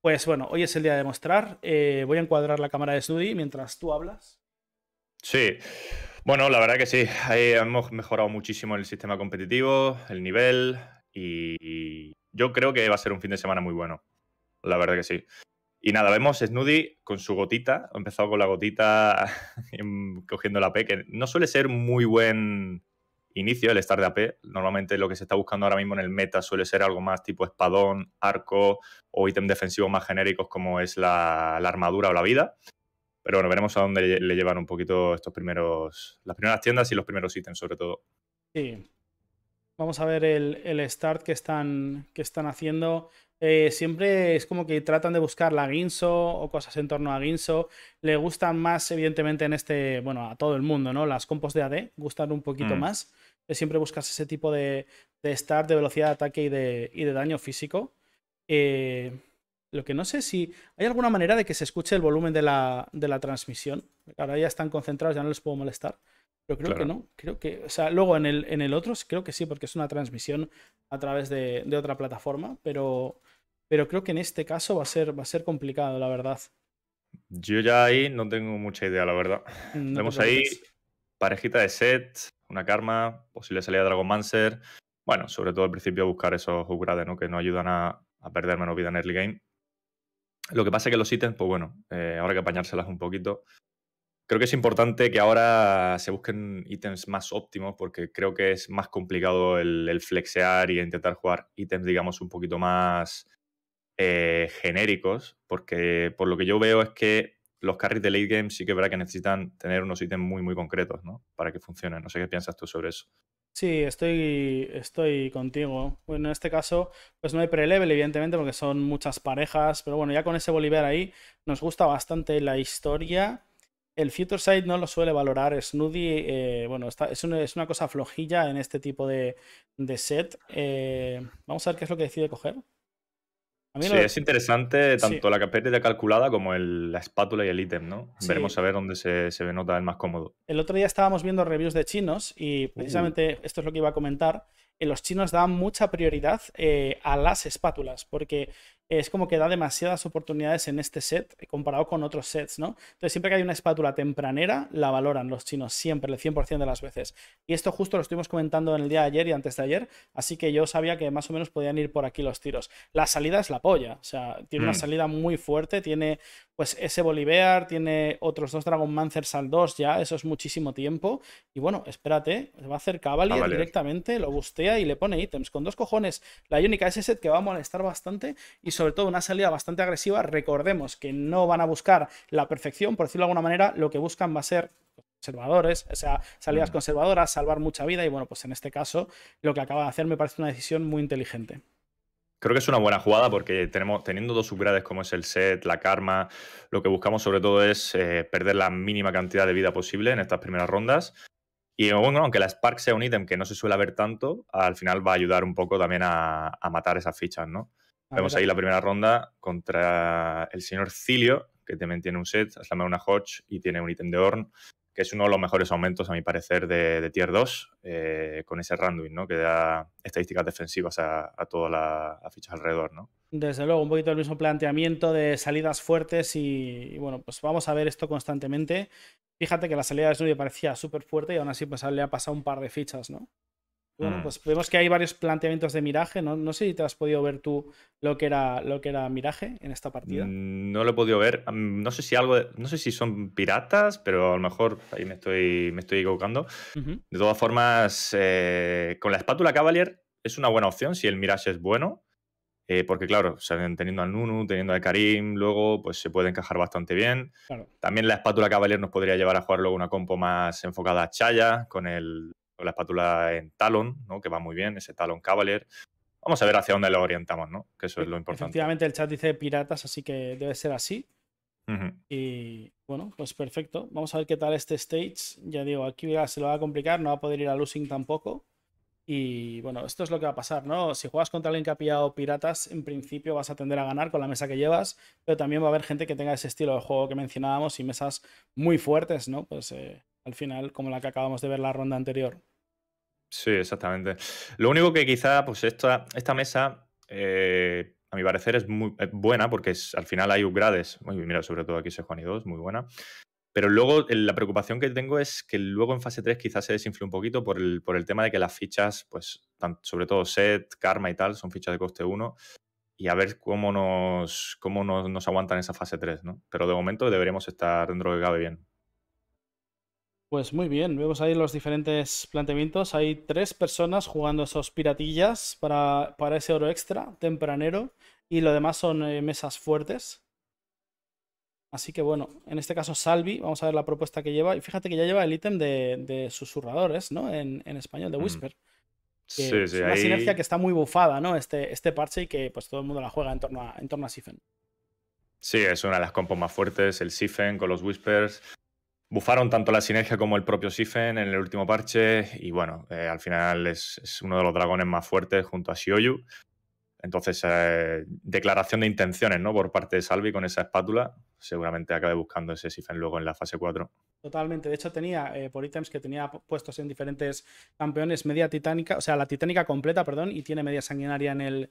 Pues bueno, hoy es el día de mostrar. Eh, voy a encuadrar la cámara de Snoody mientras tú hablas. Sí. Bueno, la verdad que sí. hemos mejorado muchísimo el sistema competitivo, el nivel y yo creo que va a ser un fin de semana muy bueno. La verdad que sí. Y nada, vemos Snoody con su gotita. Ha empezado con la gotita cogiendo la P, que no suele ser muy buen inicio, el start de AP. Normalmente lo que se está buscando ahora mismo en el meta suele ser algo más tipo espadón, arco o ítem defensivo más genéricos como es la, armadura o la vida. Pero bueno, veremos a dónde le llevan un poquito estos primeros, las primeras tiendas y los primeros ítems sobre todo. Sí. Vamos a ver el, start que están, que están haciendo. Eh, siempre es como que tratan de buscar la Ginso o cosas en torno a Ginso. Le gustan más, evidentemente, en este, bueno, a todo el mundo, ¿no? Las compos de AD gustan un poquito mm. más. Siempre buscas ese tipo de, de start, de velocidad de ataque y de, daño físico. Eh, lo que no sé si hay alguna manera de que se escuche el volumen de la, transmisión. Ahora ya están concentrados, ya no les puedo molestar. Pero creo que no. Creo que. O sea, luego en el, en el otro creo que sí, porque es una transmisión a través de, de otra plataforma. Pero pero creo que en este caso va a ser, va a ser complicado, la verdad. Yo ya ahí no tengo mucha idea, la verdad. Vemos ahí parejita de set, una karma, posible salida de Dragon Mancer. Bueno, sobre todo al principio buscar esos upgrades ¿no? que no ayudan a, a, perder menos vida en early game. Lo que pasa es que los ítems, pues bueno, eh, ahora que apañárselas un poquito. Creo que es importante que ahora se busquen ítems más óptimos porque creo que es más complicado el flexear y intentar jugar ítems, digamos, un poquito más eh, genéricos, porque por lo que yo veo es que los carries de late game sí que verá que necesitan tener unos ítems muy, muy concretos, Para que funcionen. No sé qué piensas tú sobre eso. Sí, estoy, estoy contigo. Bueno, en este caso, pues no hay pre-level, evidentemente, porque son muchas parejas. Pero bueno, ya con ese Bolívar ahí, nos gusta bastante la historia. El Future Side no lo suele valorar. Snoody, eh, bueno, es, una, cosa flojilla en este tipo de, set. Eh, vamos a ver qué es lo que decide coger sí, es interesante tanto la de calculada como la espátula y el ítem, ¿no? Veremos a ver dónde se, se nota el más cómodo. El otro día estábamos viendo reviews de chinos y uh. precisamente esto es lo que iba a comentar. Los chinos dan mucha prioridad eh, a las espátulas porque es como que da demasiadas oportunidades en este set comparado con otros sets, ¿no? Entonces, siempre que hay una espátula tempranera, la valoran los chinos, siempre, el 100% de las veces. Y esto justo lo estuvimos comentando en el día de ayer y antes de ayer, así que yo sabía que más o menos podían ir por aquí los tiros. La salida es la polla, o sea, tiene una mm. salida muy fuerte, tiene pues ese Bolivar tiene otros dos Dragon Mancers al 2 ya, eso es muchísimo tiempo. Y bueno, espérate, va a hacer Cavalier, directamente, lo bustea y le pone ítems. Con dos cojones, la única es ese set que va a molestar bastante y sobre todo una salida bastante agresiva. Recordemos que no van a buscar la perfección, por decirlo de alguna manera, lo que buscan va a ser conservadores, o sea, salidas mm. conservadoras, salvar mucha vida y bueno, pues en este caso lo que acaba de hacer me parece una decisión muy inteligente. Creo que es una buena jugada porque tenemos, teniendo dos subgrades como es el set, la karma, lo que buscamos sobre todo es eh, perder la mínima cantidad de vida posible en estas primeras rondas. Y bueno, aunque la Spark sea un ítem que no se suele ver tanto, al final va a ayudar un poco también a, matar esas fichas, ¿no? Vemos ahí la primera ronda contra el señor Cilio, que también tiene un set, la una Hodge y tiene un ítem de Horn que es uno de los mejores aumentos, a mi parecer, de, Tier 2, eh, con ese Randuin, ¿no? Que da estadísticas defensivas a, toda todas las fichas alrededor, ¿no? Desde luego, un poquito el mismo planteamiento de salidas fuertes y, bueno, pues vamos a ver esto constantemente. Fíjate que la salida de Snubby parecía súper fuerte y aún así pues le ha pasado un par de fichas, ¿no? Bueno, mm. pues vemos que hay varios planteamientos de miraje, ¿no? sé si te has podido ver tú lo que era, lo que era miraje en esta partida. Mm, no lo he podido ver. Mm, no sé si algo. no sé si son piratas, pero a lo mejor ahí me estoy, me estoy equivocando. De todas formas, eh, con la espátula Cavalier es una buena opción si el Mirage es bueno. Eh, porque claro, teniendo al Nunu, teniendo al Karim, luego pues se puede encajar bastante bien. También la espátula Cavalier nos podría llevar a jugar luego una compo más enfocada a Chaya, con el la espátula en Talon, ¿no? que va muy bien, ese Talon Cavalier. Vamos a ver hacia dónde lo orientamos, ¿no? que eso es e lo importante. Efectivamente, el chat dice piratas, así que debe ser así. Y bueno, pues perfecto. Vamos a ver qué tal este stage. Ya digo, aquí se lo va a complicar, no va a poder ir a losing tampoco. Y bueno, esto es lo que va a pasar, ¿no? Si juegas contra alguien que ha pillado piratas, en principio vas a tender a ganar con la mesa que llevas, pero también va a haber gente que tenga ese estilo de juego que mencionábamos y mesas muy fuertes, ¿no? Pues eh, al final, como la que acabamos de ver la ronda anterior. Sí, exactamente. Lo único que quizá, pues esta, esta mesa, eh, a mi parecer, es muy buena porque es, al final hay upgrades. mira, sobre todo aquí se Juan y 2, muy buena. Pero luego eh, la preocupación que tengo es que luego en fase 3 quizás se desinfle un poquito por el, por el tema de que las fichas, pues sobre todo set, karma y tal, son fichas de coste 1. Y a ver cómo nos, cómo nos, nos aguantan esa fase 3, ¿no? Pero de momento deberíamos estar dentro de cabe bien. Pues muy bien, vemos ahí los diferentes planteamientos. Hay tres personas jugando esos piratillas para, para ese oro extra tempranero y lo demás son eh, mesas fuertes. Así que bueno, en este caso Salvi, vamos a ver la propuesta que lleva. Y fíjate que ya lleva el ítem de, susurradores, ¿no? En, español, de mm. Whisper. Sí, sí, es una sinergia que está muy bufada, ¿no? Este, este parche y que pues todo el mundo la juega en torno a, en torno a Sifen. Sí, es una de las compos más fuertes, el Sifen con los Whispers bufaron tanto la sinergia como el propio Sifen en el último parche. Y bueno, eh, al final es, uno de los dragones más fuertes junto a Shioyu. Entonces, eh, declaración de intenciones, ¿no? Por parte de Salvi con esa espátula. Seguramente acabe buscando ese Sifen luego en la fase 4. Totalmente. De hecho, tenía eh, por ítems que tenía puestos en diferentes campeones media titánica, o sea, la titánica completa, perdón, y tiene media sanguinaria en el.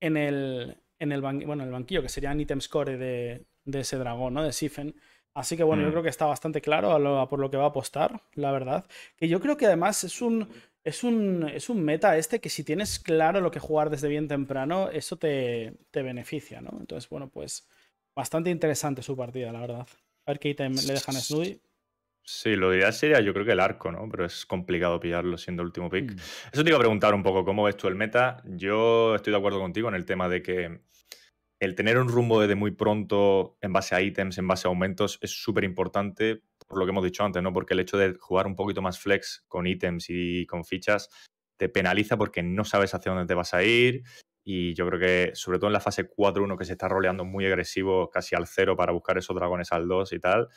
En el, en el, bueno, el banquillo, que serían ítems core de, de ese dragón, ¿no? De Sifen. Así que bueno, yo mm. creo que está bastante claro por lo que va a apostar, la verdad. Que yo creo que además es un, es un, es un meta este que si tienes claro lo que jugar desde bien temprano, eso te, beneficia, ¿no? Entonces, bueno, pues bastante interesante su partida, la verdad. A ver qué ítem le dejan a Sí, lo diría sería yo creo que el arco, ¿no? Pero es complicado pillarlo siendo el último pick. Mm. Eso te iba a preguntar un poco, ¿cómo ves tú el meta? Yo estoy de acuerdo contigo en el tema de que el tener un rumbo desde muy pronto en base a ítems, en base a aumentos, es súper importante por lo que hemos dicho antes, ¿no? Porque el hecho de jugar un poquito más flex con ítems y con fichas te penaliza porque no sabes hacia dónde te vas a ir. Y yo creo que, sobre todo en la fase 4-1, que se está roleando muy agresivo, casi al cero, para buscar esos dragones al 2 y tal,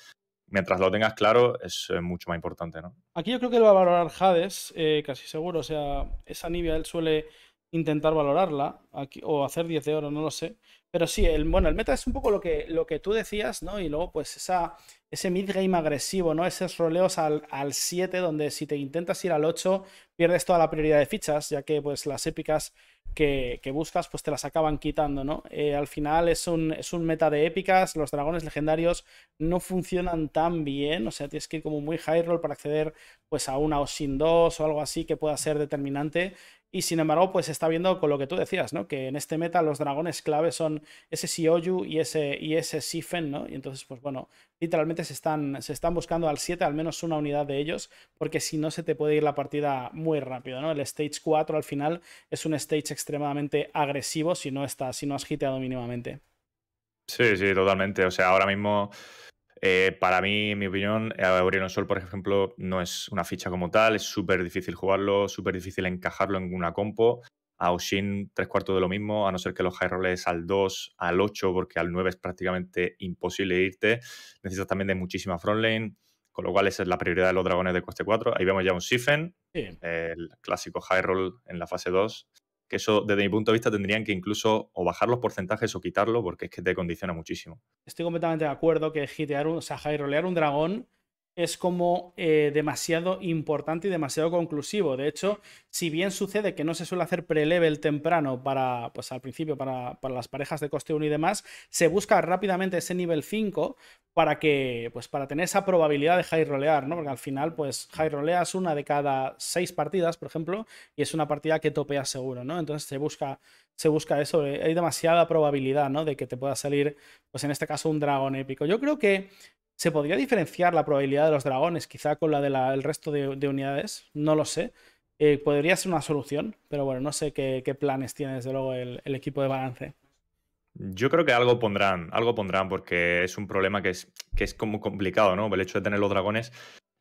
mientras lo tengas claro, es eh, mucho más importante, ¿no? Aquí yo creo que lo va a valorar Hades, eh, casi seguro. O sea, esa Nibia él suele intentar valorarla o hacer 10 de oro, no lo sé. Pero sí, el, bueno, el meta es un poco lo que, lo que tú decías, ¿no? Y luego, pues, esa, ese mid-game agresivo, ¿no? Esos roleos al 7, donde si te intentas ir al 8, pierdes toda la prioridad de fichas, ya que, pues, las épicas que, buscas, pues, te las acaban quitando, ¿no? Eh, al final es un, es un meta de épicas, los dragones legendarios no funcionan tan bien, o sea, tienes que ir como muy high roll para acceder, pues, a una o sin dos o algo así que pueda ser determinante. Y sin embargo, pues se está viendo con lo que tú decías, ¿no? Que en este meta los dragones clave son ese Sioyu y ese, y ese Sifen, ¿no? Y entonces, pues bueno, literalmente se están, se están buscando al 7 al menos una unidad de ellos, porque si no se te puede ir la partida muy rápido, ¿no? El Stage 4 al final es un stage extremadamente agresivo si no, está si no has hiteado mínimamente. Sí, sí, totalmente. O sea, ahora mismo... Eh, para mí, en mi opinión, eh, Aurelion Sol, por ejemplo, no es una ficha como tal, es súper difícil jugarlo, súper difícil encajarlo en una compo. A Oshin, tres cuartos de lo mismo, a no ser que los high rolls al 2, al 8, porque al 9 es prácticamente imposible irte. Necesitas también de muchísima frontlane, con lo cual esa es la prioridad de los dragones de coste 4. Ahí vemos ya un Sifen, el clásico high roll en la fase 2 que eso desde mi punto de vista tendrían que incluso o bajar los porcentajes o quitarlo porque es que te condiciona muchísimo. Estoy completamente de acuerdo que hitear, un, o rolear un dragón es como eh, demasiado importante y demasiado conclusivo. De hecho, si bien sucede que no se suele hacer pre-level temprano para, pues al principio, para, las parejas de coste 1 y demás, se busca rápidamente ese nivel 5 para que, pues para tener esa probabilidad de high rolear, ¿no? Porque al final, pues high roleas una de cada seis partidas, por ejemplo, y es una partida que topea seguro, ¿no? Entonces se busca, se busca eso, hay demasiada probabilidad, ¿no? De que te pueda salir, pues en este caso, un dragón épico. Yo creo que ¿Se podría diferenciar la probabilidad de los dragones quizá con la del resto de, unidades? No lo sé. Eh, podría ser una solución, pero bueno, no sé qué, planes tiene desde luego el, equipo de balance. Yo creo que algo pondrán, algo pondrán, porque es un problema que es, que es como complicado, ¿no? El hecho de tener los dragones,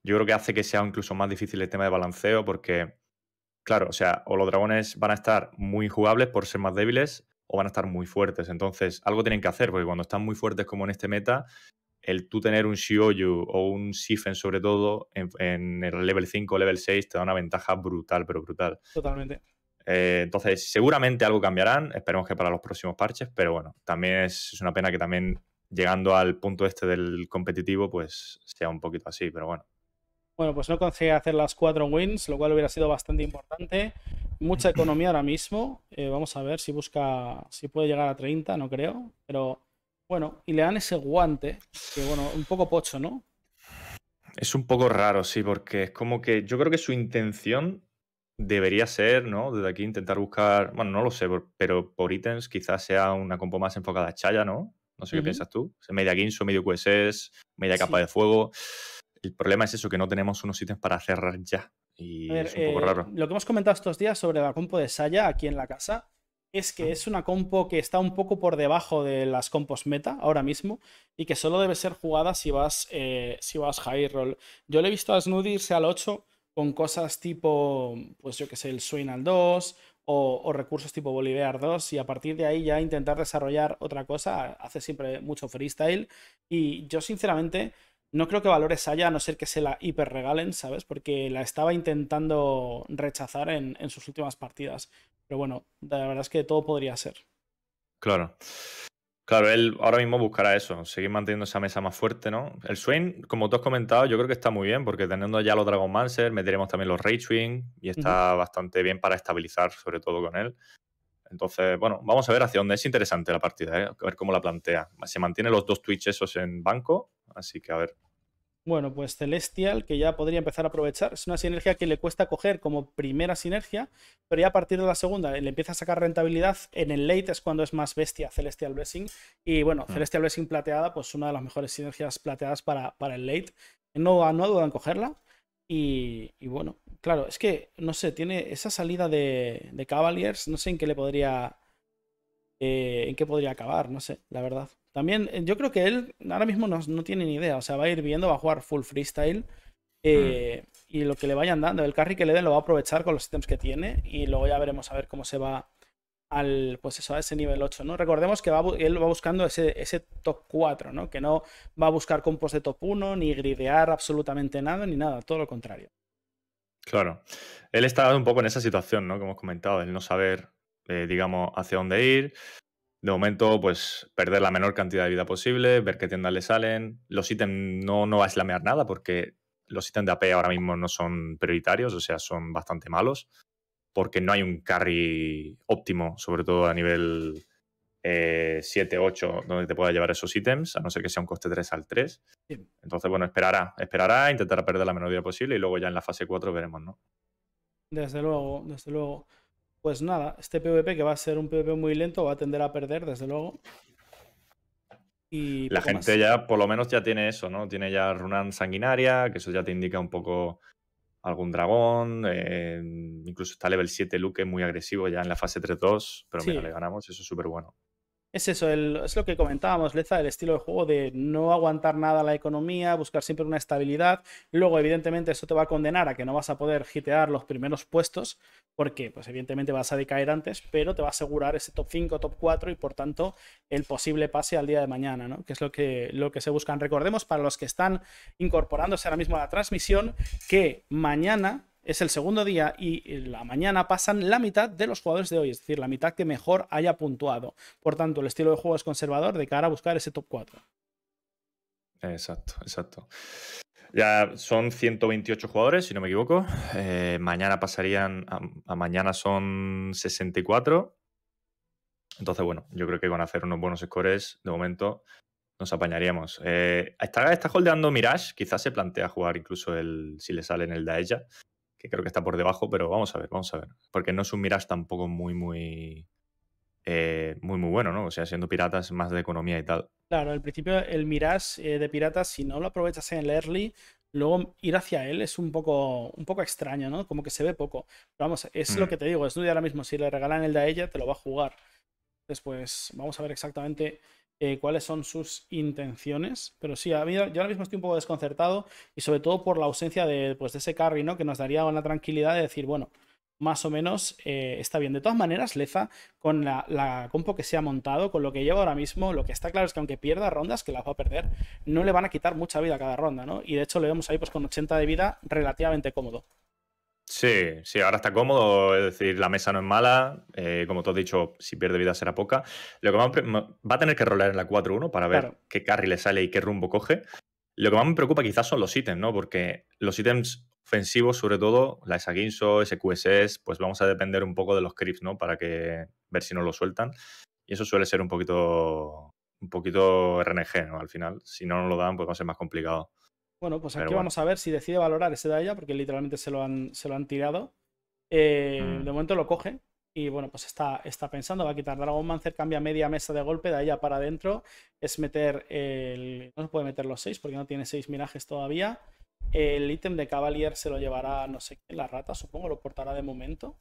yo creo que hace que sea incluso más difícil el tema de balanceo, porque, claro, o sea, o los dragones van a estar muy jugables por ser más débiles, o van a estar muy fuertes. Entonces, algo tienen que hacer, porque cuando están muy fuertes como en este meta, el tú tener un Shioyu o un Sifen sobre todo en, el level 5 o level 6 te da una ventaja brutal, pero brutal. Totalmente. Eh, entonces, seguramente algo cambiarán, esperemos que para los próximos parches, pero bueno, también es, una pena que también llegando al punto este del competitivo, pues sea un poquito así, pero bueno. Bueno, pues no conseguí hacer las 4 wins, lo cual hubiera sido bastante importante. Mucha economía ahora mismo. Eh, vamos a ver si busca, si puede llegar a 30, no creo, pero bueno, y le dan ese guante, que bueno, un poco pocho, ¿no? Es un poco raro, sí, porque es como que yo creo que su intención debería ser, ¿no? Desde aquí intentar buscar, bueno, no lo sé, pero por ítems quizás sea una compo más enfocada a Chaya, ¿no? No sé qué piensas tú. Media Guinso, medio QSS, media capa de fuego. El problema es eso, que no tenemos unos ítems para cerrar ya. Y es un poco eh, raro. Lo que hemos comentado estos días sobre la compo de Saya aquí en la casa es que es una compo que está un poco por debajo de las compos meta ahora mismo y que solo debe ser jugada si vas, eh, si vas high roll. Yo le he visto a Snoody irse al 8 con cosas tipo, pues yo que sé, el swing al 2 o, recursos tipo Boliviar 2 y a partir de ahí ya intentar desarrollar otra cosa. Hace siempre mucho freestyle y yo sinceramente no creo que valores haya a no ser que se la hiperregalen, ¿sabes? Porque la estaba intentando rechazar en, sus últimas partidas. Pero bueno, la verdad es que todo podría ser. Claro. Claro, él ahora mismo buscará eso, seguir manteniendo esa mesa más fuerte, ¿no? El Swain, como tú has comentado, yo creo que está muy bien, porque teniendo ya los Dragon Mancer, meteremos también los Ragewing y está bastante bien para estabilizar, sobre todo con él. Entonces, bueno, vamos a ver hacia dónde es interesante la partida, ¿eh? a ver cómo la plantea. Se mantienen los dos Twitch esos en banco, así que a ver bueno, pues Celestial, que ya podría empezar a aprovechar. Es una sinergia que le cuesta coger como primera sinergia, pero ya a partir de la segunda le empieza a sacar rentabilidad. En el late es cuando es más bestia Celestial Blessing. Y bueno, mm. Celestial Blessing plateada, pues una de las mejores sinergias plateadas para, para el late. No, no duda en cogerla. Y, y, bueno, claro, es que, no sé, tiene esa salida de, de Cavaliers, no sé en qué le podría... Eh, en qué podría acabar, no sé, la verdad. También eh, yo creo que él ahora mismo no, tiene ni idea. O sea, va a ir viendo, va a jugar full freestyle. Mm. Eh, y lo que le vayan dando, el carry que le den lo va a aprovechar con los ítems que tiene. Y luego ya veremos a ver cómo se va al, pues eso, a ese nivel 8, ¿no? Recordemos que él va buscando ese, ese top 4, ¿no? Que no va a buscar compos de top 1, ni gridear absolutamente nada, ni nada, todo lo contrario. Claro. Él está un poco en esa situación, ¿no? Que hemos comentado, el no saber, eh, digamos, hacia dónde ir, de momento, pues perder la menor cantidad de vida posible, ver qué tiendas le salen. Los ítems no, no va a slamear nada porque los ítems de AP ahora mismo no son prioritarios, o sea, son bastante malos, porque no hay un carry óptimo, sobre todo a nivel 7, eh, 8, donde te pueda llevar esos ítems, a no ser que sea un coste 3 al 3. Entonces, bueno, esperará, esperará, intentará perder la menor vida posible y luego ya en la fase 4 veremos, ¿no? Desde luego, desde luego. Pues nada, este PvP que va a ser un PvP muy lento va a tender a perder, desde luego. Y la gente ya, por lo menos, ya tiene eso, ¿no? Tiene ya Runan sanguinaria, que eso ya te indica un poco algún dragón. Eh, incluso está level 7 Luke muy agresivo ya en la fase 3-2, pero mira, le ganamos, eso es súper bueno es eso, es lo que comentábamos, Leza, el estilo de juego de no aguantar nada la economía, buscar siempre una estabilidad. Luego, evidentemente, eso te va a condenar a que no vas a poder hitear los primeros puestos, porque, pues, evidentemente vas a decaer antes, pero te va a asegurar ese top 5, top 4 y, por tanto, el posible pase al día de mañana, ¿no? Que es lo que, lo que se buscan. Recordemos, para los que están incorporándose ahora mismo a la transmisión, que mañana es el segundo día y la mañana pasan la mitad de los jugadores de hoy, es decir, la mitad que mejor haya puntuado. Por tanto, el estilo de juego es conservador de cara a buscar ese top 4. Exacto, exacto. Ya son 128 jugadores, si no me equivoco. Eh, mañana pasarían, a, mañana son 64. Entonces, bueno, yo creo que a hacer unos buenos scores, de momento nos apañaríamos. Eh, está, holdeando Mirage, quizás se plantea jugar incluso si le sale en el Daella creo que está por debajo, pero vamos a ver, vamos a ver. Porque no es un Mirage tampoco muy, muy. Eh, muy, muy bueno, ¿no? O sea, siendo piratas más de economía y tal. Claro, al principio el Mirage eh, de piratas, si no lo aprovechas en el early, luego ir hacia él es un poco, un poco extraño, ¿no? Como que se ve poco. vamos, es lo mm. que te digo, estudia ahora mismo. Si le regalan el de ella, te lo va a jugar. Después, vamos a ver exactamente eh, cuáles son sus intenciones. Pero sí, yo ahora mismo estoy un poco desconcertado y sobre todo por la ausencia pues, de, ese carry, ¿no? Que nos daría una tranquilidad de decir, bueno, más o menos eh, está bien. De todas maneras, Leza, con la, compo que se ha montado, con lo que lleva ahora mismo, lo que está claro es que aunque pierda rondas, que las va a perder, no le van a quitar mucha vida a cada ronda, ¿no? Y de hecho le vemos ahí pues con 80 de vida relativamente cómodo. Sí, sí, ahora está cómodo, es decir, la mesa no es mala, eh, como tú has dicho, si pierde vida será poca. Lo que va a tener que rolar en la 4-1 para ver qué carry le sale y qué rumbo coge. Lo que más me preocupa quizás son los ítems, ¿no? Porque los ítems ofensivos, sobre todo, la ese SQSS, pues vamos a depender un poco de los creeps, ¿no? Para que ver si no lo sueltan. Y eso suele ser un poquito un poquito RNG, Al final, si no nos lo dan, pues va a ser más complicado. Bueno, pues aquí vamos a ver si decide valorar ese de porque literalmente se lo han, se lo han tirado. Eh, mm. De momento lo coge. Y bueno, pues está, está pensando, va a quitar mancer cambia media mesa de golpe, de allá para adentro. Es meter el. No se puede meter los seis, porque no tiene seis mirajes todavía. El ítem de Cavalier se lo llevará, no sé qué, la rata, supongo, lo portará de momento.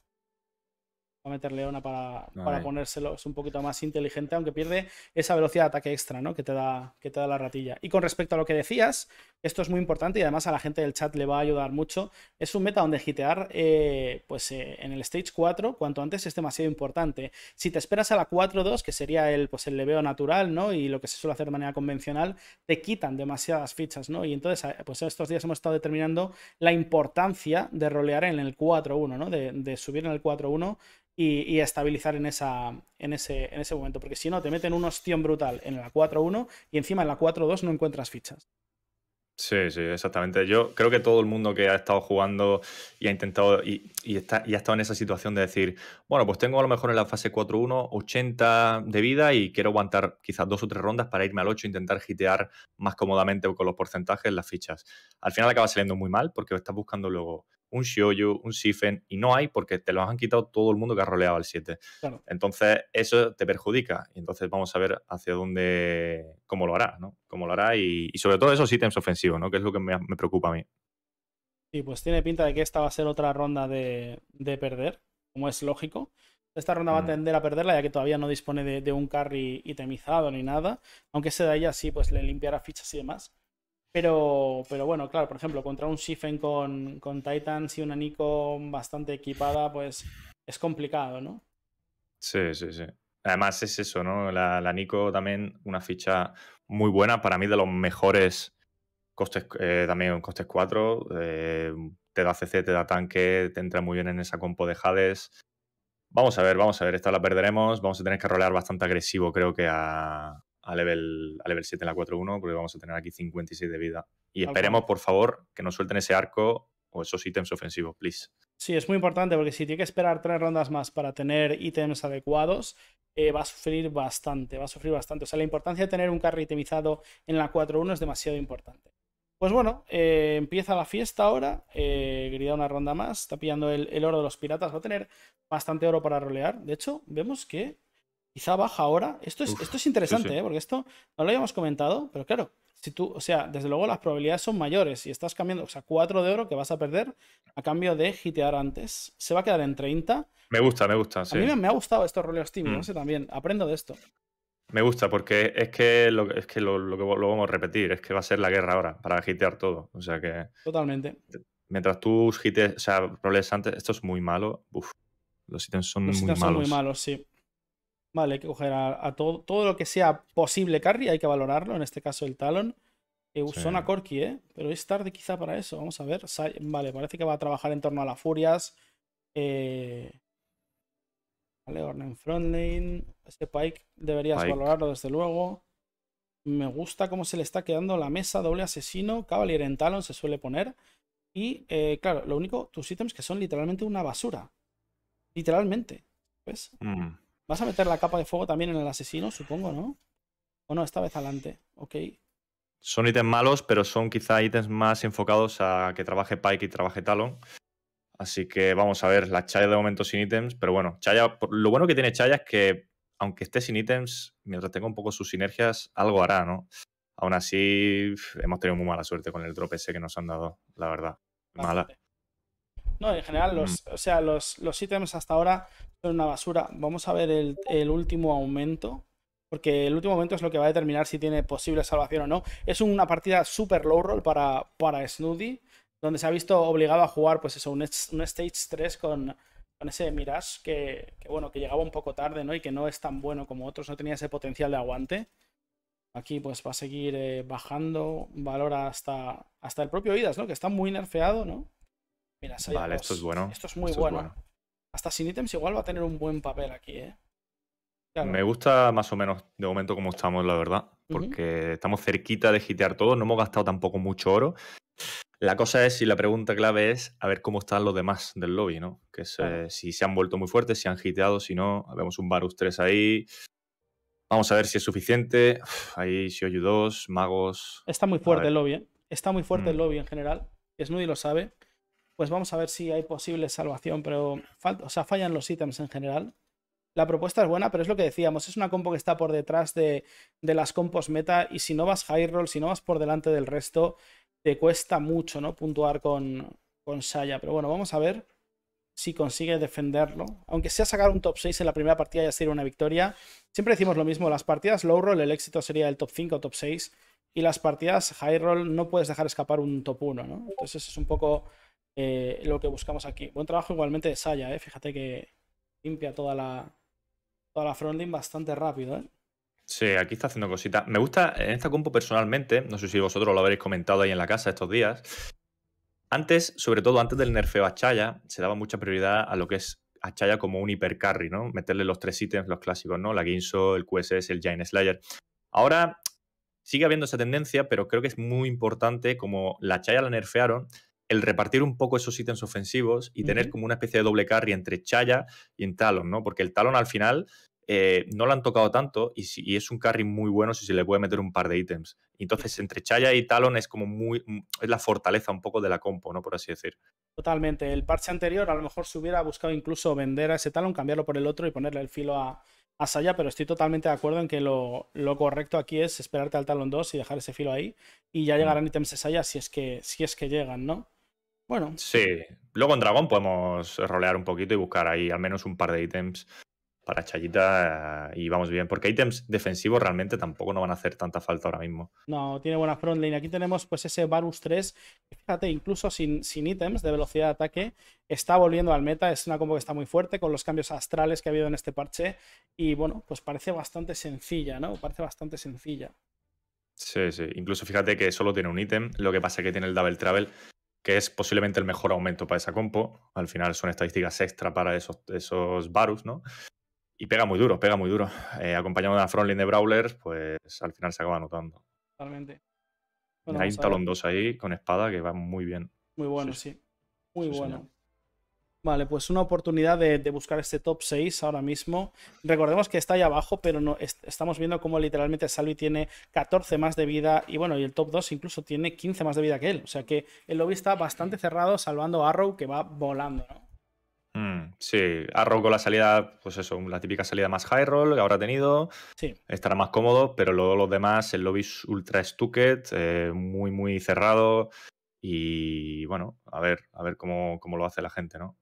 Va a meter Leona para, para ponérselo. Es un poquito más inteligente, aunque pierde esa velocidad de ataque extra, ¿no? Que te da, que te da la ratilla. Y con respecto a lo que decías, esto es muy importante y además a la gente del chat le va a ayudar mucho. Es un meta donde gitear eh, pues, eh, en el stage 4 cuanto antes es demasiado importante. Si te esperas a la 4-2, que sería el, pues, el leveo natural ¿no? y lo que se suele hacer de manera convencional, te quitan demasiadas fichas. ¿no? Y entonces eh, pues estos días hemos estado determinando la importancia de rolear en el 4-1, ¿no? de, subir en el 4-1 y, estabilizar en, esa, en, ese, en ese momento. Porque si no, te meten un ostión brutal en la 4-1 y encima en la 4-2 no encuentras fichas. Sí, sí, exactamente. Yo creo que todo el mundo que ha estado jugando y ha intentado y, y, está, y ha estado en esa situación de decir, bueno, pues tengo a lo mejor en la fase 4-1 80 de vida y quiero aguantar quizás dos o tres rondas para irme al 8 e intentar gitear más cómodamente con los porcentajes las fichas. Al final acaba saliendo muy mal porque estás buscando luego un Shoyu, un Sifen, y no hay porque te los han quitado todo el mundo que ha roleado al 7. Entonces, eso te perjudica. Y entonces vamos a ver hacia dónde, cómo lo hará, ¿no? Cómo lo hará y, sobre todo esos ítems ofensivos, ¿no? Que es lo que me, preocupa a mí. Sí, pues tiene pinta de que esta va a ser otra ronda de, perder, como es lógico. Esta ronda va a tender a perderla, ya que todavía no dispone de, un carry itemizado ni nada. Aunque ese de ella sí, pues le limpiará fichas y demás. Pero, pero bueno, claro, por ejemplo, contra un Shifen con, con Titans y una Nico bastante equipada, pues es complicado, ¿no? Sí, sí, sí. Además es eso, ¿no? La, la Nico también una ficha muy buena, para mí de los mejores costes, eh, también costes 4, eh, te da CC, te da tanque, te entra muy bien en esa compo de Hades. Vamos a ver, vamos a ver, esta la perderemos, vamos a tener que rolear bastante agresivo creo que a, a level, a level 7 en la 4-1, porque vamos a tener aquí 56 de vida. Y esperemos, por favor, que nos suelten ese arco o esos ítems ofensivos, please. Sí, es muy importante porque si tiene que esperar tres rondas más para tener ítems adecuados, eh, va a sufrir bastante, va a sufrir bastante. O sea, la importancia de tener un carry itemizado en la 4-1 es demasiado importante. Pues bueno, eh, empieza la fiesta ahora. Eh, una ronda más. Está pillando el, el, oro de los piratas. Va a tener bastante oro para rolear. De hecho, vemos que quizá baja ahora. Esto es, esto es interesante, ¿eh? porque esto no lo habíamos comentado, pero claro, si tú, o sea, desde luego las probabilidades son mayores y estás cambiando, o sea, 4 de oro que vas a perder a cambio de hitear antes, se va a quedar en 30. Me gusta, me gusta, sí. A mí me, ha gustado estos roleos team, no mm. sé, también, aprendo de esto. Me gusta porque es que, lo, es que lo, que lo vamos a repetir, es que va a ser la guerra ahora para hitear todo, o sea que... Totalmente. Mientras tú hites, o sea, roles antes, esto es muy malo, Uf, los ítems son los ítems Son muy malos, sí. Vale, hay que coger a, todo, todo lo que sea posible carry, hay que valorarlo, en este caso el Talon. Eh, sí. ¿eh? Pero es tarde quizá para eso, vamos a ver. Vale, parece que va a trabajar en torno a las furias. Eh, vale, Ornen frontline. Este Pike deberías valorarlo desde luego. Me gusta cómo se le está quedando la mesa, doble asesino, Cavalier en Talon se suele poner. Y eh, claro, lo único, tus ítems que son literalmente una basura. Literalmente. ¿Ves? Mm. Vas a meter la capa de fuego también en el asesino, supongo, ¿no? O no, esta vez adelante. Ok. Son ítems malos, pero son quizá ítems más enfocados a que trabaje Pike y trabaje Talon. Así que vamos a ver, la Chaya de momento sin ítems, pero bueno, Chaya, lo bueno que tiene Chaya es que aunque esté sin ítems, mientras tenga un poco sus sinergias, algo hará, ¿no? Aún así, hemos tenido muy mala suerte con el drop ese que nos han dado, la verdad. Mala. No, en general, los, o sea, los, los ítems hasta ahora son una basura. Vamos a ver el, último aumento. Porque el último aumento es lo que va a determinar si tiene posible salvación o no. Es una partida super low roll para, para Snoody, donde se ha visto obligado a jugar, pues eso, un, Stage 3 con, ese Mirage que, bueno, que llegaba un poco tarde, ¿no? Y que no es tan bueno como otros, no tenía ese potencial de aguante. Aquí pues va a seguir eh, bajando valor hasta, hasta el propio Idas, ¿no? Que está muy nerfeado, ¿no? vale, esto es bueno. Esto es muy bueno. Hasta sin ítems igual va a tener un buen papel aquí, ¿eh? Me gusta más o menos de momento como estamos, la verdad, porque estamos cerquita de gitear todo, no hemos gastado tampoco mucho oro. La cosa es, y la pregunta clave es, a ver cómo están los demás del lobby, ¿no? Que si se han vuelto muy fuertes, si han giteado, si no, vemos un Varus 3 ahí. Vamos a ver si es suficiente. ahí Shioyu 2, magos. ¿eh? Está muy fuerte el lobby, Está muy fuerte el lobby en general. Snoody lo sabe pues vamos a ver si hay posible salvación, pero o sea, fallan los ítems en general. La propuesta es buena, pero es lo que decíamos, es una compo que está por detrás de, las compos meta y si no vas high roll, si no vas por delante del resto, te cuesta mucho no puntuar con, con Saya. Pero bueno, vamos a ver si consigue defenderlo. Aunque sea sacar un top 6 en la primera partida ya sería una victoria. Siempre decimos lo mismo, las partidas low roll el éxito sería el top 5 o top 6 y las partidas high roll no puedes dejar escapar un top 1, ¿no? Entonces es un poco eh, lo que buscamos aquí. Buen trabajo igualmente de Saya, ¿eh? Fíjate que limpia toda la, toda la frontline bastante rápido, ¿eh? Sí, aquí está haciendo cositas. Me gusta en esta compo, personalmente, no sé si vosotros lo habréis comentado ahí en la casa estos días. Antes, sobre todo antes del nerfeo a Chaya, se daba mucha prioridad a lo que es a Chaya como un hipercarry, ¿no? Meterle los tres ítems, los clásicos, ¿no? La Guinsoo, el QSS, el Giant Slayer. Ahora sigue habiendo esa tendencia, pero creo que es muy importante, como la Chaya la nerfearon, el repartir un poco esos ítems ofensivos y tener como una especie de doble carry entre Chaya y Talon, ¿no? Porque el Talon al final eh, no lo han tocado tanto y, es un carry muy bueno si se le puede meter un par de ítems. Entonces, entre Chaya y Talon es como muy. Mm, es la fortaleza un poco de la compo, ¿no? Por así decir. Totalmente. El parche anterior a lo mejor se hubiera buscado incluso vender a ese Talon, cambiarlo por el otro y ponerle el filo a, a Saya, pero estoy totalmente de acuerdo en que lo, lo, correcto aquí es esperarte al Talon 2 y dejar ese filo ahí y ya llegarán ítems de Saya si es que, si es que llegan, ¿no? Bueno. Sí. Luego en Dragón podemos rolear un poquito y buscar ahí al menos un par de ítems para Chayita eh, y vamos bien, porque ítems defensivos realmente tampoco no van a hacer tanta falta ahora mismo. No, tiene buena frontline. Aquí tenemos pues ese Barus 3, fíjate, incluso sin, sin ítems de velocidad de ataque, está volviendo al meta, es una combo que está muy fuerte con los cambios astrales que ha habido en este parche y bueno, pues parece bastante sencilla, ¿no? Parece bastante sencilla. Sí, sí, incluso fíjate que solo tiene un ítem, lo que pasa es que tiene el Double Travel, que es posiblemente el mejor aumento para esa compo. Al final son estadísticas extra para esos, esos Varus, ¿no? Y pega muy duro, pega muy duro. Eh, acompañado de una frontline de Brawlers, pues al final se acaba notando. Totalmente. hay un talón 2 ahí con espada que va muy bien. Muy bueno, sí. Muy bueno. Vale, pues una oportunidad de, buscar este top 6 ahora mismo. Recordemos que está ahí abajo, pero no estamos viendo cómo literalmente Salvi tiene 14 más de vida y bueno, y el top 2 incluso tiene 15 más de vida que él. O sea que el lobby está bastante cerrado, salvando a Arrow que va volando, ¿no? Mm, sí, Arrow con la salida, pues eso, la típica salida más high roll que ha tenido. Sí. Estará más cómodo, pero luego los demás, el lobby es ultra stucket, eh, muy, muy cerrado. Y bueno, a ver, a ver cómo lo hace la gente, ¿no?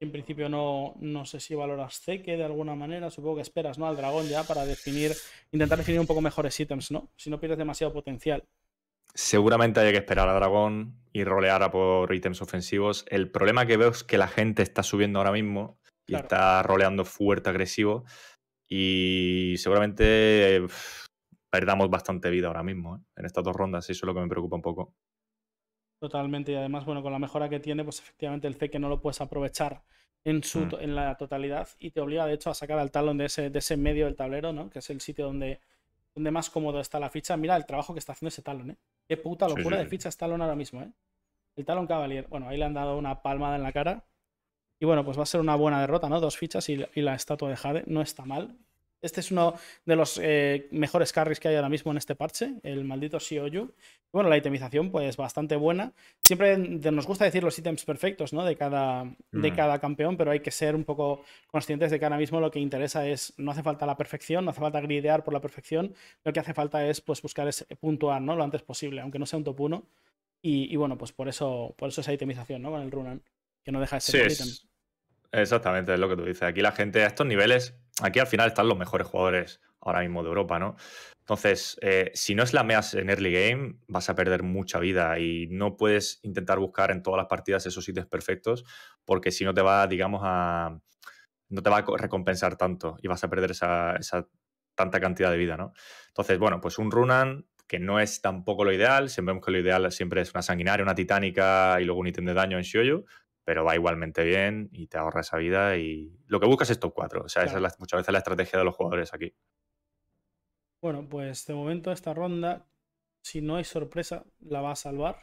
En principio no, sé si valoras Zeke de alguna manera. Supongo que esperas, ¿no? Al dragón ya para definir, intentar definir un poco mejores ítems, ¿no? Si no pierdes demasiado potencial. Seguramente haya que esperar al dragón y rolear a por ítems ofensivos. El problema que veo es que la gente está subiendo ahora mismo y está roleando fuerte, agresivo. Y seguramente perdamos bastante vida ahora mismo ¿eh? en estas dos rondas. Eso es lo que me preocupa un poco. Totalmente, y además, bueno, con la mejora que tiene, pues efectivamente el C que no lo puedes aprovechar en, su, mm. en la totalidad y te obliga, de hecho, a sacar al talón de ese, de ese medio del tablero, ¿no? Que es el sitio donde, donde más cómodo está la ficha. Mira el trabajo que está haciendo ese talón, ¿eh? Qué puta locura de ficha es talón ahora mismo, ¿eh? El talón Cavalier. Bueno, ahí le han dado una palmada en la cara. Y bueno, pues va a ser una buena derrota, ¿no? Dos fichas y, y la estatua de Jade. No está mal. Este es uno de los eh, mejores carries que hay ahora mismo en este parche, el maldito Shioyu. Bueno, la itemización, pues bastante buena. Siempre nos gusta decir los ítems perfectos, ¿no? De cada, de mm. cada campeón, pero hay que ser un poco conscientes de que ahora mismo lo que interesa es, no hace falta la perfección, no hace falta gridear por la perfección, lo que hace falta es pues buscar ese puntuar, ¿no? Lo antes posible, aunque no sea un top 1. Y, bueno, pues por eso, por eso esa itemización, ¿no? Con el Runan, que no deja de ser un Exactamente, es lo que tú dices. Aquí la gente a estos niveles, aquí al final están los mejores jugadores ahora mismo de Europa, ¿no? Entonces, eh, si no es la meas en early game, vas a perder mucha vida y no puedes intentar buscar en todas las partidas esos sitios perfectos, porque si no te va, digamos, a. no te va a recompensar tanto y vas a perder esa, tanta cantidad de vida, ¿no? Entonces, bueno, pues un Runan que no es tampoco lo ideal, siempre vemos que lo ideal siempre es una sanguinaria, una titánica y luego un ítem de daño en Shioyu, pero va igualmente bien y te ahorra esa vida y lo que buscas es top 4. O sea, esa es muchas veces la estrategia de los jugadores aquí. Bueno, pues de momento esta ronda, si no hay sorpresa, la va a salvar.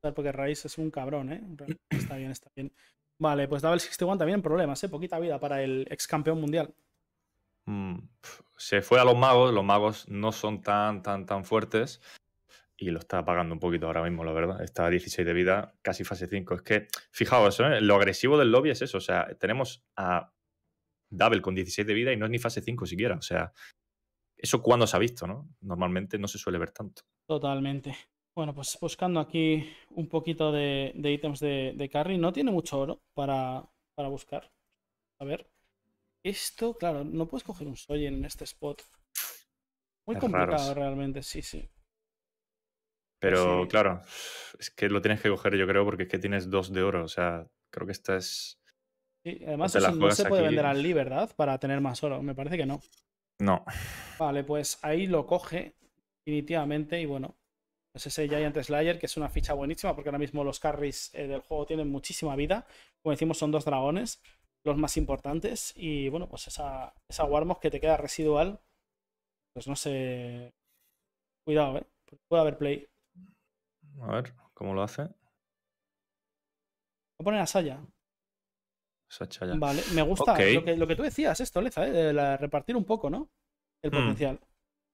Porque Raíz es un cabrón, ¿eh? Está bien, está bien. Vale, pues el 61 también problemas, ¿eh? Poquita vida para el ex campeón mundial. Mm, se fue a los magos, los magos no son tan, tan, tan fuertes y lo está apagando un poquito ahora mismo, la verdad. Está a 16 de vida, casi fase 5. Es que, fijaos, ¿eh? lo agresivo del lobby es eso. O sea, tenemos a Double con 16 de vida y no es ni fase 5 siquiera. O sea, eso cuando se ha visto, ¿no? Normalmente no se suele ver tanto. Totalmente. Bueno, pues buscando aquí un poquito de, ítems de, carry, no tiene mucho oro para, buscar. A ver. Esto, claro, no puedes coger un Soyen en este spot. Muy complicado realmente, sí, sí. Pues Pero claro, es que lo tienes que coger, yo creo, porque es que tienes dos de oro. O sea, creo que esta es. Sí, además, no se puede vender al Lee, ¿verdad? Para tener más oro. Me parece que no. No. Vale, pues ahí lo coge, definitivamente. Y bueno, pues ese Giant Slayer, que es una ficha buenísima, porque ahora mismo los carries eh, del juego tienen muchísima vida. Como decimos, son dos dragones, los más importantes. Y bueno, pues esa, esa que te queda residual. Pues no sé. Cuidado, ¿eh? Puede haber play. A ver, ¿cómo lo hace? Voy a poner a Saya. Vale, me gusta lo, que, tú decías, esto, Leza, eh, de repartir un poco, ¿no? El mm. potencial.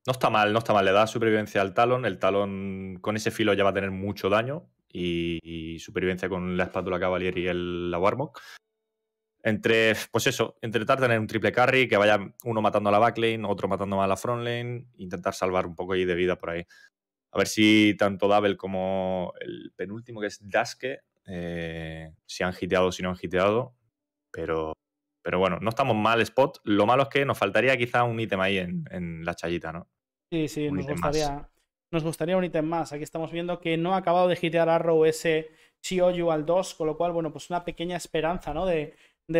No está mal, no está mal. Le da supervivencia al talón. El talón con ese filo ya va a tener mucho daño. Y, supervivencia con la espátula Cavalier y el, la Warmock. Entre, pues eso, intentar tener un triple carry, que vaya uno matando a la backlane, otro matando a la frontlane, intentar salvar un poco ahí de vida por ahí. A ver si tanto Dabel como el penúltimo, que es Daske, eh, si han giteado o si no han giteado, Pero, pero bueno, no estamos mal spot. Lo malo es que nos faltaría quizá un ítem ahí en, la chayita, ¿no? Sí, sí, nos gustaría, un ítem más. Aquí estamos viendo que no ha acabado de hitear Arrow ese Shioyu al 2, con lo cual, bueno, pues una pequeña esperanza, ¿no? De,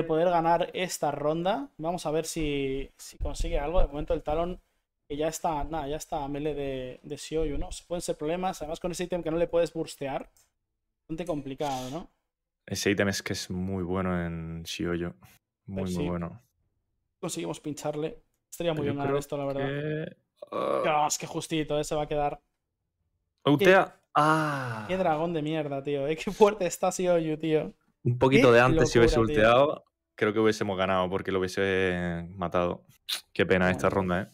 poder ganar esta ronda. Vamos a ver si, si, consigue algo. De momento el talón que ya está, nada, ya está mele de, de ¿no? ¿no? Pueden ser problemas, además con ese ítem que no le puedes burstear. Bastante complicado, ¿no? Ese ítem es que es muy bueno en XioYu. Muy, muy bueno. Conseguimos pincharle. Estaría muy bien esto, la verdad. Dios, ah. es que justito, ¿eh? se va a quedar. Utea. Ah. Qué dragón de mierda, tío. Eh, qué fuerte está XioYu, tío. Un poquito de antes si hubiese ulteado, creo que hubiésemos ganado porque lo hubiese matado. Qué pena esta ronda, eh.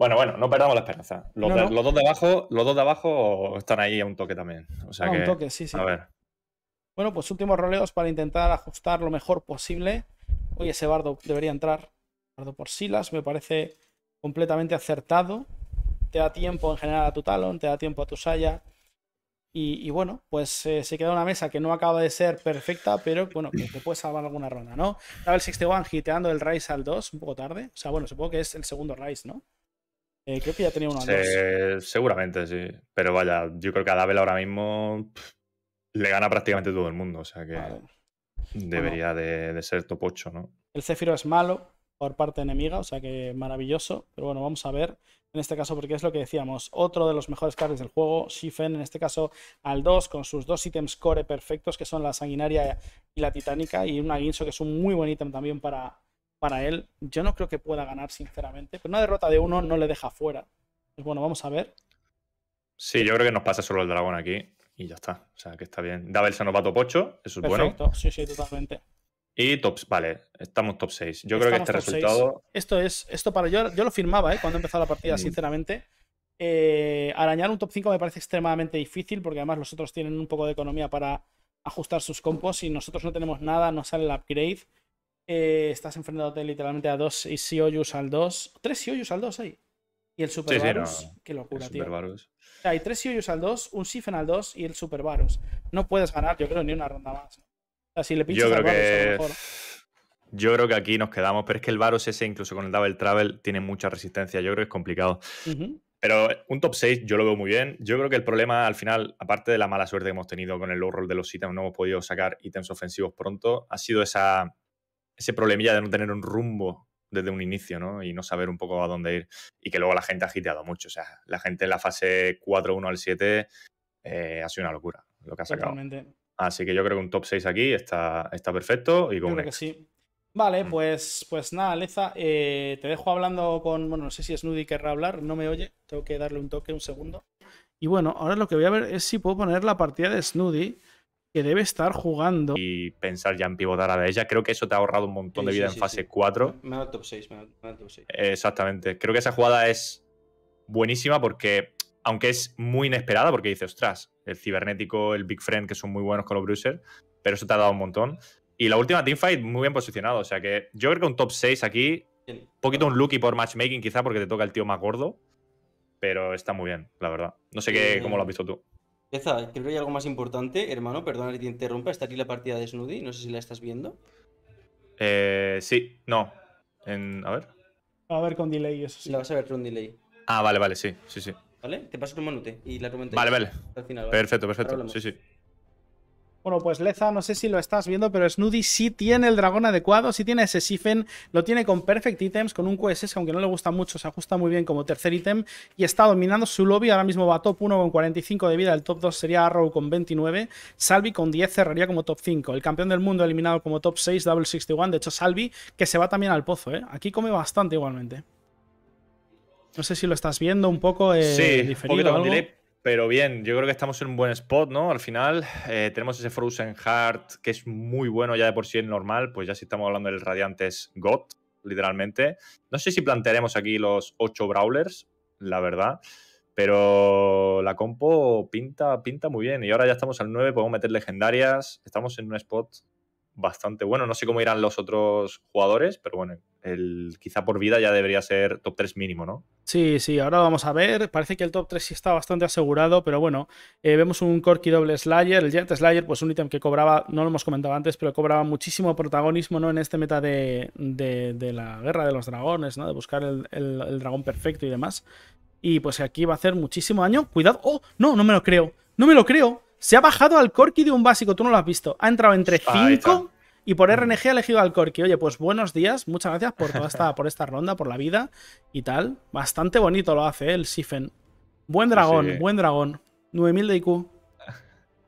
Bueno, bueno, no perdamos la esperanza. Los, dos de abajo, los dos de abajo están ahí a un toque también. a un toque, sí, sí. A ver. Bueno, pues últimos roleos para intentar ajustar lo mejor posible. Oye, ese bardo debería entrar. Bardo por Silas, me parece completamente acertado. Te da tiempo en general a tu talón, te da tiempo a tu saya. Y, bueno, pues eh, se queda una mesa que no acaba de ser perfecta, pero bueno, que pues te puede salvar alguna ronda, ¿no? El 61 giteando el Rise al 2 un poco tarde. O sea, bueno, supongo que es el segundo Rise, ¿no? Eh, creo que ya tenía uno Seguramente, sí. Pero vaya, yo creo que a Dabel ahora mismo le gana prácticamente todo el mundo. O sea que debería de, ser top ¿no? El Cefiro es malo por parte enemiga, o sea que maravilloso. Pero bueno, vamos a ver en este caso, porque es lo que decíamos, otro de los mejores cards del juego, Shifen, en este caso al 2, con sus dos ítems core perfectos, que son la sanguinaria y la titánica, y un guinso, que es un muy buen ítem también para, para él, yo no creo que pueda ganar, sinceramente. Pero una derrota de uno no le deja fuera. es pues bueno, vamos a ver. Sí, yo creo que nos pasa solo el dragón aquí y ya está. O sea, que está bien. Dabel se nos va top eso es bueno. sí, sí, totalmente. Y tops, vale, estamos top 6. Yo creo que este resultado. Esto es, esto para yo, yo lo firmaba, ¿eh? Cuando empezó la partida, mm. sinceramente. Eh, arañar un top 5 me parece extremadamente difícil porque además los otros tienen un poco de economía para ajustar sus compos y nosotros no tenemos nada, no sale el upgrade. Eh, estás enfrentándote literalmente a dos y Sioyus al 2. Tres Sioyus al 2 hay. Y el Super Varus. Qué locura, tío. O sea, hay tres Sioyus al 2, un Sifen al 2 y el Super Varus. No puedes ganar, yo creo, ni una ronda más. O sea, si le pinchas yo creo mejor. Yo creo que aquí nos quedamos, pero es que el Varus ese, incluso con el Double Travel, tiene mucha resistencia. Yo creo que es complicado. Pero un top 6 yo lo veo muy bien. Yo creo que el problema al final, aparte de la mala suerte que hemos tenido con el low roll de los ítems, no hemos podido sacar ítems ofensivos pronto, ha sido esa ese problemilla de no tener un rumbo desde un inicio, ¿no? Y no saber un poco a dónde ir. Y que luego la gente ha agiteado mucho. O sea, la gente en la fase 4-1 al 7 eh, ha sido una locura lo que ha sacado. Así que yo creo que un top 6 aquí está, está perfecto y creo que sí. Vale, mm. pues, pues nada, Leza, eh, te dejo hablando con. Bueno, no sé si Snoody querrá hablar, no me oye, tengo que darle un toque, un segundo. Y bueno, ahora lo que voy a ver es si puedo poner la partida de Snoody que debe estar jugando. Y pensar ya en pivotar a ella. Creo que eso te ha ahorrado un montón de vida en fase 4. Me ha top top 6. Exactamente. Creo que esa jugada es buenísima porque, aunque es muy inesperada, porque dice, ostras, el cibernético, el Big Friend, que son muy buenos con los Bruiser, pero eso te ha dado un montón. Y la última teamfight muy bien posicionado. O sea que yo creo que un top 6 aquí, un poquito un lucky por matchmaking quizá porque te toca el tío más gordo, pero está muy bien, la verdad. No sé qué, eh, cómo lo has visto tú. Eza, creo que hay algo más importante, hermano, perdona que te interrumpa, está aquí la partida de Snoody, no sé si la estás viendo. Eh, sí, no. En, a ver. A ver con delay, eso sí. La vas a ver con delay. Ah, vale, vale, sí, sí, sí. ¿Vale? Te paso un manute y la comento. Vale, ¿vale? Perfecto, perfecto. Sí, sí. Bueno, pues Leza, no sé si lo estás viendo, pero Snoody sí tiene el dragón adecuado, sí tiene ese Sifen, lo tiene con Perfect Items, con un QSS, aunque no le gusta mucho, se ajusta muy bien como tercer ítem, y está dominando su lobby, ahora mismo va top 1 con 45 de vida, el top 2 sería Arrow con 29, Salvi con 10 cerraría como top 5, el campeón del mundo eliminado como top 6, Double 61, de hecho Salvi, que se va también al pozo, ¿eh? aquí come bastante igualmente. No sé si lo estás viendo un poco eh, pero bien, yo creo que estamos en un buen spot, ¿no? Al final eh, tenemos ese Frozen Heart que es muy bueno ya de por sí en normal, pues ya si estamos hablando del radiantes es God, literalmente. No sé si plantearemos aquí los 8 Brawlers, la verdad, pero la compo pinta, pinta muy bien. Y ahora ya estamos al 9, podemos meter legendarias, estamos en un spot bastante bueno. No sé cómo irán los otros jugadores, pero bueno, el, quizá por vida ya debería ser top 3 mínimo, ¿no? Sí, sí, ahora vamos a ver. Parece que el top 3 sí está bastante asegurado, pero bueno, eh, vemos un Corky doble Slayer. El Giant Slayer, pues un ítem que cobraba, no lo hemos comentado antes, pero cobraba muchísimo protagonismo ¿no? en este meta de, la guerra de los dragones, ¿no? De buscar el, el dragón perfecto y demás. Y pues aquí va a hacer muchísimo daño. Cuidado. ¡Oh! No, no me lo creo. No me lo creo. Se ha bajado al Corki de un básico, tú no lo has visto. Ha entrado entre 5 y por RNG ha elegido al Corki. Oye, pues buenos días, muchas gracias por toda esta, por esta ronda, por la vida y tal. Bastante bonito lo hace ¿eh? el Sifen. Buen dragón, buen dragón. 9000 de IQ.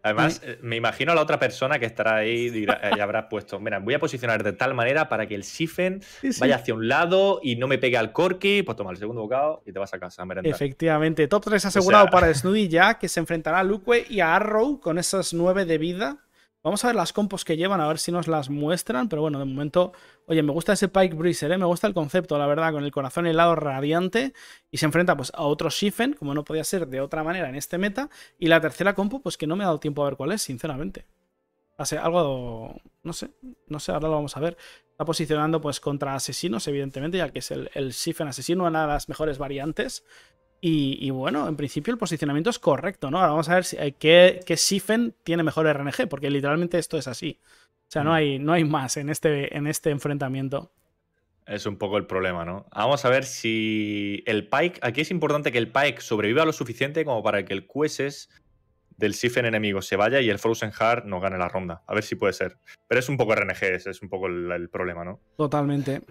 Además, eh, me imagino a la otra persona que estará ahí y, eh, habrá puesto, mira, voy a posicionar de tal manera para que el sifen vaya hacia un lado y no me pegue al Corki, pues toma el segundo bocado y te vas a casa a merendar. Efectivamente, top 3 asegurado para Snoody ya, que se enfrentará a Luque y a Arrow con esas 9 de vida. Vamos a ver las compos que llevan, a ver si nos las muestran, pero bueno, de momento, oye, me gusta ese Pike Breezer, ¿eh? me gusta el concepto, la verdad, con el corazón helado radiante y se enfrenta pues a otro Shifen, como no podía ser de otra manera en este meta, y la tercera compo, pues que no me ha dado tiempo a ver cuál es, sinceramente. Hace algo, no sé, no sé, ahora lo vamos a ver. Está posicionando pues contra asesinos, evidentemente, ya que es el, el Shifen asesino, una de las mejores variantes. Y, bueno, en principio el posicionamiento es correcto, ¿no? Ahora vamos a ver eh, qué, qué Sifen tiene mejor RNG, porque literalmente esto es así. O sea, no mm. hay, no hay más en este, en este enfrentamiento. Es un poco el problema, ¿no? Vamos a ver si el Pike. Aquí es importante que el Pike sobreviva lo suficiente como para que el QSS del Sifen enemigo se vaya y el Frozen Heart no gane la ronda. A ver si puede ser. Pero es un poco RNG, ese es un poco el, el problema, ¿no? Totalmente.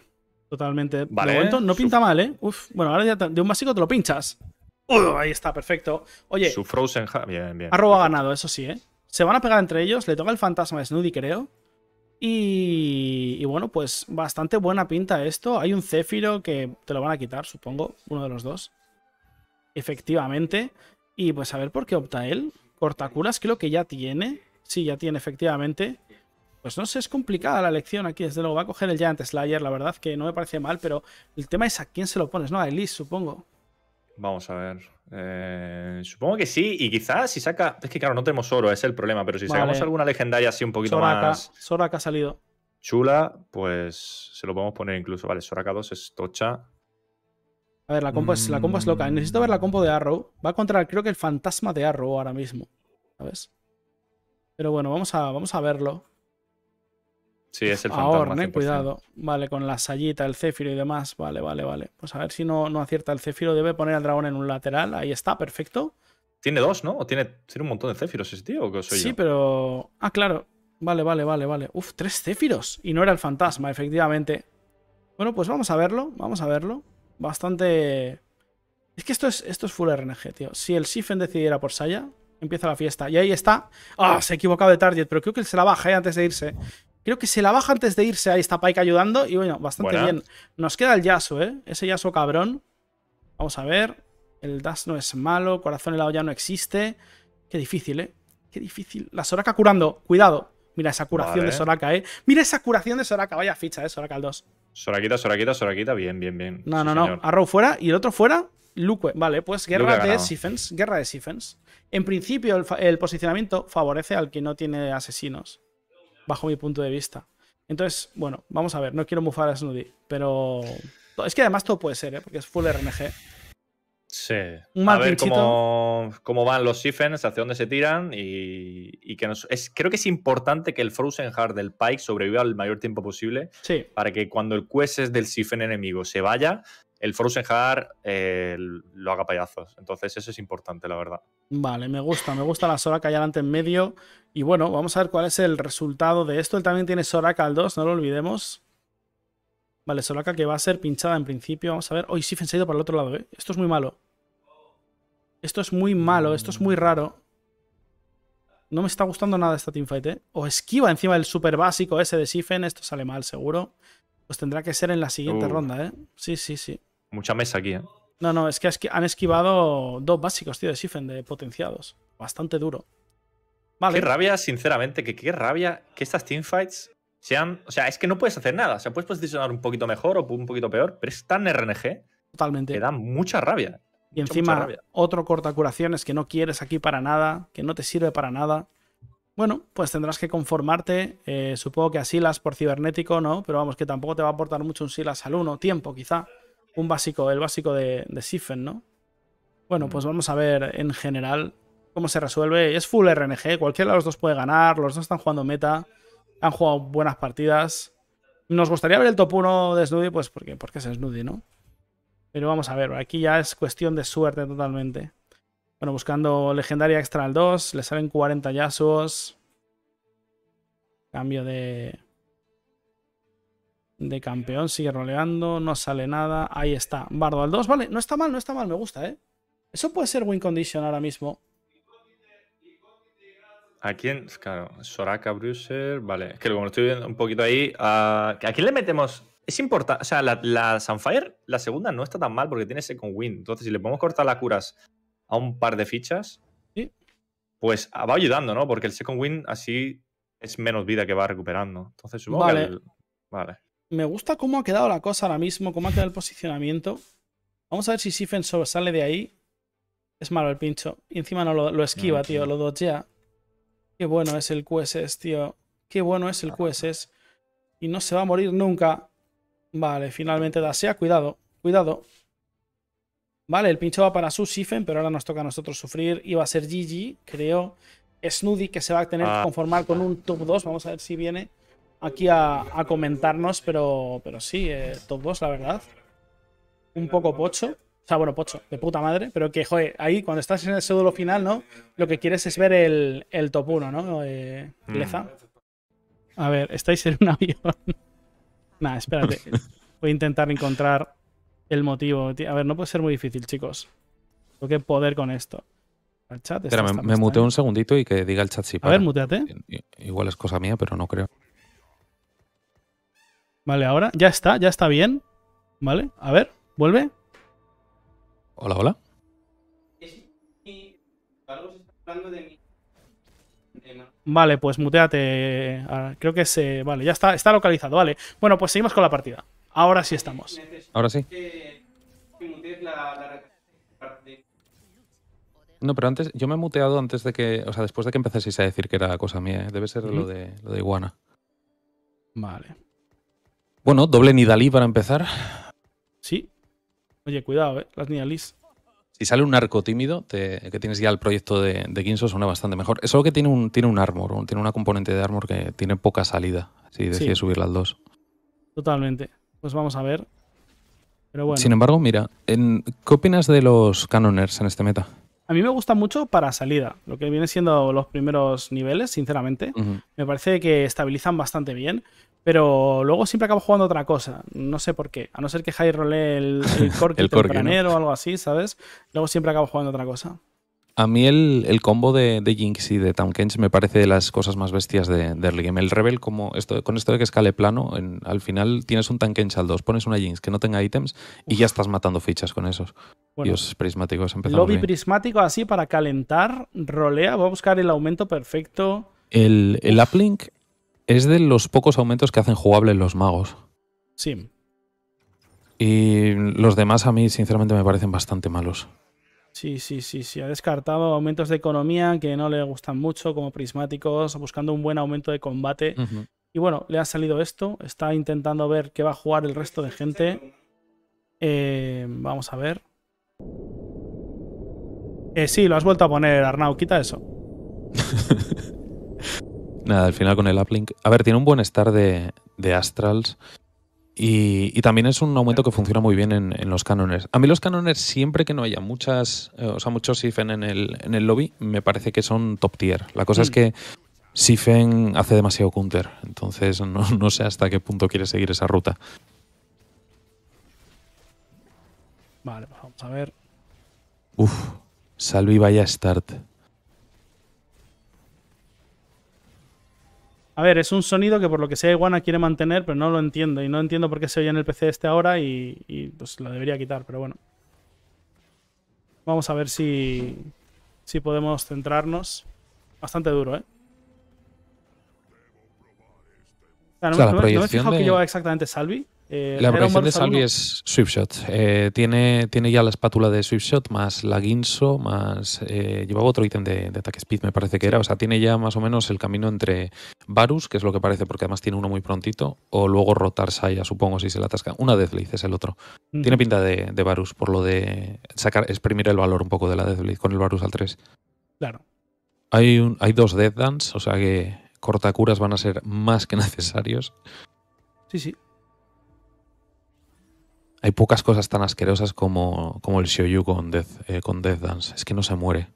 Totalmente. Vale. De no pinta mal, ¿eh? Uf, bueno, ahora de un básico te lo pinchas. ahí está, perfecto. Oye. Su Frozen Bien, bien. Arroba ganado, eso sí, ¿eh? Se van a pegar entre ellos. Le toca el fantasma de Snoody, creo. Y, y, bueno, pues bastante buena pinta esto. Hay un Céfiro que te lo van a quitar, supongo, uno de los dos. Efectivamente. Y pues a ver por qué opta él. Cortaculas creo que ya tiene. Sí, ya tiene, efectivamente. Pues no sé, es complicada la elección aquí, desde luego. Va a coger el Giant Slayer, la verdad que no me parece mal, pero el tema es a quién se lo pones, ¿no? A Elise, supongo. Vamos a ver. Eh, supongo que sí, y quizás si saca. Es que claro, no tenemos oro, es el problema, pero si sacamos alguna legendaria así un poquito más. más. Soraka ha salido. Chula, pues se lo podemos poner incluso. Vale, Soraka 2 es tocha. A ver, la compo, es, la compo es loca. Mm. Necesito ver la compo de Arrow. Va a contra, creo que el fantasma de Arrow ahora mismo. ¿Sabes? Pero bueno, vamos a, vamos a verlo. Sí, es el fantasma. cuidado. Vale, con la sayita, el céfiro y demás. Vale, vale, vale. Pues a ver si no, no acierta el céfiro. Debe poner al dragón en un lateral. Ahí está, perfecto. Tiene dos, ¿no? ¿O tiene, tiene un montón de céfiros ese tío? sí, pero. Ah, claro. Vale, vale, vale, vale. Uf, tres céfiros. Y no era el fantasma, efectivamente. Bueno, pues vamos a verlo. Vamos a verlo. Bastante. Es que esto es, esto es full RNG, tío. Si el Sifen decidiera por Saya, empieza la fiesta. Y ahí está. Ah, se ha equivocado de target, pero creo que él se la baja ¿eh? antes de irse. Creo que se la baja antes de irse. Ahí está Pike ayudando. Y bueno, bastante bien. Nos queda el Yasuo, ¿eh? Ese Yasuo cabrón. Vamos a ver. El das no es malo. Corazón helado ya no existe. Qué difícil, ¿eh? Qué difícil. La Soraka curando. Cuidado. Mira esa curación de Soraka, ¿eh? Mira esa curación de Soraka. Vaya ficha, ¿eh? Soraka al 2. Sorakita, Sorakita, Sorakita, Bien, bien, bien. No, no, no. Arrow fuera. ¿Y el otro fuera? Luque. Vale, pues guerra de Sifens. Guerra de sifens En principio, el posicionamiento favorece al que no tiene asesinos bajo mi punto de vista. Entonces, bueno, vamos a ver, no quiero mufar a Snoody, pero... Es que además todo puede ser, ¿eh? porque es full RNG. Sí. Un a ver cómo, van los Sifens, hacia dónde se tiran y, y que nos, creo que es importante que el Frozen Heart del Pike sobreviva el mayor tiempo posible sí. para que cuando el Queses del Sifen enemigo se vaya, el Frozen Heart eh, lo haga payazos. Entonces eso es importante, la verdad. Vale, me gusta, me gusta la Soraka allá adelante en medio. Y bueno, vamos a ver cuál es el resultado de esto. Él también tiene Soraka al 2, no lo olvidemos. Vale, Soraka que va a ser pinchada en principio. Vamos a ver. Hoy Sifen se ha ido para el otro lado, ¿eh? Esto es muy malo. Esto es muy malo, esto es muy raro. No me está gustando nada esta teamfight, ¿eh? O esquiva encima del super básico ese de Sifen. Esto sale mal, seguro. Pues tendrá que ser en la siguiente ronda, ¿eh? Sí, sí, sí. Mucha mesa aquí, ¿eh? No, no, es que han esquivado dos básicos, tío, de Sifen, de potenciados. Bastante duro. Vale. Qué rabia, sinceramente, que qué rabia que estas teamfights sean. O sea, es que no puedes hacer nada. O sea, puedes posicionar un poquito mejor o un poquito peor, pero es tan RNG. Totalmente. Que da mucha rabia. Y encima, otro corta otro que no quieres aquí para nada, que no te sirve para nada. Bueno, pues tendrás que conformarte. Eh, supongo que a Silas por cibernético, ¿no? Pero vamos, que tampoco te va a aportar mucho un Silas al uno tiempo quizá un básico, el básico de, de ¿no? Bueno, pues vamos a ver en general cómo se resuelve. Es full RNG, cualquiera de los dos puede ganar, los dos están jugando meta, han jugado buenas partidas. Nos gustaría ver el top 1 de Snoody, pues porque, porque es Snoody, ¿no? Pero vamos a ver, aquí ya es cuestión de suerte totalmente. Bueno, buscando legendaria extra al 2, le salen 40 Yasuos. Cambio de de campeón, sigue roleando, no sale nada. Ahí está, Bardo al 2. Vale, no está mal, no está mal, me gusta, ¿eh? Eso puede ser win condition ahora mismo. ¿A quién? Claro, Soraka, Bruiser. Vale, que como lo estoy viendo un poquito ahí, ¿a, quién le metemos? Es importante, o sea, la, la, Sunfire, la segunda, no está tan mal porque tiene second win. Entonces, si le podemos cortar las curas a un par de fichas, ¿Sí? pues va ayudando, ¿no? Porque el second win así es menos vida que va recuperando. Entonces, supongo vale. que. Vale. Me gusta cómo ha quedado la cosa ahora mismo, cómo ha quedado el posicionamiento. Vamos a ver si Sifen sobresale de ahí. Es malo el pincho. Y encima no lo, esquiva, tío. Lo dodgea. Qué bueno es el QSS, tío. Qué bueno es el QSS. Y no se va a morir nunca. Vale, finalmente dasea. Cuidado, cuidado. Vale, el pincho va para su Sifen, pero ahora nos toca a nosotros sufrir. Y va a ser Gigi, creo. Snoody, que se va a tener que ah. conformar con un top 2. Vamos a ver si viene aquí a, comentarnos, pero, pero sí, eh, top 2, la verdad. Un poco pocho. O sea, bueno, pocho, de puta madre, pero que, joder, ahí cuando estás en el pseudo final, ¿no? Lo que quieres es ver el, top 1, ¿no? Eh, mm. A ver, estáis en un avión. nada, espérate. Voy a intentar encontrar el motivo. A ver, no puede ser muy difícil, chicos. Tengo que poder con esto. Espera, me, me muteo un ¿eh? segundito y que diga el chat si para. A ver, muteate. Igual es cosa mía, pero no creo. Vale, ahora ya está, ya está bien. Vale, a ver, vuelve. Hola, hola. Vale, pues muteate. Ah, creo que se. Vale, ya está, está localizado, vale. Bueno, pues seguimos con la partida. Ahora sí estamos. Ahora sí. No, pero antes, yo me he muteado antes de que. O sea, después de que empezaseis a decir que era cosa mía, ¿eh? debe ser lo, de, lo de Iguana. Vale. Bueno, doble Nidalí para empezar. Sí. Oye, cuidado, ¿eh? Las Nidalís. Si sale un arco tímido, que tienes ya el proyecto de, de suena bastante mejor. Es solo que tiene un, tiene un armor, tiene una componente de armor que tiene poca salida, si decides subir las dos. Totalmente. Pues vamos a ver. Pero Sin embargo, mira, en, ¿qué opinas de los cannoners en este meta? A mí me gusta mucho para salida, lo que viene siendo los primeros niveles, sinceramente. Me parece que estabilizan bastante bien. Pero luego siempre acabo jugando otra cosa. No sé por qué. A no ser que Jai rolee el, el el tempranero o algo así, ¿sabes? Luego siempre acabo jugando otra cosa. A mí el, combo de, Jinx y de Tankens me parece de las cosas más bestias de, early game. El Rebel, como esto, con esto de que escale plano, al final tienes un Tankens al 2, pones una Jinx que no tenga ítems y ya estás matando fichas con esos. Bueno, Dios, prismáticos. Lobby bien. prismático así para calentar, rolea, voy a buscar el aumento perfecto. El, el uplink es de los pocos aumentos que hacen jugables los magos. Sí. Y los demás a mí, sinceramente, me parecen bastante malos. Sí, sí, sí, sí. Ha descartado aumentos de economía que no le gustan mucho, como prismáticos, buscando un buen aumento de combate. Y bueno, le ha salido esto. Está intentando ver qué va a jugar el resto de gente. Eh, vamos a ver. Eh, sí, lo has vuelto a poner, Arnau. Quita eso. Nada, eh, al final con el uplink. A ver, tiene un buen estar de, de astrals. Y, también es un aumento que funciona muy bien en, los cánones. A mí los cánones, siempre que no haya muchas, eh, o sea, muchos Sifen en el, en el lobby, me parece que son top tier. La cosa es mm. que Sifen hace demasiado counter, entonces no, sé hasta qué punto quiere seguir esa ruta. Vale, vamos a ver. Uf, Salvi vaya start. A ver, es un sonido que por lo que sea Iguana quiere mantener, pero no lo entiendo. Y no entiendo por qué se oye en el PC este ahora y, pues la debería quitar, pero bueno. Vamos a ver si, si podemos centrarnos. Bastante duro, ¿eh? no, me, he fijado que lleva exactamente Salvi, eh, la versión de Salvi es Swiftshot. Eh, tiene, tiene ya la espátula de Swiftshot más la guinso, más. Eh, llevaba otro ítem de, ataque speed, me parece que era. O sea, tiene ya más o menos el camino entre Varus, que es lo que parece, porque además tiene uno muy prontito, o luego rotar Saya, supongo, si se la atasca. Una Deathblade es el otro. Tiene pinta de, Varus, por lo de sacar, exprimir el valor un poco de la Deathblade con el Varus al 3. Claro. Hay, hay dos Death Dance, o sea que cortacuras van a ser más que necesarios. Sí, sí. Hay pocas cosas tan asquerosas como, como el Shoyu con Death, eh, con Death Dance. Es que no se muere.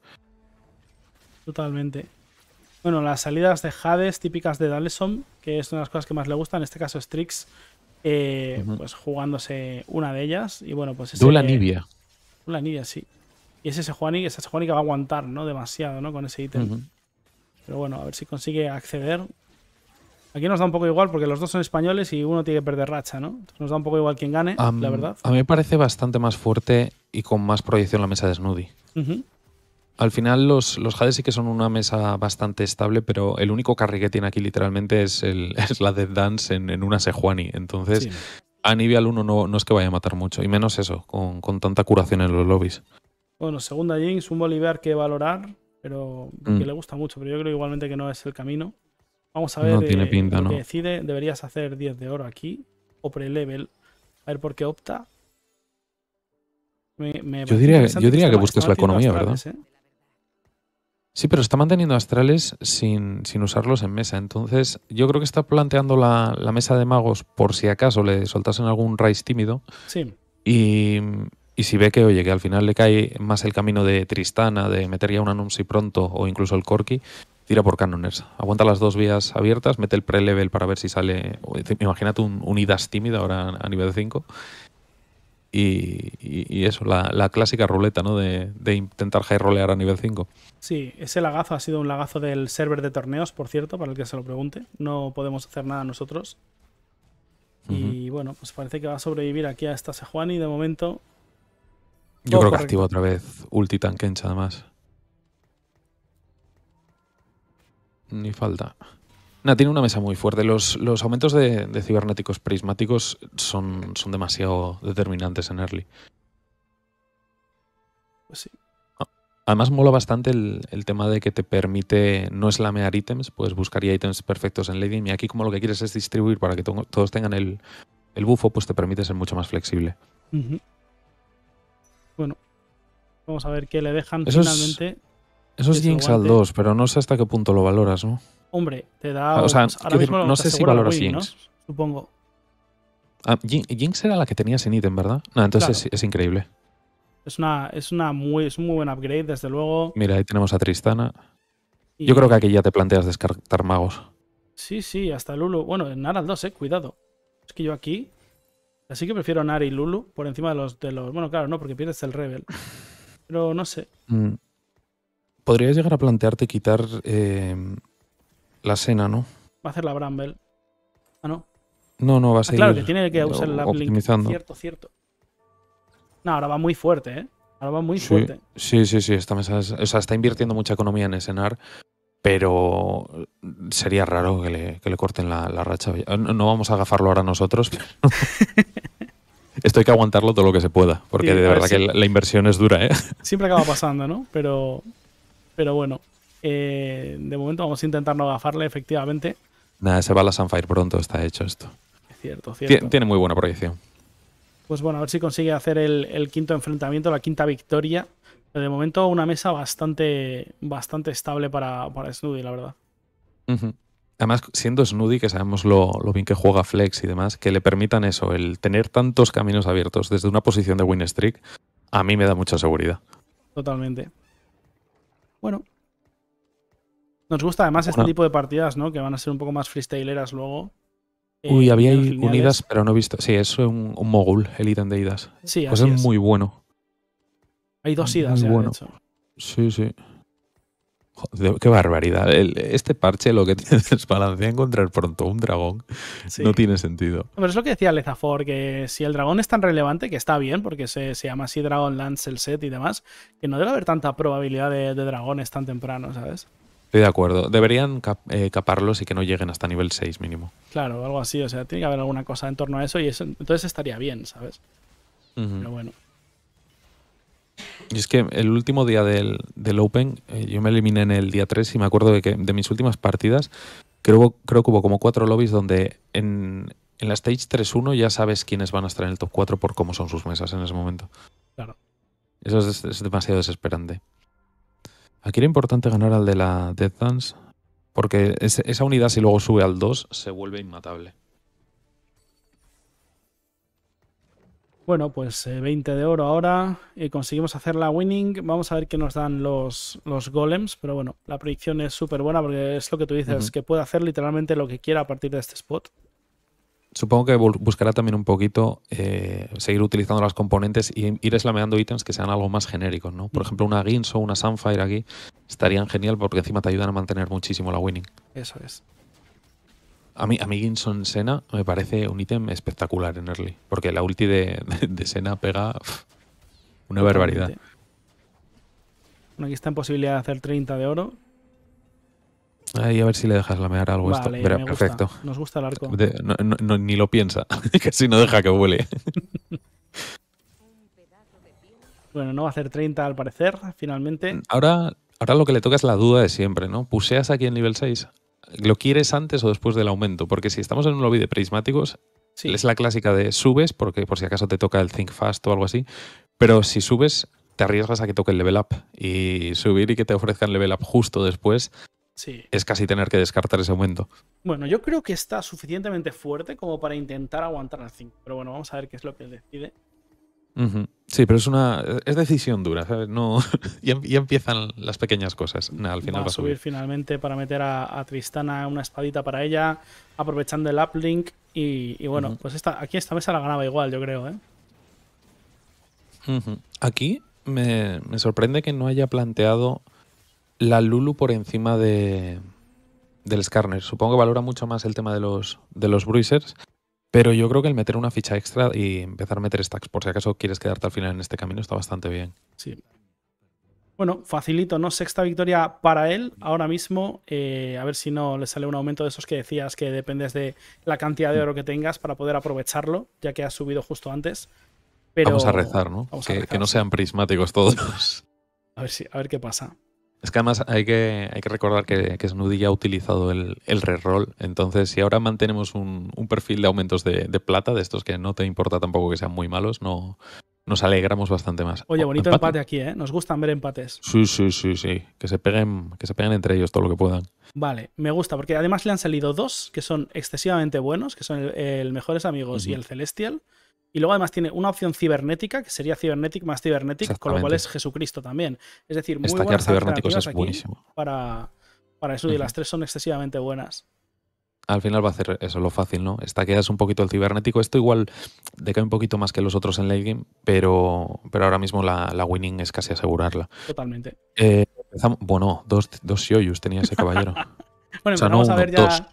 Totalmente. Bueno, las salidas de Hades típicas de Dalesom, que es una de las cosas que más le gusta, en este caso Strix, eh, pues jugándose una de ellas. Y bueno, pues es. la Nibia. la Nibia, sí. Y es ese Juani, esa que va a aguantar, ¿no? Demasiado, ¿no? Con ese ítem. Pero bueno, a ver si consigue acceder Aquí nos da un poco igual porque los dos son españoles y uno tiene que perder racha, ¿no? Nos da un poco igual quién gane, la verdad. A mí me parece bastante más fuerte y con más proyección la mesa de Snoody. Al final los, los Hades sí que son una mesa bastante estable, pero el único carry que tiene aquí literalmente es, el, la Dead Dance en, en una Sejuani. Entonces, a nivel 1 no, es que vaya a matar mucho, y menos eso, con, tanta curación en los lobbies. Bueno, segunda Jinx, un Bolívar que valorar, pero que mm. le gusta mucho, pero yo creo igualmente que no es el camino. Vamos a ver. Eh, no tiene pinta, decide, deberías hacer 10 de oro aquí. O pre-level. A ver por qué opta. yo, diría, que, busques la economía, ¿verdad? ¿eh? Sí, pero está manteniendo astrales sin, usarlos en mesa. Entonces, yo creo que está planteando la, mesa de magos por si acaso le soltasen algún raíz tímido. Sí. Y, si ve que, oye, que al final le cae más el camino de Tristana, de meter ya un Anunsi pronto o incluso el Corki, Tira por Cannoners. Aguanta las dos vías abiertas, mete el pre-level para ver si sale. Imagínate un, unidas IDAS tímida ahora a nivel 5. Y, eso, la, clásica ruleta, ¿no? De, intentar high rolear a nivel 5. Sí, ese lagazo ha sido un lagazo del server de torneos, por cierto, para el que se lo pregunte. No podemos hacer nada nosotros. Y bueno, pues parece que va a sobrevivir aquí a esta Sejuani de momento. Yo creo que activo otra vez Ulti Tankencha, además. ni falta. tiene una mesa muy fuerte. Los, aumentos de, cibernéticos prismáticos son, son demasiado determinantes en early. Pues sí. Ah, además mola bastante el, tema de que te permite no slamear ítems, pues buscaría ítems perfectos en Lady. Y aquí como lo que quieres es distribuir para que todos tengan el, el, bufo, pues te permite ser mucho más flexible. Bueno, vamos a ver qué le dejan finalmente. Eso es Jinx al 2, pero no sé hasta qué punto lo valoras, ¿no? Hombre, te da. Ah, o sea, no sé si valoras Jinx. Supongo. Ah, Jinx era la que tenías en ítem, ¿verdad? No, entonces es, increíble. Es una, es una muy, es un muy buen upgrade, desde luego. Mira, ahí tenemos a Tristana. Yo creo que aquí ya te planteas descartar magos. Sí, sí, hasta Lulu. Bueno, en Nara 2, eh, cuidado. Es que yo aquí. Así que prefiero Nara y Lulu por encima de los, de los. Bueno, claro, no, porque pierdes el Rebel. Pero no sé. Mm podrías llegar a plantearte quitar eh, la cena, ¿no? Va a hacer la Bramble. Ah, no. No, no, va a ah, seguir claro, que tiene que usar la optimizando. Cierto, cierto. No, ahora va muy fuerte, ¿eh? Ahora va muy fuerte. Sí, sí, sí. o sea, está invirtiendo mucha economía en escenar, pero sería raro que le, corten la, racha. No vamos a agafarlo ahora nosotros. Esto hay que aguantarlo todo lo que se pueda, porque de verdad que la inversión es dura, ¿eh? Siempre acaba pasando, ¿no? Pero pero bueno, eh, de momento vamos a intentar no gafarle, efectivamente. Nada, se a la Sunfire pronto está hecho esto. Es cierto, cierto. tiene muy buena proyección. Pues bueno, a ver si consigue hacer el, quinto enfrentamiento, la quinta victoria. de momento una mesa bastante, bastante estable para, Snoody, la verdad. Además, siendo Snoody, que sabemos lo, lo, bien que juega Flex y demás, que le permitan eso, el tener tantos caminos abiertos desde una posición de win streak, a mí me da mucha seguridad. Totalmente. Bueno. Nos gusta además este tipo de partidas, ¿no? Que van a ser un poco más freestyleras luego. Uy, eh, había unidas, pero no he visto. Sí, es un, mogul, el ítem de idas. Sí, pues es, muy bueno. Hay dos idas, muy bueno. hecho. Sí, sí qué barbaridad. este parche lo que tiene es balancear encontrar pronto un dragón. No tiene sentido. Pero es lo que decía Lezafor, que si el dragón es tan relevante, que está bien, porque se, llama así Dragon Lance el set y demás, que no debe haber tanta probabilidad de, dragones tan temprano, ¿sabes? Estoy de acuerdo. Deberían eh, caparlos y que no lleguen hasta nivel 6 mínimo. Claro, algo así. O sea, tiene que haber alguna cosa en torno a eso y entonces estaría bien, ¿sabes? Pero bueno. Y es que el último día del, Open, eh, yo me eliminé en el día 3 y me acuerdo de que de mis últimas partidas, creo, creo que hubo como cuatro lobbies donde en, la Stage 3-1 ya sabes quiénes van a estar en el top 4 por cómo son sus mesas en ese momento. Claro. Eso es, demasiado desesperante. Aquí era importante ganar al de la Death Dance, porque esa unidad si luego sube al 2 se vuelve inmatable. Bueno, pues 20 eh, de oro ahora. y eh, conseguimos hacer la winning. Vamos a ver qué nos dan los, los golems. Pero bueno, la predicción es súper buena porque es lo que tú dices, que puede hacer literalmente lo que quiera a partir de este spot. Supongo que buscará también un poquito eh, seguir utilizando las componentes e ir eslameando ítems que sean algo más genéricos, ¿no? Por ejemplo, una o una Sunfire aquí estarían genial porque encima te ayudan a mantener muchísimo la winning. Eso es. A mí, a mí Ginson Sena me parece un ítem espectacular en early, porque la ulti de, Sena pega una barbaridad. aquí está en posibilidad de hacer 30 de oro. Ahí a ver si le dejas lamear algo esto. perfecto. Nos gusta el arco. ni lo piensa, que si no deja que vuele. bueno, no va a hacer 30 al parecer, finalmente. Ahora, ahora lo que le toca es la duda de siempre, ¿no? ¿Puseas aquí en nivel 6? ¿Lo quieres antes o después del aumento? Porque si estamos en un lobby de prismáticos, es la clásica de subes, porque por si acaso te toca el Think Fast o algo así, pero si subes, te arriesgas a que toque el level up. Y subir y que te ofrezcan level up justo después es casi tener que descartar ese aumento. Bueno, yo creo que está suficientemente fuerte como para intentar aguantar el Think, pero bueno, vamos a ver qué es lo que decide. Sí, pero es una es decisión dura, ¿sabes? No, em, ya, empiezan las pequeñas cosas. al final va, a subir. finalmente para meter a, a, Tristana una espadita para ella, aprovechando el uplink. Y, y bueno, pues esta, aquí esta mesa la ganaba igual, yo creo. ¿eh? Aquí me, me, sorprende que no haya planteado la Lulu por encima de, del Skarner. Supongo que valora mucho más el tema de los, de los Bruisers. Pero yo creo que el meter una ficha extra y empezar a meter stacks, por si acaso quieres quedarte al final en este camino, está bastante bien. Sí. Bueno, facilito, ¿no? Sexta victoria para él ahora mismo. Eh, a ver si no le sale un aumento de esos que decías que dependes de la cantidad de mm. oro que tengas para poder aprovecharlo, ya que has subido justo antes. Pero, vamos a rezar, ¿no? Que, que, no sean prismáticos todos. A ver, si, a ver qué pasa. Es que además hay que, hay que recordar que, que ya ha utilizado el, el reroll. Entonces, si ahora mantenemos un, perfil de aumentos de, plata, de estos que no te importa tampoco que sean muy malos, no, nos alegramos bastante más. Oye, bonito empate. aquí, ¿eh? Nos gustan ver empates. Sí, sí, sí, sí. Que se peguen, que se peguen entre ellos todo lo que puedan. Vale, me gusta, porque además le han salido dos que son excesivamente buenos, que son el, Mejores Amigos y el Celestial. Y luego además tiene una opción cibernética, que sería Cibernetic más Cibernetic, con lo cual es Jesucristo también. Es decir, muy Estaquear cibernéticos es buenísimo. Para, para eso, y las tres son excesivamente buenas al final va a ser eso lo fácil, ¿no? Estaqueas un poquito el cibernético. Esto igual decae un poquito más que los otros en late game, pero, pero ahora mismo la, winning es casi asegurarla. Totalmente. Eh, bueno, dos, dos Shoyus tenía ese caballero. bueno, o a ver ya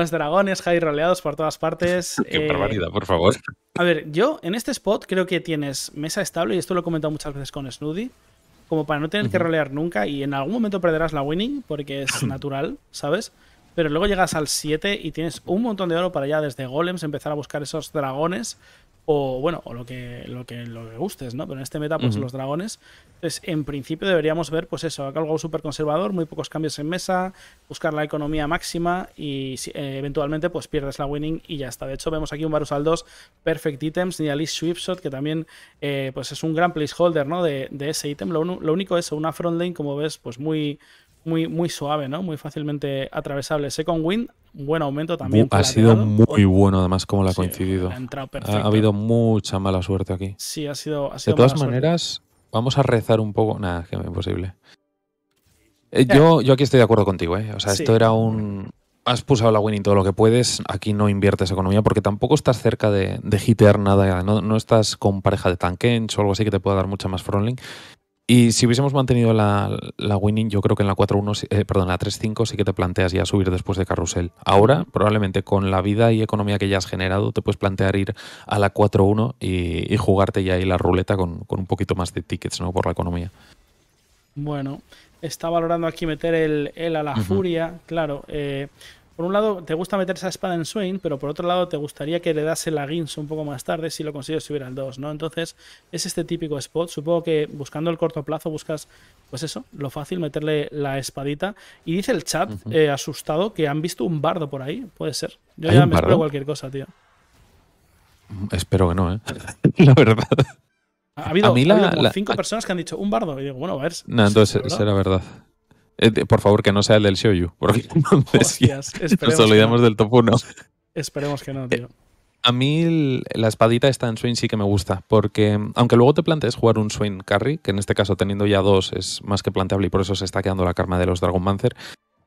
los dragones high roleados por todas partes. Qué eh, barbaridad, por favor. A ver, yo en este spot creo que tienes mesa estable, y esto lo he comentado muchas veces con Snoody, como para no tener que rolear nunca y en algún momento perderás la winning porque es natural, ¿sabes? Pero luego llegas al 7 y tienes un montón de oro para ya desde golems empezar a buscar esos dragones o bueno, o lo que, lo que, lo gustes, ¿no? Pero en este meta, pues los dragones. Entonces, en principio deberíamos ver, pues eso, algo súper conservador, muy pocos cambios en mesa, buscar la economía máxima y eh, eventualmente, pues pierdes la winning y ya está. De hecho, vemos aquí un Varus al 2, Perfect Items, Alice Sweepshot, que también, eh, pues es un gran placeholder, ¿no? De, ese ítem. Lo, lo, único es una front lane, como ves, pues muy, muy, suave, ¿no? Muy fácilmente atravesable. Second Wind, buen aumento también. ha sido muy bueno, además, como la ha coincidido. Ha, habido mucha mala suerte aquí. Sí, ha sido. de todas maneras, vamos a rezar un poco. Nada, que imposible. Eh, yo, yo aquí estoy de acuerdo contigo, ¿eh? O sea, esto era un. Has pulsado la winning todo lo que puedes. Aquí no inviertes economía porque tampoco estás cerca de, de hitear nada. No, estás con pareja de tankench o algo así que te pueda dar mucha más frontlink. Y si hubiésemos mantenido la, winning, yo creo que en la 4 eh, perdón, la 3-5 sí que te planteas ya subir después de carrusel. Ahora, probablemente con la vida y economía que ya has generado, te puedes plantear ir a la 4-1 y, jugarte ya ahí la ruleta con, un poquito más de tickets, ¿no? Por la economía. Bueno, está valorando aquí meter el, a la furia, claro. Eh, por un lado, te gusta meter esa espada en Swain, pero por otro lado, te gustaría que le das la Guins un poco más tarde si lo consigues subir al 2, ¿no? Entonces, es este típico spot. Supongo que buscando el corto plazo buscas, pues eso, lo fácil, meterle la espadita. Y dice el chat, eh, asustado, que han visto un bardo por ahí. Puede ser. Yo ya me espero cualquier cosa, tío. Espero que no, ¿eh? la verdad. Ha habido, cinco personas que han dicho un bardo. Y digo, bueno, a ver. No, entonces será verdad. Eh, por favor, que no sea el del Shoyu, porque nos olvidamos del top 1. Esperemos que no, eh, tío. a mí la espadita está en Swain sí que me gusta, porque aunque luego te plantees jugar un swain carry, que en este caso teniendo ya dos es más que planteable y por eso se está quedando la karma de los Dragon Mancer,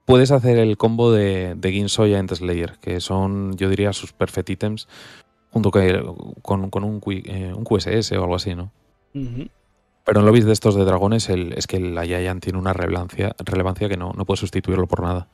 puedes hacer el combo de, de soya en Slayer, que son, yo diría, sus perfect items, junto con, con un, eh, un, QSS o algo así, ¿no? Pero en lobbies de estos de dragones es que la Ayayan tiene una relevancia, relevancia que no, puede sustituirlo por nada.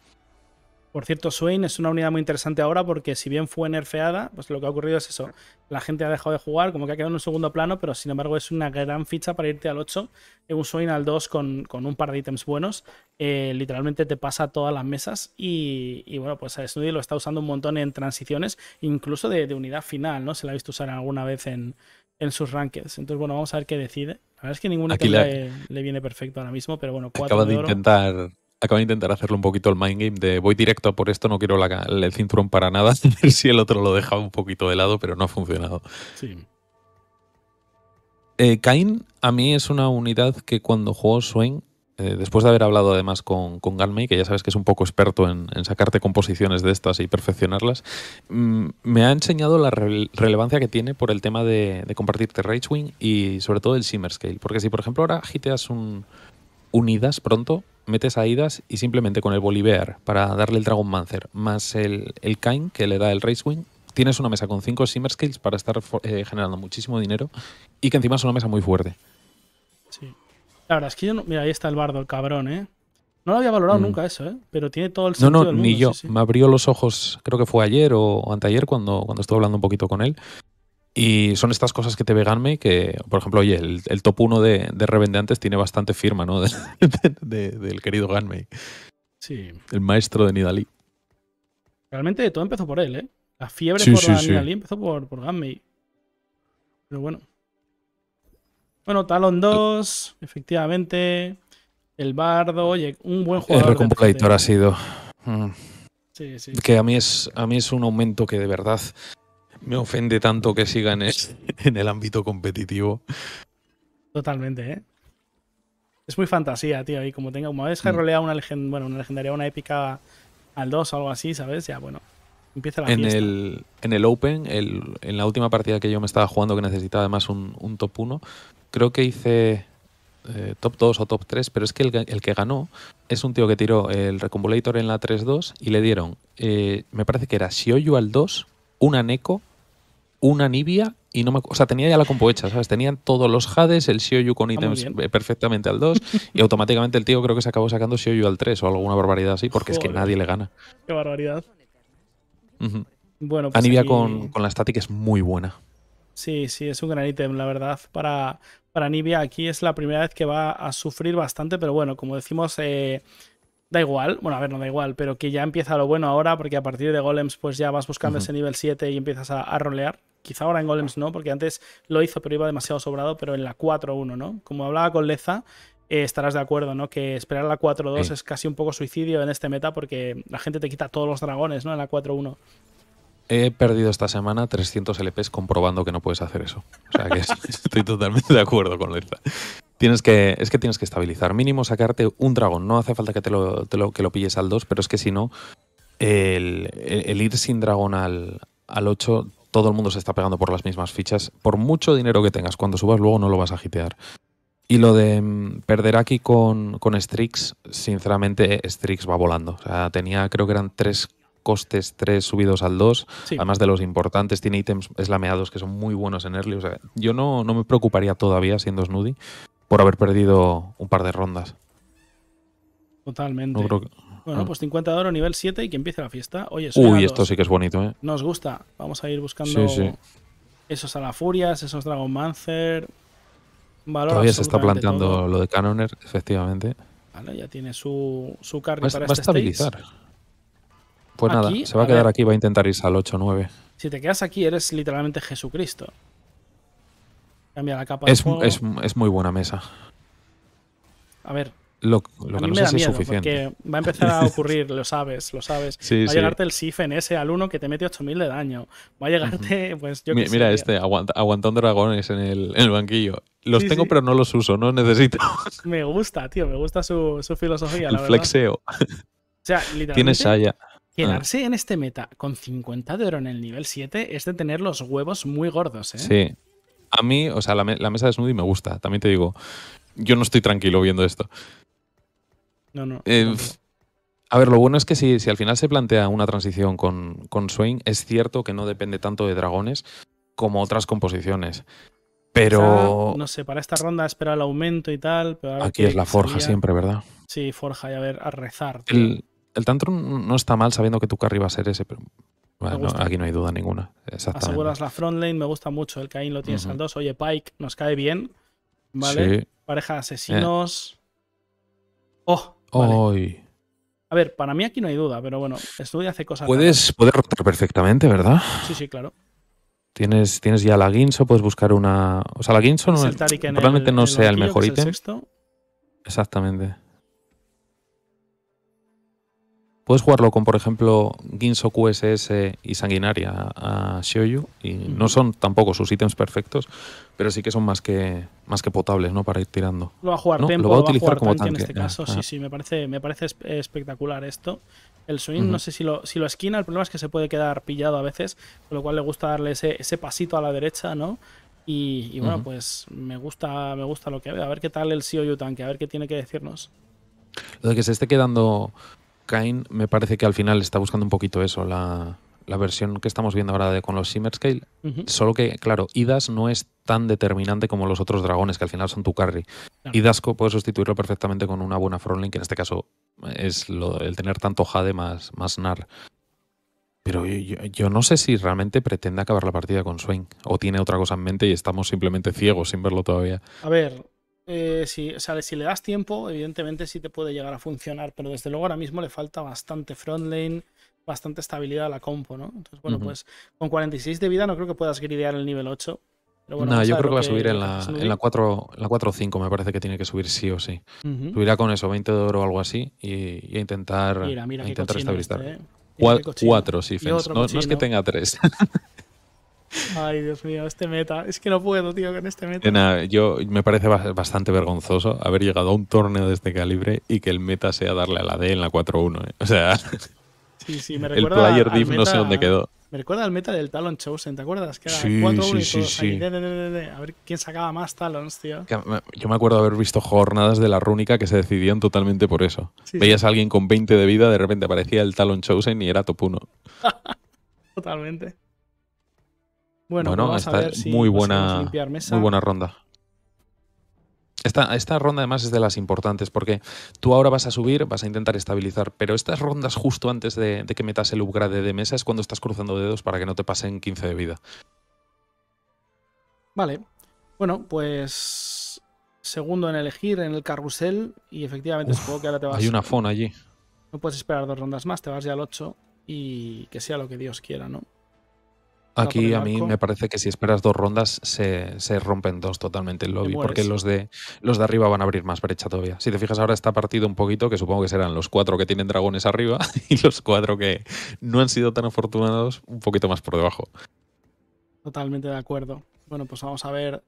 Por cierto, Swain es una unidad muy interesante ahora porque si bien fue nerfeada, pues lo que ha ocurrido es eso. La gente ha dejado de jugar, como que ha quedado en un segundo plano, pero sin embargo es una gran ficha para irte al 8. En un Swain al 2 con, un par de ítems buenos. Eh, literalmente te pasa todas las mesas y, bueno, pues a lo está usando un montón en transiciones, incluso de, de, unidad final, ¿no? Se la ha visto usar alguna vez en, en sus rankings. Entonces, bueno, vamos a ver qué decide. La verdad es que ninguna eh, le, viene perfecto ahora mismo, pero bueno, cuatro acaba de, intentar Acaba de intentar hacerle un poquito el mind game de voy directo a por esto, no quiero el cinturón para nada, a ver si el otro lo deja un poquito de lado, pero no ha funcionado. Sí. Eh, Kain a mí es una unidad que cuando juego Swain eh, después de haber hablado además con, con que ya sabes que es un poco experto en, sacarte composiciones de estas y perfeccionarlas, mm, me ha enseñado la relevancia que tiene por el tema de, compartirte Ragewing y sobre todo el Simmer Scale. Porque si, por ejemplo, ahora giteas un, unidas pronto, metes a idas y simplemente con el Bolivar para darle el Dragon Mancer más el, el Kain que le da el Ragewing, tienes una mesa con cinco Simmer Scales para estar eh, generando muchísimo dinero y que encima es una mesa muy fuerte. Sí. La verdad es que yo no... Mira, ahí está el bardo, el cabrón, ¿eh? No lo había valorado mm. nunca eso, ¿eh? Pero tiene todo el sentido No, no, ni yo. Me abrió los ojos, creo que fue ayer o anteayer cuando, cuando estuve hablando un poquito con él. Y son estas cosas que te ve que, por ejemplo, oye, el, top 1 de, de, Revendeantes tiene bastante firma, ¿no? del querido Ganmei. Sí. El maestro de Nidalí. Realmente todo empezó por él, ¿eh? La fiebre por Nidalí empezó por, por Pero bueno. Bueno, Talon 2, efectivamente. El Bardo, oye, un buen jugador. El ha sido. Mm, sí, sí. Que a mí, es, a mí es un aumento que de verdad me ofende tanto que sigan en, en el ámbito competitivo. Totalmente, ¿eh? Es muy fantasía, tío. Y como tenga, como habéis que mm. rolea una, bueno, una legendaria, una épica al 2 o algo así, ¿sabes? Ya, bueno. Empieza la en El, en el Open, en la última partida que yo me estaba jugando, que necesitaba además un, un top 1, creo que hice eh, top 2 o top 3, pero es que el, que ganó es un tío que tiró el Recombulator en la 3-2 y le dieron, eh, me parece que era Shioyu al 2, una Neko, una Nibia y no me, o sea, tenía ya la compo hecha, ¿sabes? Tenían todos los Hades, el Shioyu con ah, ítems eh, perfectamente al 2 y automáticamente el tío creo que se acabó sacando Shioyu al 3 o alguna barbaridad así porque es que nadie le gana. Qué barbaridad. Bueno, pues con, con la estática es muy buena. Sí, sí, es un gran ítem, la verdad. Para, para Nibia aquí es la primera vez que va a sufrir bastante, pero bueno, como decimos, eh, da igual. Bueno, a ver, no da igual, pero que ya empieza lo bueno ahora, porque a partir de golems pues ya vas buscando ese nivel 7 y empiezas a, rolear. Quizá ahora en golems no, porque antes lo hizo, pero iba demasiado sobrado, pero en la 4-1, ¿no? Como hablaba con Leza, eh, estarás de acuerdo, ¿no? Que esperar la 4-2 es casi un poco suicidio en este meta porque la gente te quita todos los dragones, ¿no? En la 4-1. He perdido esta semana 300 LPs comprobando que no puedes hacer eso. O sea que estoy totalmente de acuerdo con Luisa. Tienes que, es que tienes que estabilizar. Mínimo sacarte un dragón. No hace falta que, lo, que lo pilles al 2, pero es que si no, el, ir sin dragón al, 8, todo el mundo se está pegando por las mismas fichas. Por mucho dinero que tengas, cuando subas luego no lo vas a gitear. Y lo de mm, perder aquí con, con Strix, sinceramente Strix va volando. O sea, tenía, creo que eran 3 costes 3 subidos al 2, además de los importantes, tiene ítems eslameados que son muy buenos en early. O sea, yo no, no me preocuparía todavía siendo Snoody por haber perdido un par de rondas. Totalmente. Bueno, ah. pues 50 de oro, nivel 7 y que empiece la fiesta. Uy, esto sí que es bonito, ¿eh? Nos gusta. Vamos a ir buscando esos a esos Alafurias, esos Dragon Mancer. Todavía se está planteando lo de Canoner, efectivamente. Vale, ya tiene su, su carry para va a este estabilizar. Pues nada, se va a, quedar aquí, va a intentar irse al 8-9. o Si te quedas aquí, eres literalmente Jesucristo. Cambia la capa. Es, muy buena mesa. A ver. Lo, que mí no me es suficiente. Porque va a empezar a ocurrir, lo sabes, lo sabes. va a llegarte el Sifen ese al 1 que te mete 8000 de daño. Va a llegarte, pues yo Mira, este, aguantando dragones en el, banquillo. Los tengo, pero no los uso, no necesito. Me gusta, tío, me gusta su, filosofía. El la flexeo. O sea, literalmente. Tienes shaya. Quedarse en este meta con 50 de oro en el nivel 7 es de tener los huevos muy gordos, ¿eh? Sí. A mí, o sea, la, mesa de Snoody me gusta, también te digo. Yo no estoy tranquilo viendo esto. No, no. Eh, a ver, lo bueno es que si, si al final se plantea una transición con, con Swain, es cierto que no depende tanto de dragones como otras composiciones. Pero. no sé, para esta ronda espera el aumento y tal. Pero Aquí es la forja siempre, ¿verdad? Sí, forja y a ver, a rezar. El, el tantrum no está mal sabiendo que tu carry va a ser ese, pero aquí no hay duda ninguna. Exactamente. Aseguras la front lane, me gusta mucho. El Caín lo tienes al 2. Oye, Pike, nos cae bien. ¿Vale? Pareja de asesinos. Eh. Oh, A ver, para mí aquí no hay duda, pero bueno, Estudia hace cosas. Puedes, rotar perfectamente, ¿verdad? Sí, sí, claro. Tienes, tienes ya la Guinso, puedes buscar una. O sea, la Guinso no, probablemente no sea el mejor ítem. Exactamente. Puedes jugarlo con, por ejemplo, Ginso QSS y Sanguinaria a Shioyu, y no son tampoco sus ítems perfectos, pero sí que son más que, más que potables, ¿no? Para ir tirando. Lo va a jugar tempo, lo va a utilizar como tanque, En este caso, ah, sí, ah. sí, me parece, me parece espectacular esto. El swing, no sé si lo, si lo esquina, el problema es que se puede quedar pillado a veces, con lo cual le gusta darle ese, pasito a la derecha, ¿no? Y, bueno, pues me gusta, me gusta lo que ve. A ver qué tal el Shioyu tanque, a ver qué tiene que decirnos. Lo de que se esté quedando Kain me parece que al final está buscando un poquito eso, la, versión que estamos viendo ahora de, con los Shimmer Scale. Solo que, claro, Idas no es tan determinante como los otros dragones, que al final son tu carry. Idasco puede sustituirlo perfectamente con una buena frontline, que en este caso es el tener tanto Jade más, más Nar. Pero yo, yo, no sé si realmente pretende acabar la partida con Swain o tiene otra cosa en mente y estamos simplemente ciegos sin verlo todavía. A ver, eh, si, si le das tiempo, evidentemente sí te puede llegar a funcionar, pero desde luego ahora mismo le falta bastante front lane, bastante estabilidad a la compo, ¿no? Entonces, bueno, pues con 46 de vida no creo que puedas gridear el nivel 8. yo creo que va a subir en la, 4 la o 5, me parece que tiene que subir sí o sí. Subirá con eso, 20 de oro o algo así, y, intentar, intentar este, estabilizar. 4, ¿eh? no, no, es que tenga 3. Ay, Dios mío, este meta. Es que no puedo, tío, con este meta. yo me parece bastante vergonzoso haber llegado a un torneo de este calibre y que el meta sea darle a la D en la 4-1. ¿eh? O sea, el player div no sé dónde quedó. Me recuerda el meta del Talon Chosen, ¿te acuerdas? Que era sí, sí, sí, A ver quién sacaba más Talons, tío. Yo me acuerdo haber visto jornadas de la rúnica que se decidían totalmente por eso. Veías a alguien con 20 de vida, de repente aparecía el Talon Chosen y era top 1. totalmente. Bueno, muy buena, muy buena ronda. Esta, esta, ronda además es de las importantes porque tú ahora vas a subir, vas a intentar estabilizar, pero estas rondas justo antes de, que metas el upgrade de mesa es cuando estás cruzando dedos para que no te pasen 15 de vida. Vale, bueno, pues segundo en elegir en el carrusel y efectivamente supongo que ahora te vas... Hay una fona allí. No puedes esperar dos rondas más, te vas ya al 8 y que sea lo que Dios quiera, ¿no? Aquí a mí me parece que si esperas dos rondas se, rompen dos totalmente el lobby, porque los de, los de arriba van a abrir más brecha todavía. Si te fijas ahora está partido un poquito, que supongo que serán los cuatro que tienen dragones arriba y los cuatro que no han sido tan afortunados un poquito más por debajo. Totalmente de acuerdo. Bueno, pues vamos a ver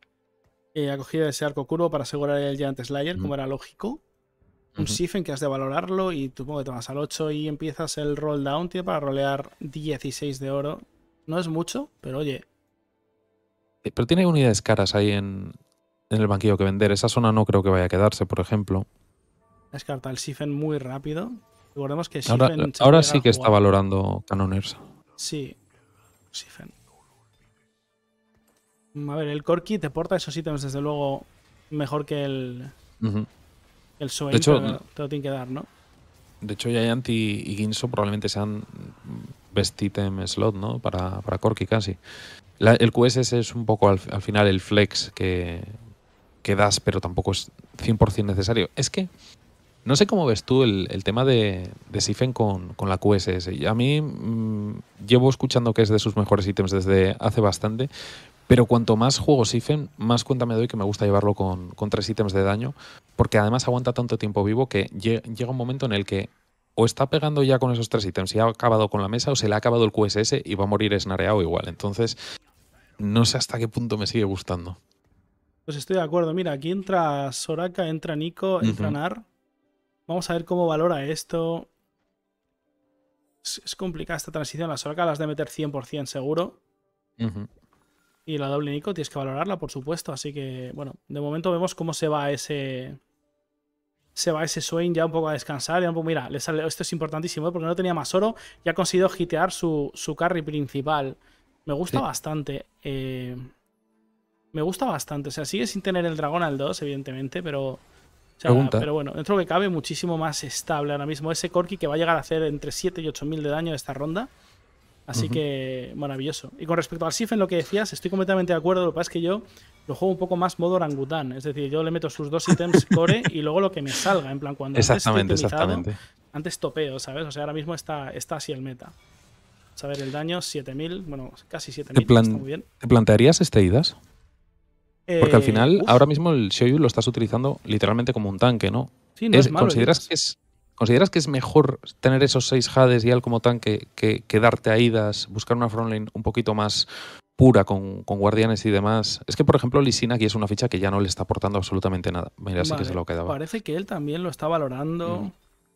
eh, acogida ese arco curvo para asegurar el Giant Slayer, como era lógico. Un Siphon que has de valorarlo y tú que te vas al 8 y empiezas el roll down, para rolear 16 de oro no es mucho, pero oye. Pero tiene unidades caras ahí en, el banquillo que vender. Esa zona no creo que vaya a quedarse, por ejemplo. Descarta el Sifen muy rápido. Recordemos que Ahora, sí que está valorando Canoners. Sí, Sifen. A ver, el Corki te porta esos ítems, desde luego, mejor que el. El de hecho, te lo tiene que dar, ¿no? De hecho, Giant y, y Ginso probablemente sean best item slot, ¿no? Para, para Corky casi. el QSS es un poco al, final el flex que, que, das, pero tampoco es 100% necesario. Es que no sé cómo ves tú el, tema de, de Sifen con, con, la QSS. A mí mm, llevo escuchando que es de sus mejores ítems desde hace bastante, pero cuanto más juego Sifen, más cuenta me doy que me gusta llevarlo con, con tres ítems de daño, porque además aguanta tanto tiempo vivo que llega un momento en el que o está pegando ya con esos tres ítems y ha acabado con la mesa, o se le ha acabado el QSS y va a morir snareado igual. Entonces, no sé hasta qué punto me sigue gustando. Pues estoy de acuerdo. Mira, aquí entra Soraka, entra Nico, entra Nar. Vamos a ver cómo valora esto. Es, complicada esta transición. La Soraka las de meter 100% seguro. Y la doble Nico tienes que valorarla, por supuesto. Así que, bueno, de momento vemos cómo se va ese, se va ese Swain ya un poco a descansar. Y un poco, mira, le sale, esto es importantísimo, ¿eh? porque no tenía más oro y ha conseguido gitear su, su carry principal. Me gusta bastante. Eh, me gusta bastante. O sea, sigue sin tener el dragón al 2, evidentemente, pero. pero bueno, dentro que cabe, muchísimo más estable ahora mismo. Ese Corki que va a llegar a hacer entre 7 y 8 mil de daño de esta ronda. Así que maravilloso. Y con respecto al en lo que decías, estoy completamente de acuerdo. Lo que pasa es que yo lo juego un poco más modo orangután. Es decir, yo le meto sus dos ítems core y luego lo que me salga. En plan, cuando exactamente, exactamente. antes topeo, ¿sabes? O sea, ahora mismo está, está así el meta. Saber el daño, 7000, bueno, casi 7000. ¿Te plantearías este IDAS? Porque al eh, final, ahora mismo el Shoyu lo estás utilizando literalmente como un tanque, ¿no? Sí, no es, ¿Consideras que es, ¿Consideras que es mejor tener esos seis Hades y algo como tanque que, darte a idas, buscar una frontline un poquito más pura con, guardianes y demás. Es que, por ejemplo, Lisina aquí es una ficha que ya no le está aportando absolutamente nada. Mira, que se lo quedaba. Parece que él también lo está valorando. Mm.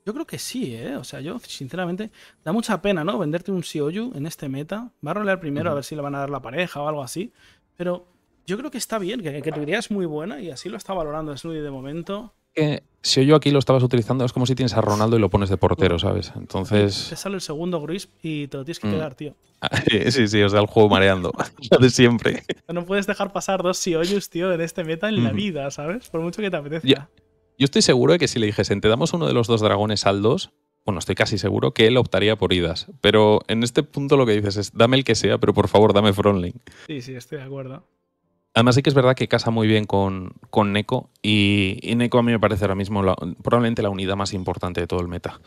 Yo creo que sí, ¿eh? O sea, yo, sinceramente, da mucha pena, ¿no? Venderte un Sioyu en este meta. Va a rolear primero a ver si le van a dar la pareja o algo así. Pero yo creo que está bien, que, que tu idea es muy buena y así lo está valorando Snuddy de momento que si yo aquí lo estabas utilizando, es como si tienes a Ronaldo y lo pones de portero, ¿sabes? Entonces. Te sale el segundo Grisp y te lo tienes que mm. quedar, tío. sí, sí, os da el juego mareando. de siempre. No puedes dejar pasar dos Sioyus, tío, en este meta en la mm. vida, ¿sabes? Por mucho que te apetezca. Yo estoy seguro de que si le dijesen, te damos uno de los dos dragones al bueno, estoy casi seguro que él optaría por idas. Pero en este punto lo que dices es, dame el que sea, pero por favor, dame Frontling. Sí, sí, estoy de acuerdo. Además sí que es verdad que casa muy bien con, con Neko y, Neko a mí me parece ahora mismo probablemente la unidad más importante de todo el meta.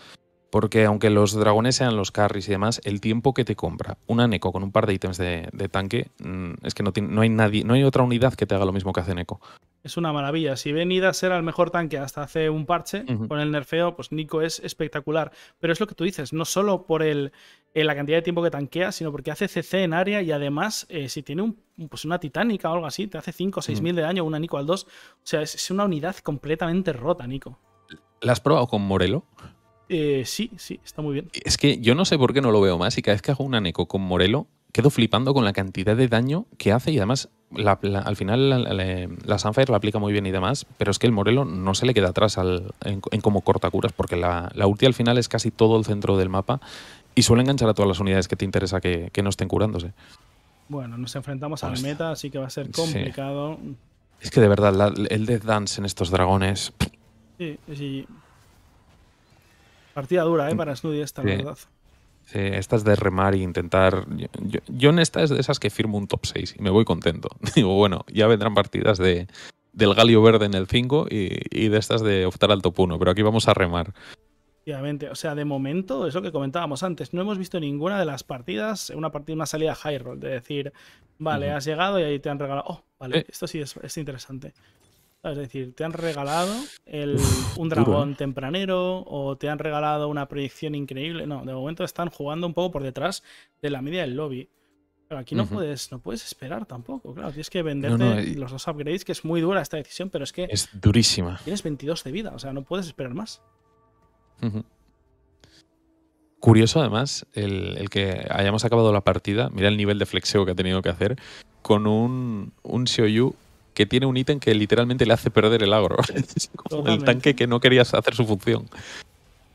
Porque aunque los dragones sean los carries y demás, el tiempo que te compra una Neko con un par de ítems de, tanque, mm, es que no, no, hay nadie, no hay otra unidad que te haga lo mismo que hace Neko. Es una maravilla. Si venida a ser el mejor tanque hasta hace un parche, con el nerfeo, pues Nico es espectacular. Pero es lo que tú dices, no solo por el, eh, la cantidad de tiempo que tanquea, sino porque hace CC en área y además, eh, si tiene un, pues una titánica o algo así, te hace 5 o 6 mil de daño, una Nico al 2. O sea, es, una unidad completamente rota, Nico. ¿La has probado con Morelo? Eh, sí, sí, está muy bien. Es que yo no sé por qué no lo veo más y cada vez que hago una Nico con Morelo, quedo flipando con la cantidad de daño que hace y además al final la, la aplica muy bien y demás, pero es que el Morelo no se le queda atrás en, cómo corta curas porque la, ulti al final es casi todo el centro del mapa y suele enganchar a todas las unidades que te interesa que, no estén curándose. Bueno, nos enfrentamos la meta, así que va a ser complicado. Es que de verdad, el Death Dance en estos dragones. Sí, Partida dura, ¿eh? Mm. Para Snoody esta, la verdad estas de remar e intentar. Yo, en esta es de esas que firmo un top 6 y me voy contento. Digo, bueno, ya vendrán partidas de, del Galio Verde en el 5 y, de estas de optar al top 1, pero aquí vamos a remar. Efectivamente, o sea, de momento, es lo que comentábamos antes, no hemos visto ninguna de las partidas, una partida, salida high roll, de decir, vale, has llegado y ahí te han regalado, oh, vale, eh. esto sí es interesante. Es decir, te han regalado un dragón ¿eh? tempranero o te han regalado una proyección increíble. No, de momento están jugando un poco por detrás de la media del lobby. Pero aquí no, puedes, no puedes esperar tampoco, claro. Tienes que venderte los dos upgrades, que es muy dura esta decisión, pero es que... Es durísima. Tienes 22 de vida, o sea, no puedes esperar más. Curioso además el, que hayamos acabado la partida, mira el nivel de flexeo que ha tenido que hacer, con un, un que tiene un ítem que literalmente le hace perder el agro. el tanque que no querías hacer su función.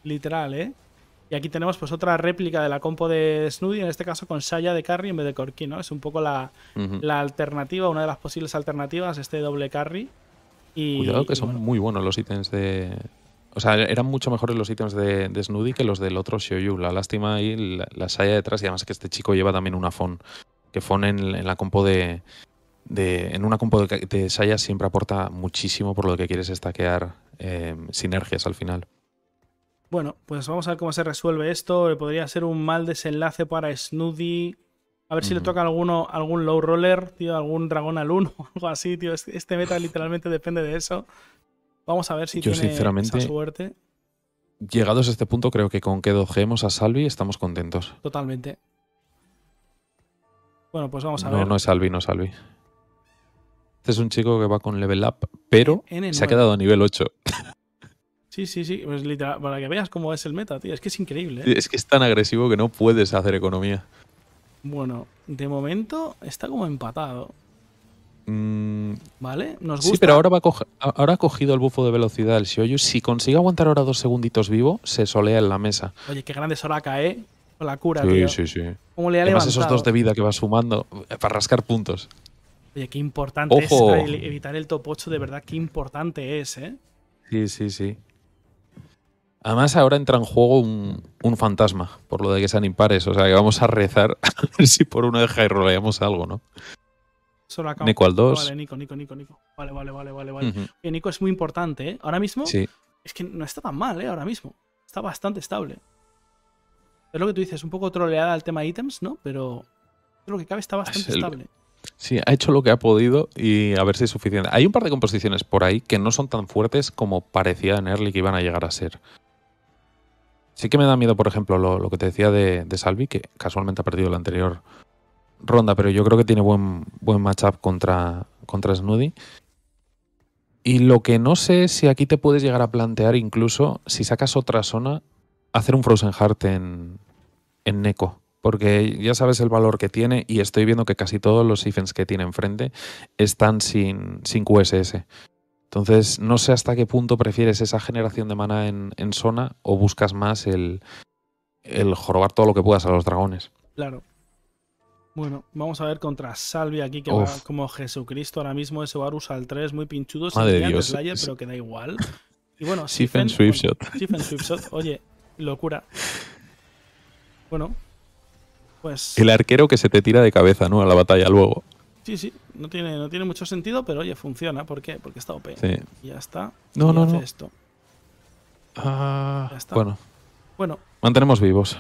Literal, ¿eh? Y aquí tenemos pues otra réplica de la compo de Snoody, en este caso con Saya de carry en vez de Corki, ¿no? Es un poco la, alternativa, una de las posibles alternativas, este doble carry. Y, Cuidado que son muy buenos los ítems de... O sea, eran mucho mejores los ítems de, Snoody que los del otro Shoyu. La lástima ahí, la, Saya detrás, y además que este chico lleva también una Fon. Que Fon en la compo de, en una compo de, de Saya siempre aporta muchísimo por lo que quieres estaquear eh, sinergias al final. Bueno, pues vamos a ver cómo se resuelve esto. Eh, podría ser un mal desenlace para Snoody. A ver si le toca alguno, algún low roller, tío, algún dragón al uno, o algo así, tío. Este meta literalmente depende de eso. Vamos a ver si Yo, tiene sinceramente, esa suerte. Llegados a este punto, creo que con que dojemos a Salvi estamos contentos. Totalmente. Bueno, pues vamos a ver. No, no es Salvi, no es Salvi. Este es un chico que va con level up, pero se ha quedado a nivel 8. Sí, sí, sí. Pues para que veas cómo es el meta, tío. Es que es increíble. ¿eh? Es que es tan agresivo que no puedes hacer economía. Bueno, de momento está como empatado. Mm, ¿Vale? Nos gusta. Sí, pero ahora, va ahora ha cogido el bufo de velocidad el Shioyu. Si consigue aguantar ahora dos segunditos vivo, se solea en la mesa. Oye, qué grande Soraka, ¿eh? Con la cura, sí, Sí, sí, sí. esos dos de vida que va sumando eh, para rascar puntos. Oye, qué importante es evitar el top 8, de verdad, qué importante es, ¿eh? Sí, sí, sí. Además, ahora entra en juego un, fantasma, por lo de que sean impares. O sea, que vamos a rezar a ver si por una deja y roleamos algo, ¿no? Nico al 2. Vale, Nico, Nico, Nico, Nico. Vale, vale, vale, vale. vale. Nico es muy importante, ¿eh? Ahora mismo. Sí. Es que no está tan mal, ¿eh? Ahora mismo. Está bastante estable. Es lo que tú dices, un poco troleada al tema ítems, ¿no? Pero. lo que cabe está bastante estable. Sí, ha hecho lo que ha podido y a ver si es suficiente. Hay un par de composiciones por ahí que no son tan fuertes como parecía en Early que iban a llegar a ser. Sí que me da miedo, por ejemplo, lo, que te decía de, Salvi, que casualmente ha perdido la anterior ronda, pero yo creo que tiene buen, buen matchup contra, contra Y lo que no sé es si aquí te puedes llegar a plantear incluso, si sacas otra zona, hacer un Frozen Heart en, en Neko porque ya sabes el valor que tiene y estoy viendo que casi todos los IFENs que tiene enfrente están sin, sin QSS. Entonces, no sé hasta qué punto prefieres esa generación de mana en, zona o buscas más el, el jorobar todo lo que puedas a los dragones. Claro. Bueno, vamos a ver contra Salvi aquí, que va como Jesucristo ahora mismo. Ese Varus al 3, muy pinchudo. Madre sin Slayer, pero que da igual. Y bueno, Sifen Swiftshot. Swiftshot. Oye, locura. Bueno, pues El arquero que se te tira de cabeza, ¿no? A la batalla luego. Sí, sí, no tiene, no tiene mucho sentido, pero oye, funciona. ¿Por qué? Porque está OP. E. ya está. No, no, no. Ah, bueno. Bueno. Mantenemos vivos.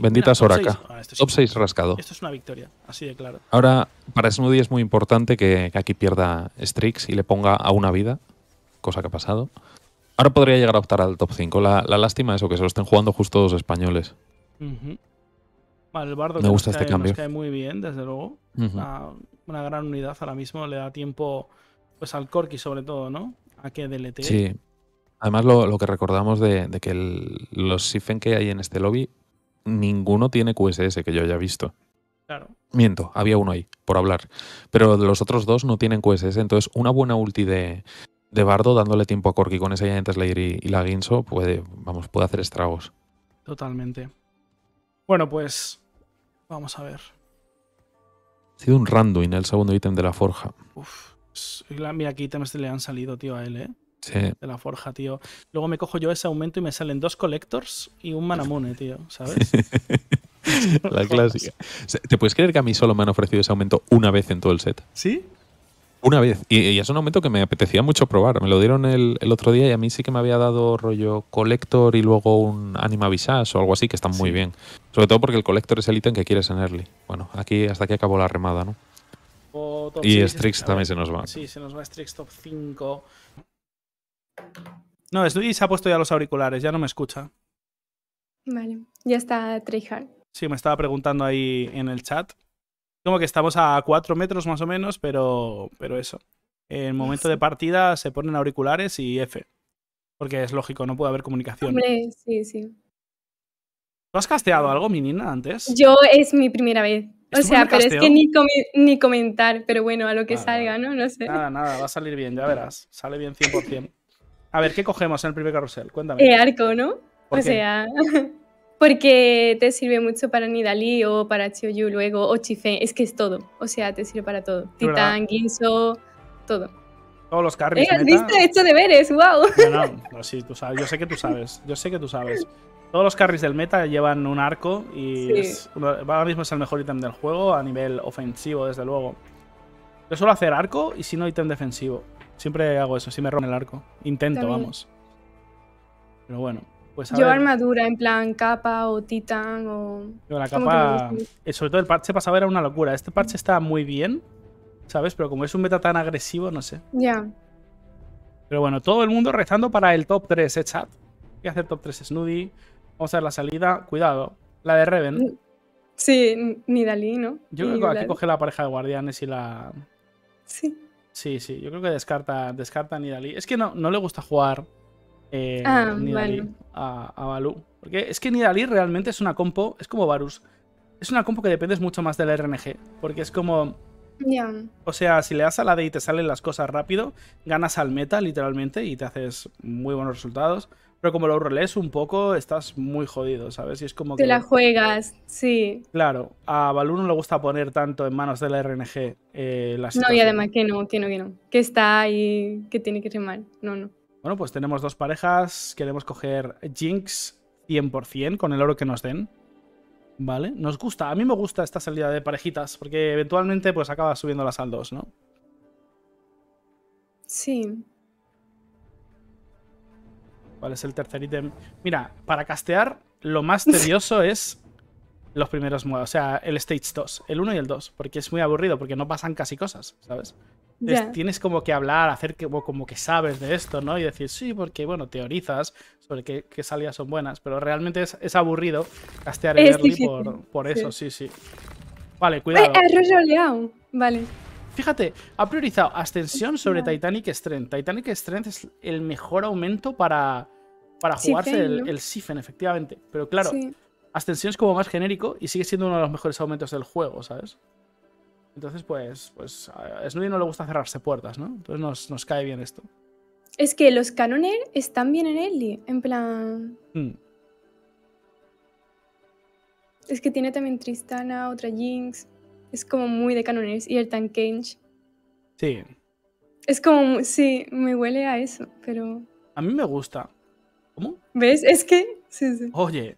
Bendita Soraka. Ah, este top 6 rascado. Esto es una victoria, así de claro. Ahora, para Smoothie es muy importante que, aquí pierda Strix y le ponga a una vida, cosa que ha pasado. Ahora podría llegar a optar al top 5. La, lástima es que se lo estén jugando justo dos españoles bardo me gusta este cambio. muy bien, desde luego. Ah, una, gran unidad ahora mismo le da tiempo pues al corky sobre todo, ¿no? A que delete. Sí. Además lo, que recordamos de, que los Sifen que hay en este lobby, ninguno tiene QSS que yo haya visto. Claro. Miento, había uno ahí, por hablar. Pero los otros dos no tienen QSS, entonces una buena ulti de, Bardo dándole tiempo a corky con esa Giant Slayer y, la guinso puede, vamos, puede hacer estragos. Totalmente. Bueno, pues Vamos a ver. Ha sido un Randuin el segundo ítem de la forja. Uf. Mira, aquí ítems le han salido, tío, a él, ¿eh? Sí. De la forja, tío. Luego me cojo yo ese aumento y me salen dos collectors y un manamune, tío, ¿sabes? la clásica. ¿Te puedes creer que a mí solo me han ofrecido ese aumento una vez en todo el set? ¿Sí? Una vez. Y, es un momento que me apetecía mucho probar. Me lo dieron el, otro día y a mí sí que me había dado rollo Collector y luego un Anima Visage o algo así, que están muy bien. Sobre todo porque el Collector es el ítem que quieres en Early. Bueno, aquí hasta aquí acabó la remada, ¿no? y Strix también se nos va. Sí, se nos va Strix top 5. No, Luis se ha puesto ya los auriculares, ya no me escucha. Vale, ya está Treyhard. Sí, me estaba preguntando ahí en el chat como que estamos a cuatro metros más o menos, pero, pero eso. En momento de partida se ponen auriculares y F. Porque es lógico, no puede haber comunicación. Hombre, sí, sí. ¿Tú has casteado algo, Minina, antes? Yo es mi primera vez. O sea, pero es que ni, comentar, pero bueno, a lo que salga, ¿no? No sé. Nada, nada, va a salir bien, ya verás. Sale bien 100%. A ver, ¿qué cogemos en el primer carrusel? Cuéntame. Eh, arco, ¿no? O sea, porque te sirve mucho para Nidalee o para Chiyu luego, o Chife, es que es todo, o sea, te sirve para todo. Titan, Guinso, todo. Todos los carries. Eh, He hecho deberes, wow. No, no, sí, tú sabes, yo sé que tú sabes, yo sé que tú sabes. Todos los carries del meta llevan un arco y ahora mismo es el mejor ítem del juego a nivel ofensivo, desde luego. Yo suelo hacer arco y si no, ítem defensivo. Siempre hago eso, si me rompen el arco. Intento, vamos. Pero bueno. Pues, yo armadura, en plan capa o titán o... la capa, sobre todo el parche pasado era una locura. Este parche está muy bien, ¿sabes? Pero como es un meta tan agresivo, no sé. Ya. Pero bueno, todo el mundo rezando para el top 3, ¿eh, chat? qué hacer top 3 Snoody. Vamos a ver la salida. Cuidado. La de Reven. Sí, ni ¿no? Yo creo que aquí coge la pareja de guardianes y la... Sí. Sí, sí. Yo creo que descarta, descarta Nidalí. Es que no, no le gusta jugar eh, ah, a, a Balú. Porque es que Nidalee realmente es una compo, es como Varus. Es una compo que dependes mucho más de la RNG. Porque es como. O sea, si le das a la D y te salen las cosas rápido, ganas al meta literalmente y te haces muy buenos resultados. Pero como lo rolees un poco, estás muy jodido, ¿sabes? Y es como que. Te la juegas, sí. Claro, a Balú no le gusta poner tanto en manos de eh, la RNG eh, las No, y además que no, que no, que no. Que está ahí, que tiene que ser mal No, no. Bueno, pues tenemos dos parejas. Queremos coger Jinx 100% con el oro que nos den. Vale, nos gusta. A mí me gusta esta salida de parejitas porque eventualmente pues acaba subiendo las al 2, ¿no? Sí. ¿Cuál es el tercer ítem? Mira, para castear lo más tedioso es los primeros modos, o sea, el stage 2, el 1 y el 2, porque es muy aburrido, porque no pasan casi cosas, ¿sabes? tienes como que hablar, hacer que, como que sabes de esto, ¿no? Y decir, sí, porque, bueno, teorizas sobre qué, salidas son buenas, pero realmente es, aburrido castear el early por, eso, sí. sí, Vale, cuidado. vale. Fíjate, ha priorizado Ascensión pues sobre Titanic Strength. Titanic Strength es el mejor aumento para, para jugarse el, Siphon, Sifen, efectivamente. Pero claro, Ascension Ascensión es como más genérico y sigue siendo uno de los mejores aumentos del juego, ¿sabes? Entonces, pues, pues a Snoopy no le gusta cerrarse puertas, ¿no? Entonces nos, cae bien esto. Es que los canoner están bien en Ellie, en plan... Mm. Es que tiene también Tristana, otra Jinx. Es como muy de canoners. Y el Tankenge. Sí. Es como... Sí, me huele a eso, pero... A mí me gusta. ¿Cómo? ¿Ves? Es que... Oye.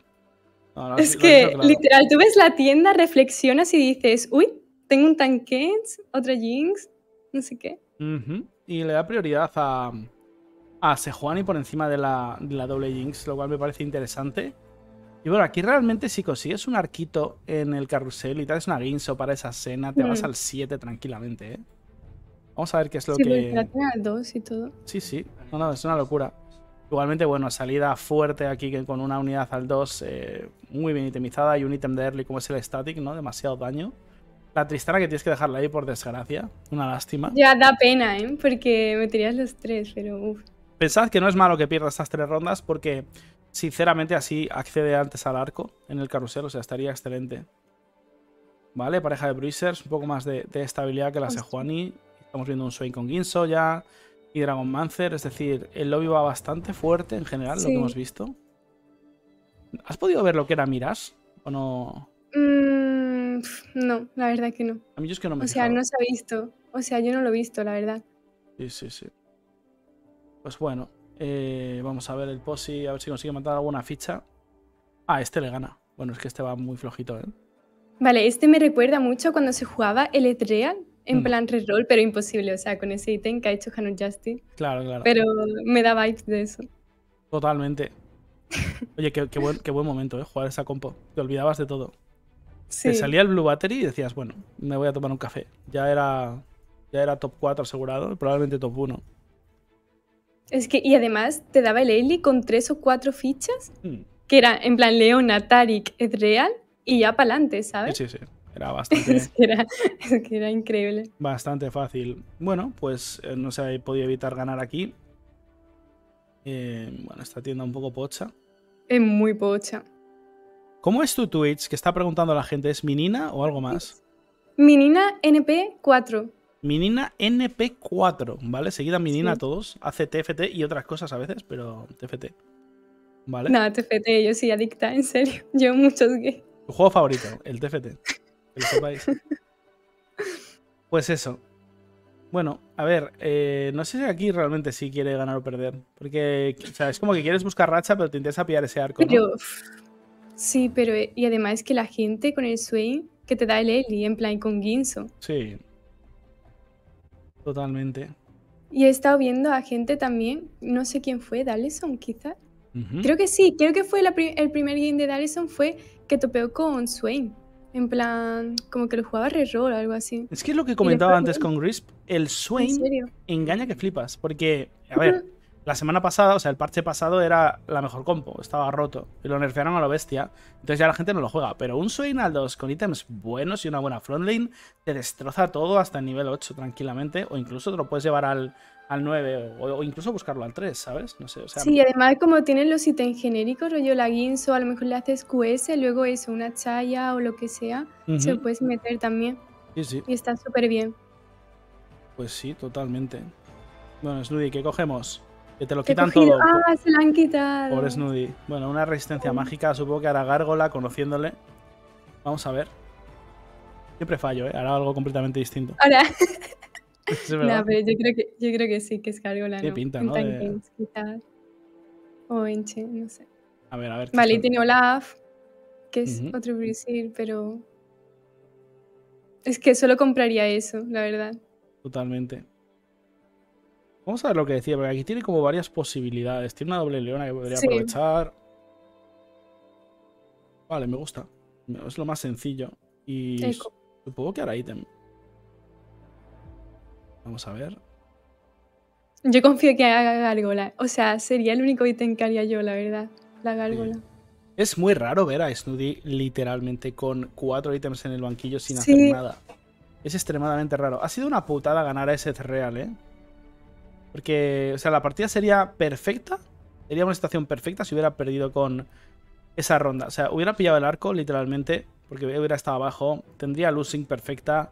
es que, literal, tú ves la tienda, reflexionas y dices, uy, tengo un Tankens, otra Jinx, no sé qué. Y le da prioridad a, a Sejuani por encima de la, doble Jinx, lo cual me parece interesante. Y bueno, aquí realmente si consigues un arquito en el carrusel y traes una o para esa cena, te vas mm. al 7 tranquilamente, ¿eh? Vamos a ver qué es lo que... Al 2 y todo. Sí, sí. No, no, es una locura. Igualmente, bueno, salida fuerte aquí con una unidad al 2 eh, muy bien itemizada y un ítem de early como es el static, ¿no? Demasiado daño. La Tristana que tienes que dejarla ahí, por desgracia. Una lástima. Ya da pena, ¿eh? Porque meterías los tres, pero uff. Pensad que no es malo que pierda estas tres rondas porque, sinceramente, así accede antes al arco en el carrusel. O sea, estaría excelente. Vale, pareja de Bruisers. Un poco más de, estabilidad que la juani Estamos viendo un Swain con Ginzo ya. Y Dragon Mancer. Es decir, el lobby va bastante fuerte en general, lo que hemos visto. ¿Has podido ver lo que era Miras? ¿O no? Mmm no, la verdad que no. A mí es que no me O sea, no se ha visto. O sea, yo no lo he visto, la verdad. Sí, sí, sí. Pues bueno, eh, vamos a ver el posi, a ver si consigue matar alguna ficha. Ah, este le gana. Bueno, es que este va muy flojito, ¿eh? Vale, este me recuerda mucho cuando se jugaba el Etreal, en mm. plan reroll, pero imposible, o sea, con ese ítem que ha hecho Hanon Justin. Claro, claro. Pero me da vibes de eso. Totalmente. Oye, qué, buen, qué buen momento, ¿eh? Jugar esa compo. Te olvidabas de todo. Te salía el Blue Battery y decías, bueno, me voy a tomar un café. Ya era, ya era top 4 asegurado, probablemente top 1. Es que, y además te daba el Eli con tres o cuatro fichas, que era en plan Leona, Tarik, Edreal, y ya para adelante, ¿sabes? Sí, sí, Era bastante. es, era, increíble. Bastante fácil. Bueno, pues eh, no se ha podido evitar ganar aquí. Eh, bueno, esta tienda un poco pocha. Es muy pocha. ¿Cómo es tu Twitch? Que está preguntando a la gente, ¿es Minina o algo más? Minina NP4. Minina NP4, ¿vale? Seguida Minina a todos. Hace TFT y otras cosas a veces, pero TFT. ¿Vale? No, TFT, yo soy adicta, en serio. Yo muchos gays. Tu juego favorito, el TFT. lo pues eso. Bueno, a ver, eh, no sé si aquí realmente sí quiere ganar o perder. Porque, o sea, es como que quieres buscar racha, pero te interesa pillar ese arco. Sí, pero eh, y además que la gente con el Swain, que te da el Eli, en plan con Ginzo. Sí. Totalmente. Y he estado viendo a gente también, no sé quién fue, Dallison quizás. Creo que sí, creo que fue el primer game de Dallison fue que topeó con Swain. En plan, como que lo jugaba re-roll o algo así. Es que es lo que comentaba antes con Grisp. El Swain engaña que flipas. Porque, a ver, la semana pasada, o sea, el parche pasado era la mejor compo, estaba roto y lo nerfearon a lo bestia. Entonces ya la gente no lo juega, pero un swing al 2 con ítems buenos y una buena frontline te destroza todo hasta el nivel 8 tranquilamente, o incluso te lo puedes llevar al, al 9 o, incluso buscarlo al 3, ¿sabes? No sé, o Sí, y además como tienen los ítems genéricos, rollo la o a lo mejor le haces QS, luego eso, una chaya o lo que sea, se lo puedes meter también. Sí, sí. Y está súper bien. Pues sí, totalmente. Bueno, Snoody, ¿qué cogemos? Que te lo quitan todo. Ah, se lo han quitado. Por Snoody. Bueno, una resistencia mágica, supongo que hará gárgola conociéndole. Vamos a ver. Siempre fallo, ¿eh? Hará algo completamente distinto. Ahora. no, pero yo creo, que, yo creo que sí, que es gárgola. Qué pinta, ¿no? O Enche, no sé. A ver, a ver. Vale, y tiene Olaf, que es otro Brusil, pero. Es que solo compraría eso, la verdad. Totalmente. Vamos a ver lo que decía, porque aquí tiene como varias posibilidades. Tiene una doble leona que podría aprovechar. Vale, me gusta. Es lo más sencillo. Y supongo que hará ítem. Vamos a ver. Yo confío que haga gárgola. O sea, sería el único ítem que haría yo, la verdad. La gárgola. Es muy raro ver a Snoody literalmente con cuatro ítems en el banquillo sin hacer nada. Es extremadamente raro. Ha sido una putada ganar a ese real, ¿eh? Porque, o sea, la partida sería perfecta. Sería una situación perfecta si hubiera perdido con esa ronda. O sea, hubiera pillado el arco, literalmente, porque hubiera estado abajo. Tendría losing perfecta.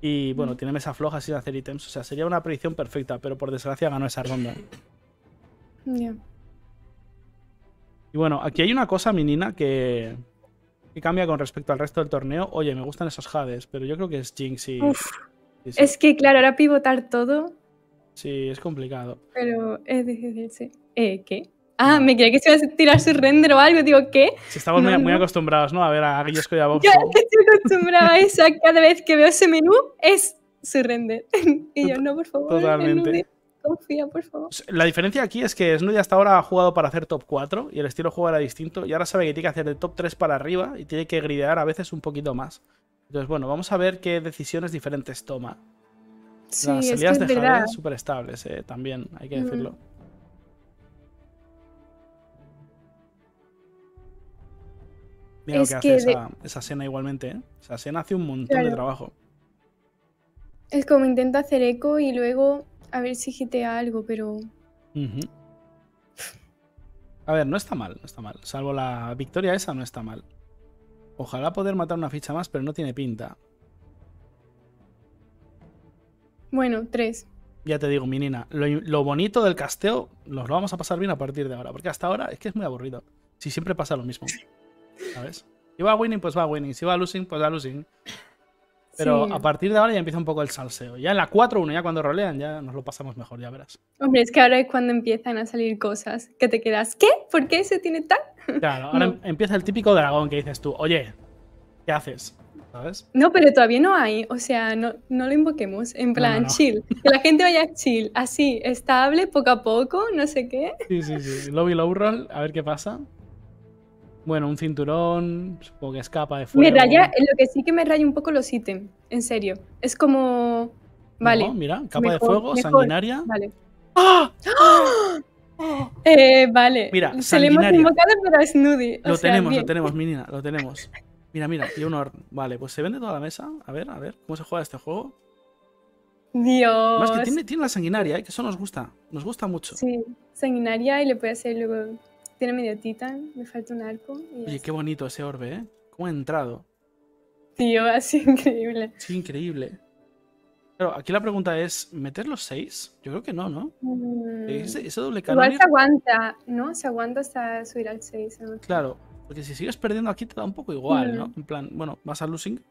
Y bueno, tiene mesa floja sin hacer ítems. O sea, sería una predicción perfecta, pero por desgracia ganó esa ronda. Y bueno, aquí hay una cosa, mi que, cambia con respecto al resto del torneo. Oye, me gustan esos Hades, pero yo creo que es Jinx y. Es que, claro, ahora pivotar todo. Sí, es complicado. Pero es difícil, sí. ¿Eh, ¿Qué? Ah, me creía que se iba a tirar su render o algo, digo, ¿qué? Si estamos muy, acostumbrados, ¿no? A ver a Guillesco y a Yo estoy acostumbrada a eso, cada vez que veo ese menú es su render. y yo, no, por favor. Totalmente. confía, por favor. La diferencia aquí es que Snoody hasta ahora ha jugado para hacer top 4 y el estilo de juego era distinto y ahora sabe que tiene que hacer de top 3 para arriba y tiene que gridear a veces un poquito más. Entonces, bueno, vamos a ver qué decisiones diferentes toma. Sí, es que súper estables, eh, también, hay que mm. decirlo. Mira lo que, hace esa, esa, igualmente. ¿eh? Esa hace un montón de trabajo. Es como intenta hacer eco y luego a ver si hitea algo, pero. A ver, no está mal, no está mal. Salvo la victoria esa, no está mal. Ojalá poder matar una ficha más, pero no tiene pinta. Bueno, tres. Ya te digo, mi lo, bonito del casteo nos lo vamos a pasar bien a partir de ahora, porque hasta ahora es que es muy aburrido. Si siempre pasa lo mismo. ¿Sabes? Si va winning, pues va a winning. Si va a losing, pues va a losing. Pero a partir de ahora ya empieza un poco el salseo. Ya en la 4-1, ya cuando rolean, ya nos lo pasamos mejor, ya verás. Hombre, es que ahora es cuando empiezan a salir cosas que te quedas, ¿qué? ¿Por qué se tiene tal? Claro, ahora em-, empieza el típico dragón que dices tú, oye, ¿qué haces? ¿sabes? No, pero todavía no hay, o sea, no, no lo invoquemos, en plan, chill, que la gente vaya chill, así, estable, poco a poco, no sé qué. Sí, sí, sí, lobby low a ver qué pasa. Bueno, un cinturón, supongo que escapa de fuego. Me raya, lo que sí que me raya un poco los ítems, en serio. Es como... Vale. mira, capa de fuego, sanguinaria. Vale. ¡Ah! Eh, vale. Mira, se le hemos invocado, pero Lo tenemos, lo tenemos, menina, lo tenemos. Mira, mira, y un orbe. Vale, pues se vende toda la mesa. A ver, a ver, ¿cómo se juega este juego? Dios. Más que tiene, la sanguinaria, ¿eh? que eso nos gusta. Nos gusta mucho. Sí, sanguinaria y le puede hacer luego. Tiene medio titan, me falta un arco. Y Oye, qué bonito ese orbe, ¿eh? ¿Cómo ha entrado? Tío, así increíble. Sí, increíble. Pero aquí la pregunta es, ¿meter los seis? Yo creo que no, ¿no? Mm. Ese, doble Igual se aguanta, ¿no? Se aguanta hasta subir al seis. Claro, porque si sigues perdiendo aquí te da un poco igual, ¿no? Mm. En plan, bueno, vas a losing.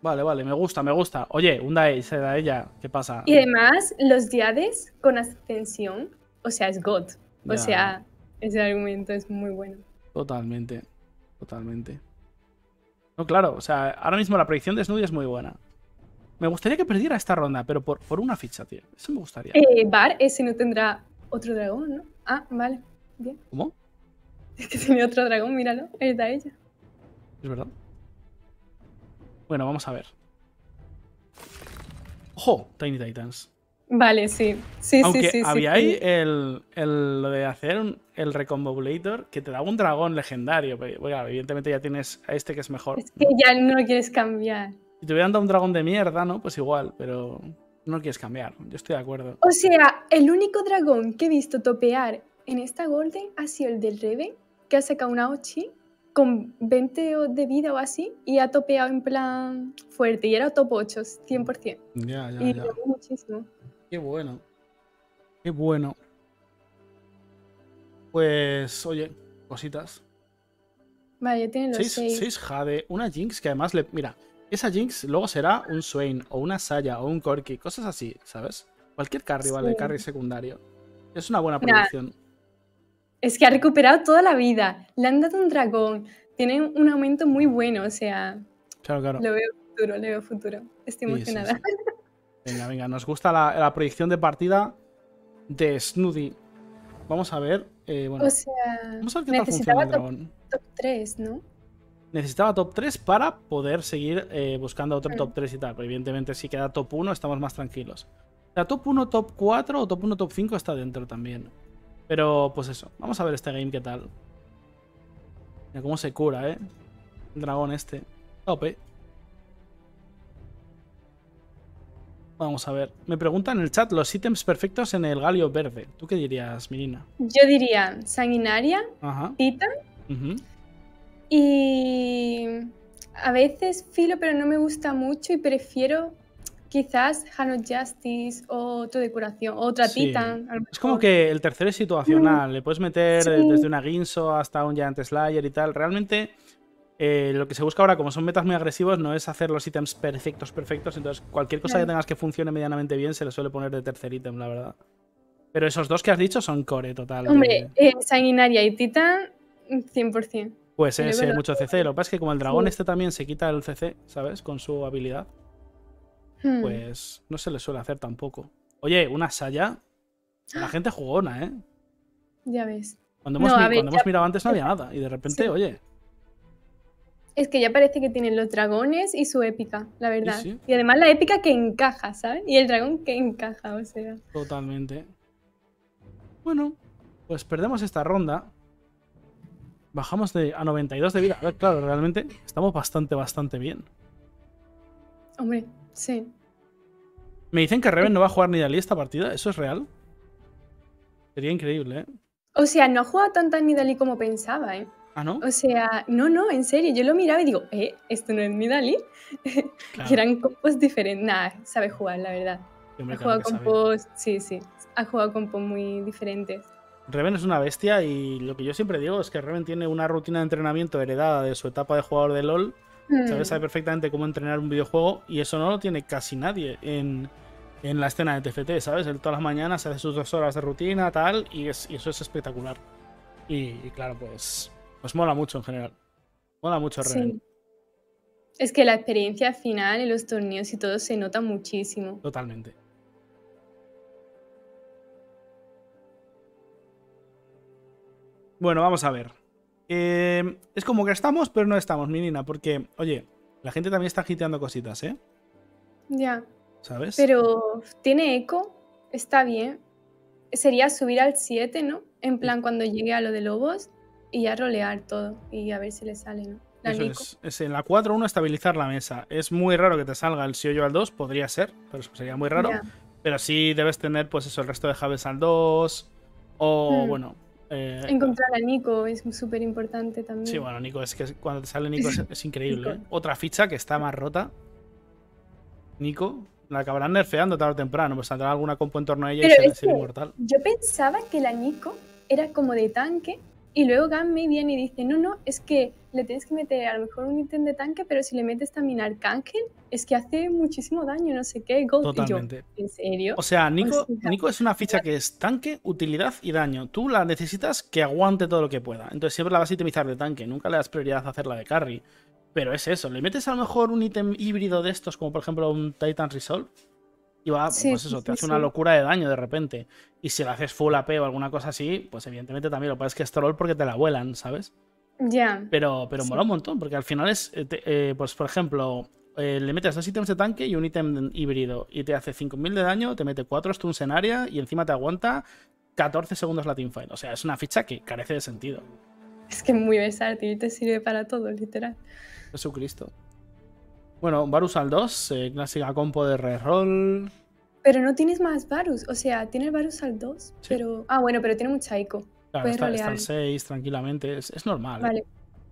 Vale, vale, me gusta, me gusta. Oye, un day se da ella, ¿qué pasa? Y además, los diades con ascensión, o sea, es God. O sea, ese argumento es muy bueno. Totalmente, totalmente. No, claro, o sea, ahora mismo la predicción de Snoody es muy buena. Me gustaría que perdiera esta ronda, pero por, una ficha, tío. Eso me gustaría. Eh, Bar, ese no tendrá otro dragón, ¿no? Ah, vale. Bien. ¿Cómo? Es que tiene otro dragón, míralo. Ahí está ella. Es verdad. Bueno, vamos a ver. ¡Ojo! Tiny Titans. Vale, sí. Sí, sí, sí. Había ahí lo de hacer el Recombobulator que te da un dragón legendario. Pues, evidentemente ya tienes a este que es mejor. Es que ya no quieres cambiar. Si te hubieran dado un dragón de mierda, ¿no? Pues igual, pero no quieres cambiar. Yo estoy de acuerdo. O sea, el único dragón que he visto topear en esta Golden ha sido el del Reven que ha sacado una Ochi con 20 de vida o así y ha topeado en plan fuerte y era top 8, 100%. Ya, ya, y ya. muchísimo. Qué bueno. Qué bueno. Pues, oye, cositas. Vale, tienen los 6. 6, Jade, una Jinx que además le. Mira, esa Jinx luego será un Swain o una Saya o un corky cosas así, ¿sabes? Cualquier carry, vale, carry secundario. Es una buena producción. Es que ha recuperado toda la vida. Le han dado un dragón. Tienen un aumento muy bueno, o sea. Claro, claro. Lo veo futuro, le veo futuro. Estoy emocionada. Venga, venga, nos gusta la, proyección de partida de Snoody. Vamos a ver. Eh, o sea, necesitaba Top, 3, ¿no? Necesitaba top 3 para poder seguir eh, buscando otro top 3 y tal. Pero evidentemente, si queda top 1, estamos más tranquilos. La top 1, top 4 o top 1, top 5 está dentro también. Pero pues eso, vamos a ver este game qué tal. Mira cómo se cura, ¿eh? El dragón este. Tope. Vamos a ver. Me preguntan en el chat los ítems perfectos en el galio verde. ¿Tú qué dirías, Mirina? Yo diría sanguinaria, Ajá. y a veces filo, pero no me gusta mucho y prefiero quizás Halo Justice o tu decoración o otra Es como que el tercero es situacional, le puedes meter desde una Guinso hasta un Giant Slayer y tal. Realmente eh, lo que se busca ahora, como son metas muy agresivos, no es hacer los ítems perfectos, perfectos. Entonces, cualquier cosa que tengas que funcione medianamente bien se le suele poner de tercer ítem, la verdad. Pero esos dos que has dicho son core total. Hombre, eh, Sanguinaria y Titan, 100%. Pues sí, hay mucho CC. Lo que pasa es que como el dragón este también se quita el CC, ¿sabes? Con su habilidad. Hmm. pues no se le suele hacer tampoco. Oye, una saya. ¡Ah! La gente jugona, ¿eh? Ya ves. Cuando hemos, mirado antes no había nada. Y de repente, oye. Es que ya parece que tienen los dragones y su épica, la verdad. Y además la épica que encaja, ¿sabes? Y el dragón que encaja, o sea. Totalmente. Bueno, pues perdemos esta ronda. Bajamos de, a 92 de vida. A ver, claro, realmente estamos bastante, bastante bien. Hombre, Sí. Me dicen que Reven no va a jugar ni Dalí esta partida. ¿Eso es real? Sería increíble, ¿eh? O sea, no ha jugado ni dalí como pensaba, ¿eh? ¿Ah, no? O sea, no, no, en serio. Yo lo miraba y digo, ¿eh? Esto no es Nidalí. Claro. eran compos diferentes. Nada, sabe jugar, la verdad. Ha jugado compos, sí, sí. Ha jugado compos muy diferentes. Reven es una bestia y lo que yo siempre digo es que Reven tiene una rutina de entrenamiento heredada de su etapa de jugador de LOL Mm. Sabe perfectamente cómo entrenar un videojuego y eso no lo tiene casi nadie en, la escena de TFT, ¿sabes? todas las mañanas hace sus dos horas de rutina, tal, y, eso es espectacular. Y, claro, pues, pues mola mucho en general. Mola mucho realmente. Es que la experiencia final en los torneos y todo se nota muchísimo. Totalmente. Bueno, vamos a ver. Em, es como que estamos, pero no estamos, nina, porque, oye, la gente también está giteando cositas, ¿eh? Ya. ¿Sabes? Pero tiene eco, está bien. Sería subir al 7, ¿no? En plan, cuando llegue a lo de lobos y ya rolear todo y a ver si le sale, ¿no? La Eso es, en la 4-1 estabilizar la mesa. Es muy raro que te salga el si yo al 2, podría ser, pero sería muy raro. Pero sí debes tener, pues eso, el resto de Javes al 2. O hmm. bueno, eh, Encontrar a Nico es súper importante también. Sí, bueno, Nico, es que cuando te sale Nico es, increíble. ¿eh? Otra ficha que está más rota. Nico, la acabarán nerfeando tarde o temprano, pues saldrá alguna compo en torno a ella va a será inmortal. Yo pensaba que la Nico era como de tanque y luego Gammy viene y dice, no, no, es que le tienes que meter a lo mejor un ítem de tanque, pero si le metes también Arcángel, es que hace muchísimo daño, no sé qué, Gold Totalmente. ¿En serio? O sea, Nico, pues, Nico es una pues, ficha que es tanque, utilidad y daño. Tú la necesitas que aguante todo lo que pueda. Entonces siempre la vas a itemizar de tanque, nunca le das prioridad a hacerla de carry. Pero es eso, le metes a lo mejor un ítem híbrido de estos, como por ejemplo un Titan Resolve, y va, pues eso, te hace una locura de daño de repente. Y si lo haces full AP o alguna cosa así, pues evidentemente también lo puedes que es porque te la vuelan, ¿sabes? Ya. Pero, pero mola un montón, porque al final es, eh, eh, pues por ejemplo, eh, le metes dos ítems de tanque y un ítem híbrido y te hace 5000 de daño, te mete 4 stuns en área y encima te aguanta 14 segundos la teamfight. O sea, es una ficha que carece de sentido. Es que muy versátil y te sirve para todo, literal. Jesucristo. Bueno, Varus al 2, eh, clásica compo de reroll. Pero no tienes más Varus, o sea, tiene el Varus al 2, pero... Ah, bueno, pero tiene mucha eco. Claro, está, al 6 tranquilamente, es, normal. Vale.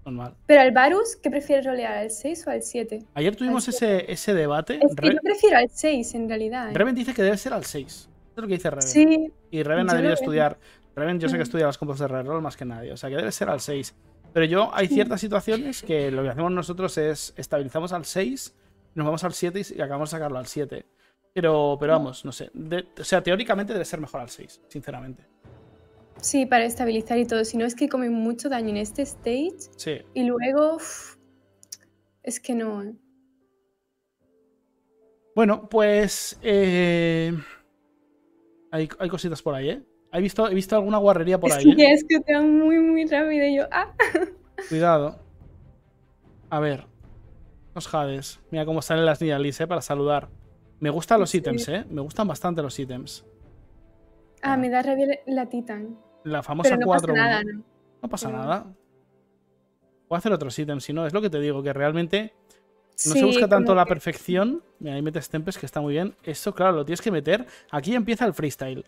Normal. Pero al Varus, ¿qué prefieres rolear? ¿Al 6 o al 7? Ayer tuvimos ese, ese, debate. Es que yo prefiero al 6 en realidad. ¿eh? Reven dice que debe ser al 6. es lo que dice Reven. Sí. Y Reven ha debido estudiar. Reven, yo sé que estudia las compos de reroll más que nadie. O sea, que debe ser al 6. Pero yo, hay ciertas situaciones que lo que hacemos nosotros es estabilizamos al 6, nos vamos al 7 y acabamos de sacarlo al 7. Pero, pero mm. vamos, no sé. o sea, teóricamente debe ser mejor al 6, sinceramente. Sí, para estabilizar y todo. Si no, es que comen mucho daño en este stage. Sí. Y luego. es que no. ¿eh? Bueno, pues. Eh, hay, hay cositas por ahí, ¿eh? He visto, he visto alguna guarrería por ahí. Sí, ¿eh? Es que te dan muy, muy rápido. Y yo, ah". Cuidado. A ver. os jades. Mira cómo salen las niñas, ¿eh? Para saludar. Me gustan los ítems, ¿eh? Me gustan bastante los ítems. Ah, me da rabia la Titan. La famosa 4. no Pasa nada, ¿no? pasa nada. Voy a hacer otros ítems, si no, es lo que te digo, que realmente no se busca tanto la perfección. Mira, ahí metes tempes, que está muy bien. Eso, claro, lo tienes que meter. Aquí empieza el freestyle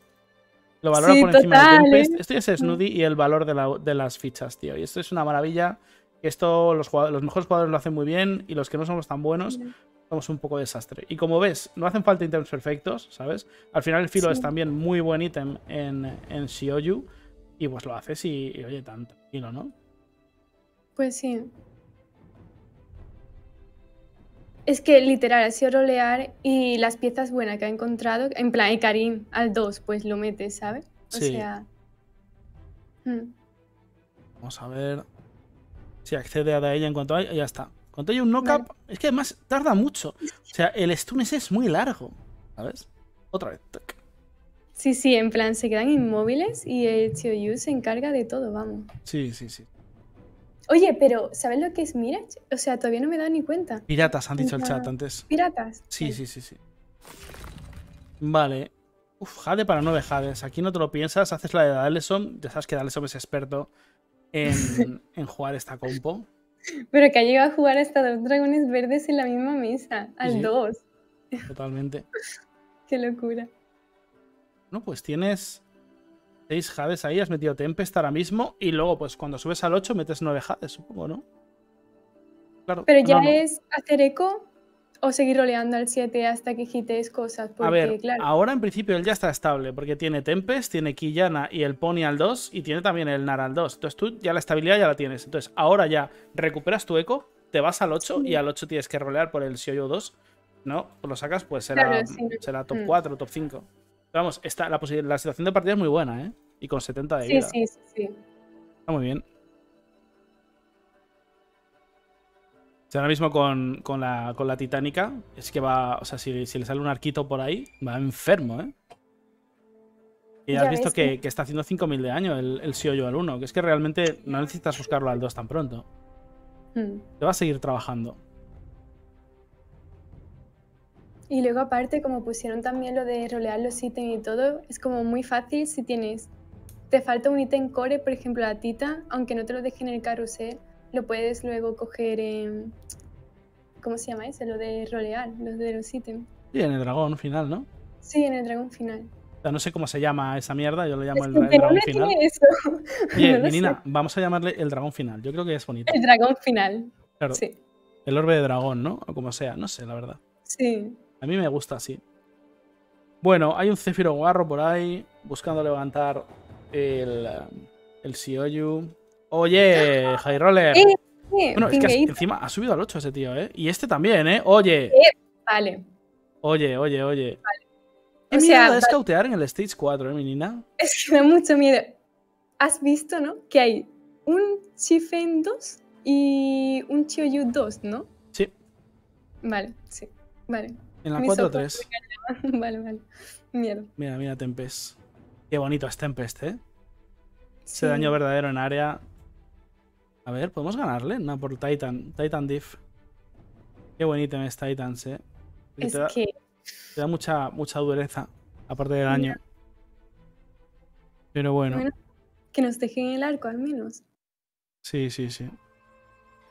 por Esto ya es Snoody y el valor de, las fichas, tío. Y esto es una maravilla. Esto los, los mejores jugadores lo hacen muy bien y los que no somos tan buenos somos un poco desastre. Y como ves, no hacen falta ítems perfectos, ¿sabes? Al final el filo es también muy buen ítem en, en Shioyu y pues lo haces y, oye, tan tranquilo, ¿no? Pues sí. Es que literal, ha sido rolear y las piezas buenas que ha encontrado, en plan, y Karim al 2, pues lo metes, ¿sabes? O sea. Mm. Vamos a ver si accede a ella en cuanto hay. Ya está. Cuando hay un knock es que además tarda mucho. O sea, el stun ese es muy largo, ¿sabes? Otra vez. Sí, sí, en plan, se quedan inmóviles y el Yu se encarga de todo, vamos. Sí, sí, sí. Oye, pero ¿sabes lo que es Mirage? O sea, todavía no me he dado ni cuenta. Piratas, han dicho el chat antes. Piratas. Sí, sí, sí, sí. Vale. Uf, Jade para no Jades. Aquí no te lo piensas, haces la de Dalesom. Ya sabes que Dalesom es experto en, jugar esta compo. Pero que ha llegado a jugar hasta dos dragones verdes en la misma mesa, al dos. Totalmente. Qué locura. No, pues tienes 6 Hades ahí, has metido Tempest ahora mismo y luego pues cuando subes al 8 metes 9 Hades, supongo, ¿no? Claro. Pero ya es hacer eco o seguir roleando al 7 hasta que quites cosas. Porque, a ver, claro. ahora en principio él ya está estable porque tiene Tempest, tiene Killana y el Pony al 2 y tiene también el Nar al 2. Entonces tú ya la estabilidad ya la tienes. Entonces ahora ya recuperas tu eco, te vas al 8 y al 8 tienes que rolear por el Shoyo 2. No, lo sacas, pues será, top 4, mm. top 5 vamos, la, situación de partida es muy buena, ¿eh? Y con 70 de vida. Sí, sí, sí. Está muy bien. ahora mismo con, la, con titánica, es que va. O sea, si, le sale un arquito por ahí, va enfermo, ¿eh? Y has visto que, está haciendo 5000 de daño el, el al 1, que es que realmente no necesitas buscarlo al 2 tan pronto. Hmm. Te va a seguir trabajando. Y luego aparte, como pusieron también lo de rolear los ítems y todo, es como muy fácil si tienes, te falta un ítem core, por ejemplo la tita, aunque no te lo dejen en el carrusel, lo puedes luego coger en... ¿Cómo se llama eso? Lo de rolear, los de los ítems. Sí, en el dragón final, ¿no? Sí, en el dragón final. O sea, no sé cómo se llama esa mierda, yo lo llamo el, dragón final. Eso. vamos a llamarle el dragón final, yo creo que es bonito. El dragón final. Claro. Sí. El orbe de dragón, ¿no? O como sea, no sé, la verdad. Sí. A mí me gusta así. Bueno, hay un Zephyro Guarro por ahí buscando levantar el, el Sioyu. Oye, High Roller. bueno, es que encima ha subido al 8 ese tío, ¿eh? Y este también, ¿eh? Oye. vale. Oye, oye, oye. Vale. He o en el Stage 4, ¿eh, menina? Es que me da mucho miedo. Has visto, ¿no? Que hay un Shifen 2 y un Chioyu 2, ¿no? Sí. Vale, sí. Vale. En la 4-3. Vale, vale. Mierda. Mira, mira Tempest. Qué bonito es Tempest, ¿eh? Sí. Ese daño verdadero en área. A ver, ¿podemos ganarle? No, por Titan. Titan Diff. Qué bonito es Titans, ¿eh? es da, que... Te da mucha, mucha dureza, aparte de daño. Pero bueno. Que nos dejen el arco, al menos. Sí, sí, sí.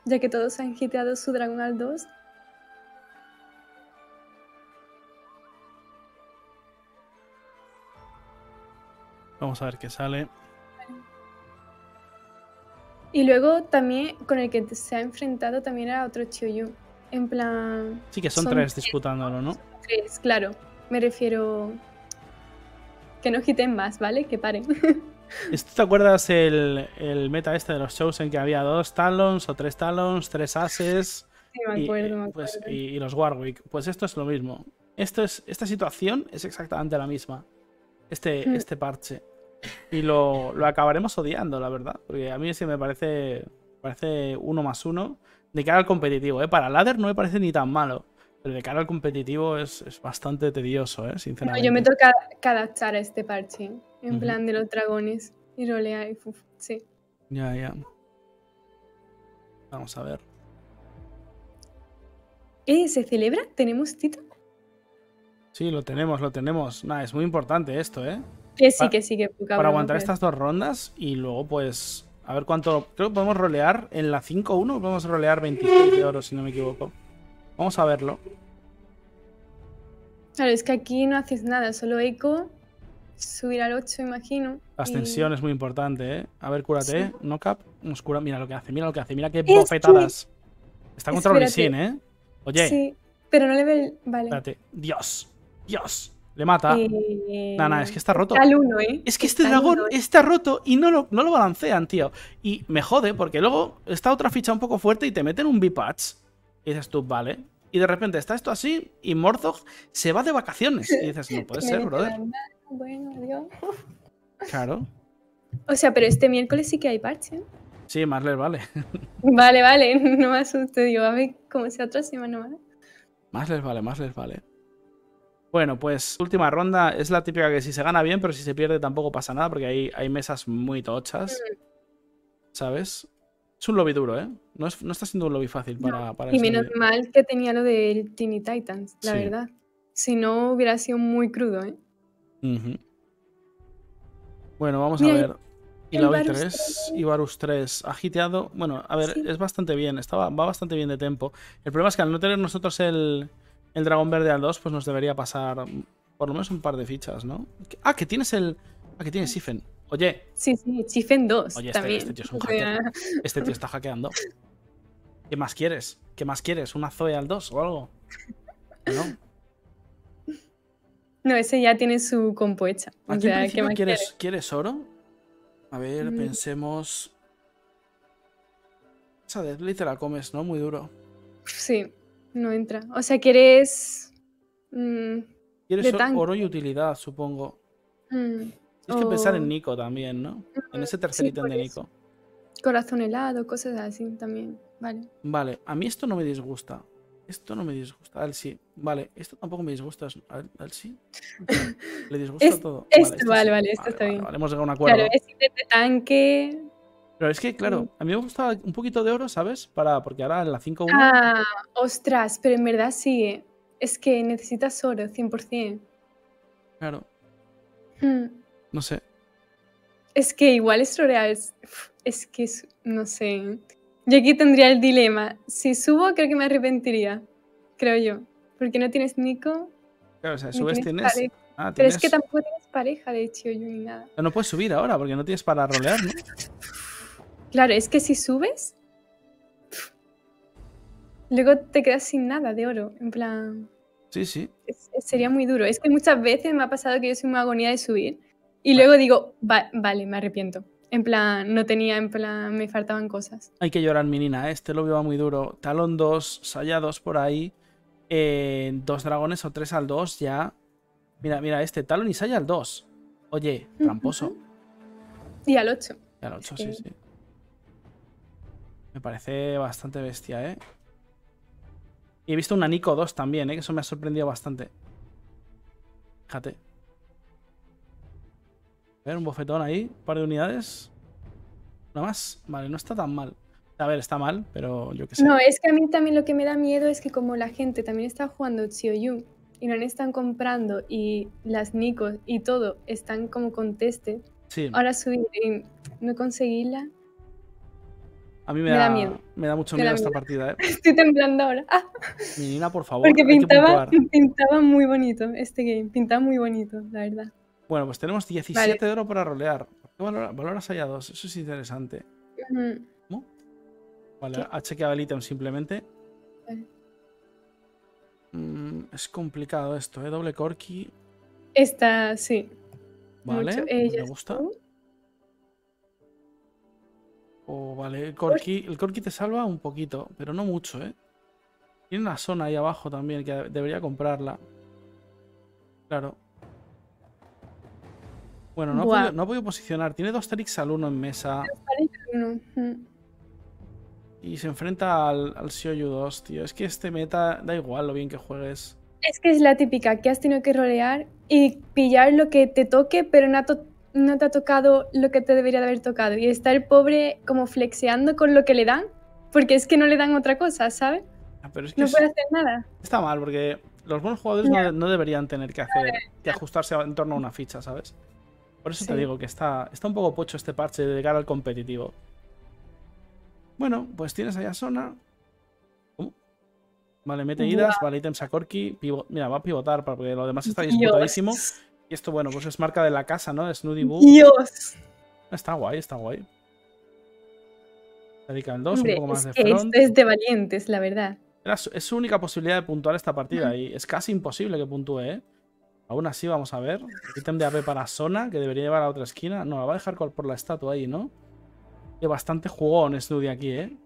Ya que todos han hiteado su dragon al 2, Vamos a ver qué sale. Y luego también con el que se ha enfrentado también era otro Chiyu. En plan. Sí, que son, tres, disputándolo, ¿no? Tres, claro. Me refiero. Que no quiten más, ¿vale? Que paren. ¿Tú este, te acuerdas el, meta este de los shows en que había dos Talons o tres Talons, tres Ases? Sí, me acuerdo, eh, pues, y, los Warwick. Pues esto es lo mismo. Esto es, esta situación es exactamente la misma. Este, hmm. este parche. Y lo, acabaremos odiando, la verdad. Porque a mí sí me parece, parece uno más uno de cara al competitivo. ¿eh? Para Ladder no me parece ni tan malo. Pero de cara al competitivo es, bastante tedioso, ¿eh? sinceramente. yo me toca adaptar a este parche. En plan de los dragones. Y rolear y sí. Ya, ya. Vamos a ver. ¿Eh? ¿Se celebra? ¿Tenemos tito? Sí, lo tenemos, lo tenemos. nada es muy importante esto, ¿eh? Que sí, que sí, que poca Para aguantar estas dos rondas y luego, pues, a ver cuánto. Creo que podemos rolear en la 5-1, podemos rolear 26 de oro, si no me equivoco. Vamos a verlo. Claro, es que aquí no haces nada, solo eco. Subir al 8, imagino. ascensión es muy importante, ¿eh? A ver, cúrate. No cap. Mira lo que hace, mira lo que hace, mira qué bofetadas. Está contra los ¿eh? Oye. Sí, pero no le ve Vale. Dios. Dios. Le mata. No, eh, no, es que está roto. uno, ¿eh? Es que este dragón ¿eh? está roto y no lo, no lo balancean, tío. Y me jode, porque luego está otra ficha un poco fuerte y te meten un B-Patch. Y dices tú, vale. Y de repente está esto así y Mordog se va de vacaciones. Y dices, no puede ser, brother. Bueno, adiós. Claro. O sea, pero este miércoles sí que hay parche. Sí, más les vale. vale, vale, no me asustes. digo, a ver cómo sea otra semana más. Más les vale, más les vale. Bueno, pues última ronda. Es la típica que si se gana bien, pero si se pierde tampoco pasa nada, porque hay, hay mesas muy tochas. Mm. ¿Sabes? Es un lobby duro, ¿eh? No, está siendo un lobby fácil para... para y menos mal que tenía lo del Teeny Titans, la verdad. Si no, hubiera sido muy crudo, ¿eh? Bueno, vamos a ver. Y la 3, Ibarus 3, ha Bueno, a ver, es bastante bien, estaba, va bastante bien de tempo. El problema es que al no tener nosotros el, el dragón verde al 2, pues nos debería pasar por lo menos un par de fichas, ¿no? Ah, que tienes el... Ah, que tienes Sifen. Oye. Sí, sí, Sifen 2. Oye, este-, este, tío es un hacker. Este tío está hackeando. ¿Qué más quieres? ¿Qué más quieres? ¿Una Zoe al 2 o algo? ¿No? No, ese ya tiene su compo hecha. O sea, ¿qué quieres, quieres? oro? A ver, mm. pensemos... Esa de te comes, ¿no? Muy duro. Sí. No entra. O sea, quieres. Mm, quieres oro y utilidad, supongo. Mm, Tienes que pensar en Nico también, ¿no? Ah, en ese tercer ítem de Nico. Corazón helado, cosas así también. Vale. Vale, a mí esto no me disgusta. Esto no me disgusta. Al sí. Vale, esto tampoco me disgusta. Al sí. Le disgusta todo. Esto, vale, este vale, esto está bien. Vale, hemos llegado a un acuerdo. Claro, es de tanque, pero es que, claro, mm. a mí me gusta un poquito de oro, ¿sabes? Para, porque ahora en la 5-1... Ah, ostras, pero en verdad sí. ¿eh? Es que necesitas oro, 100%. Claro. Hmm. No sé. Es que igual es rolear Es que, no sé. ¿eh? Yo aquí tendría el dilema. Si subo, creo que me arrepentiría. Creo yo. Porque no tienes Nico. Claro, o sea, subes, tienes. Ah, pero es que tampoco tienes pareja, de hecho, yo ni nada. no puedes subir ahora porque no tienes para rolear, ¿no? Claro, es que si subes, luego te quedas sin nada de oro, en plan... Sí, sí. sería muy duro. Es que muchas veces me ha pasado que yo soy una agonía de subir y luego digo, vale, me arrepiento. En plan, no tenía, en plan, me faltaban cosas. Hay que llorar, mi nina, ¿eh? este lo veo muy duro. Talón 2, Saya 2 por ahí. Eh, dos dragones o tres al 2 ya. Mira, mira, este talón y Saya al 2. Oye, tramposo. Y al 8. Y al 8, sí, sí. Me parece bastante bestia, ¿eh? Y he visto una Nico 2 también, ¿eh? Que eso me ha sorprendido bastante. Fíjate. A ver, un bofetón ahí, un par de unidades. nada más. Vale, no está tan mal. A ver, está mal, pero yo qué sé. No, es que a mí también lo que me da miedo es que como la gente también está jugando Xioyu y no están comprando y las Nikos y todo están como conteste. Sí. Ahora subir y no conseguirla. A mí me, da, Me da mucho miedo, esta partida. ¿eh? Estoy temblando ahora. por favor. Porque pintaba, muy bonito este game. Pintaba muy bonito, la verdad. Bueno, pues tenemos 17 de oro para rolear. qué valoras allá dos? Eso es interesante. ¿Cómo? Mm. Vale, ha chequeado el ítem simplemente. Mm, es complicado esto, ¿eh? Doble corky. Esta, sí. Vale, pues me gusta. Oh, vale, el pues Corki, el te salva un poquito, pero no mucho, ¿eh? Tiene una zona ahí abajo también que debería comprarla. Claro. Bueno, no ha, podido, posicionar. Tiene dos Terix al uno en mesa. Y se enfrenta al, al 2, tío. Es que este meta da igual lo bien que juegues. Es que es la típica que has tenido que rolear y pillar lo que te toque, pero no no te ha tocado lo que te debería de haber tocado y está el pobre como flexeando con lo que le dan, porque es que no le dan otra cosa, ¿sabes? Ah, pero no puede hacer nada. Está mal, porque los buenos jugadores no, deberían tener que hacer que ajustarse en torno a una ficha, ¿sabes? Por eso te digo que está, está un poco pocho este parche de cara al competitivo. Bueno, pues tienes allá zona. Uh. vale, mete idas, vale, ítems a Corki. Mira, va a pivotar porque lo demás está disputadísimo. Y esto, bueno, pues es marca de la casa, ¿no? Snoody Boo. ¡Dios! Está guay, está guay. el 2, un poco más de front. es de valientes, la verdad. es su única posibilidad de puntuar esta partida y es casi imposible que puntúe, ¿eh? Aún así, vamos a ver. Ítem de AP para zona, que debería llevar a otra esquina. No, la va a dejar por la estatua ahí, ¿no? Que bastante jugón Snoody aquí, ¿eh?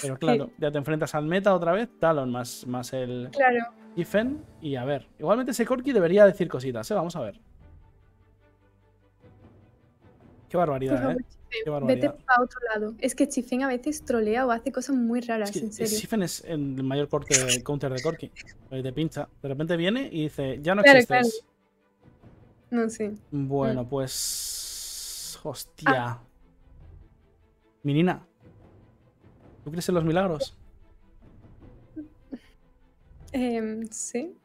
Pero claro, ya te enfrentas al meta otra vez. Talon más, más el... Claro Chifen y a ver. Igualmente ese Corki debería decir cositas, ¿eh? Vamos a ver. Qué barbaridad, ¿eh? Qué barbaridad. Vete para otro lado. Es que Chifen a veces trolea o hace cosas muy raras, es en Chifen es el mayor corte de counter de Corki. Te pincha. De repente viene y dice, ya no existes. No sé. Bueno, mm. pues... Hostia. Ah. Menina. Minina. ¿Tú crees en los milagros? Eh, sí.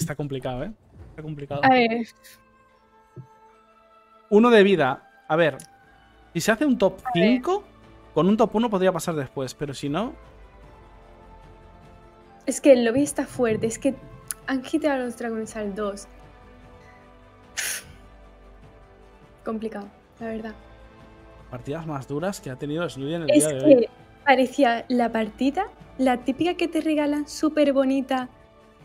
está complicado, ¿eh? Está complicado. A ver. Uno de vida. A ver. Si se hace un top 5, con un top 1 podría pasar después, pero si no. Es que el lobby está fuerte. Es que han quitado a los dragones al 2. Complicado, la verdad. Partidas más duras que ha tenido Sluy en el día de hoy. Que parecía la partida la típica que te regalan súper bonita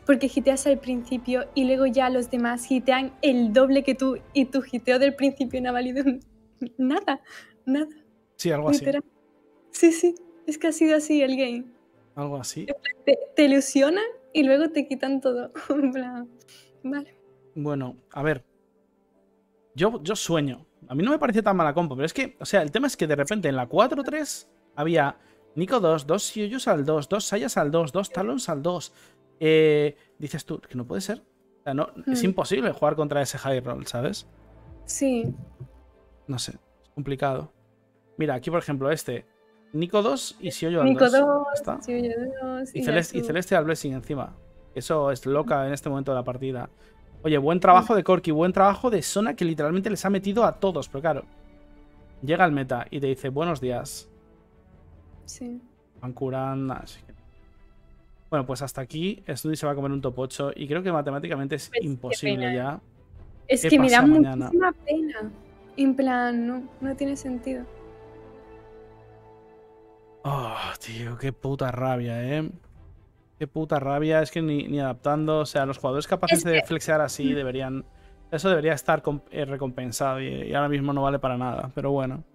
porque giteas al principio y luego ya los demás gitean el doble que tú y tu giteo del principio no ha valido nada, nada. Sí, algo así. Sí, sí, es que ha sido así el game. Algo así. Te, ilusionan y luego te quitan todo. vale. Bueno, a ver. Yo, yo sueño. A mí no me parece tan mala compo, pero es que, o sea, el tema es que de repente en la 4-3 había Nico 2, 2 Siuyus al 2, 2 Sayas al 2, 2 Talons al 2. Eh, dices tú, que no puede ser. no, es hmm. imposible jugar contra ese high ¿sabes? Sí. No sé, es complicado. Mira, aquí por ejemplo este. Nico 2 y Sioyo al Nico 2. 2, 2 y, y, al Celestial Blessing encima. Eso es loca en este momento de la partida. Oye, buen trabajo de Corky, buen trabajo de Sona que literalmente les ha metido a todos, pero claro. Llega al meta y te dice buenos días. Sí. Van curando. Bueno, pues hasta aquí Study se va a comer un topocho y creo que matemáticamente es pues imposible ya. Es que me da muchísima pena. En plan, no, no tiene sentido. Oh, tío, qué puta rabia, ¿eh? Qué puta rabia, es que ni, ni adaptando, o sea, los jugadores capaces de flexear así deberían... Eso debería estar eh, recompensado y, ahora mismo no vale para nada, pero bueno.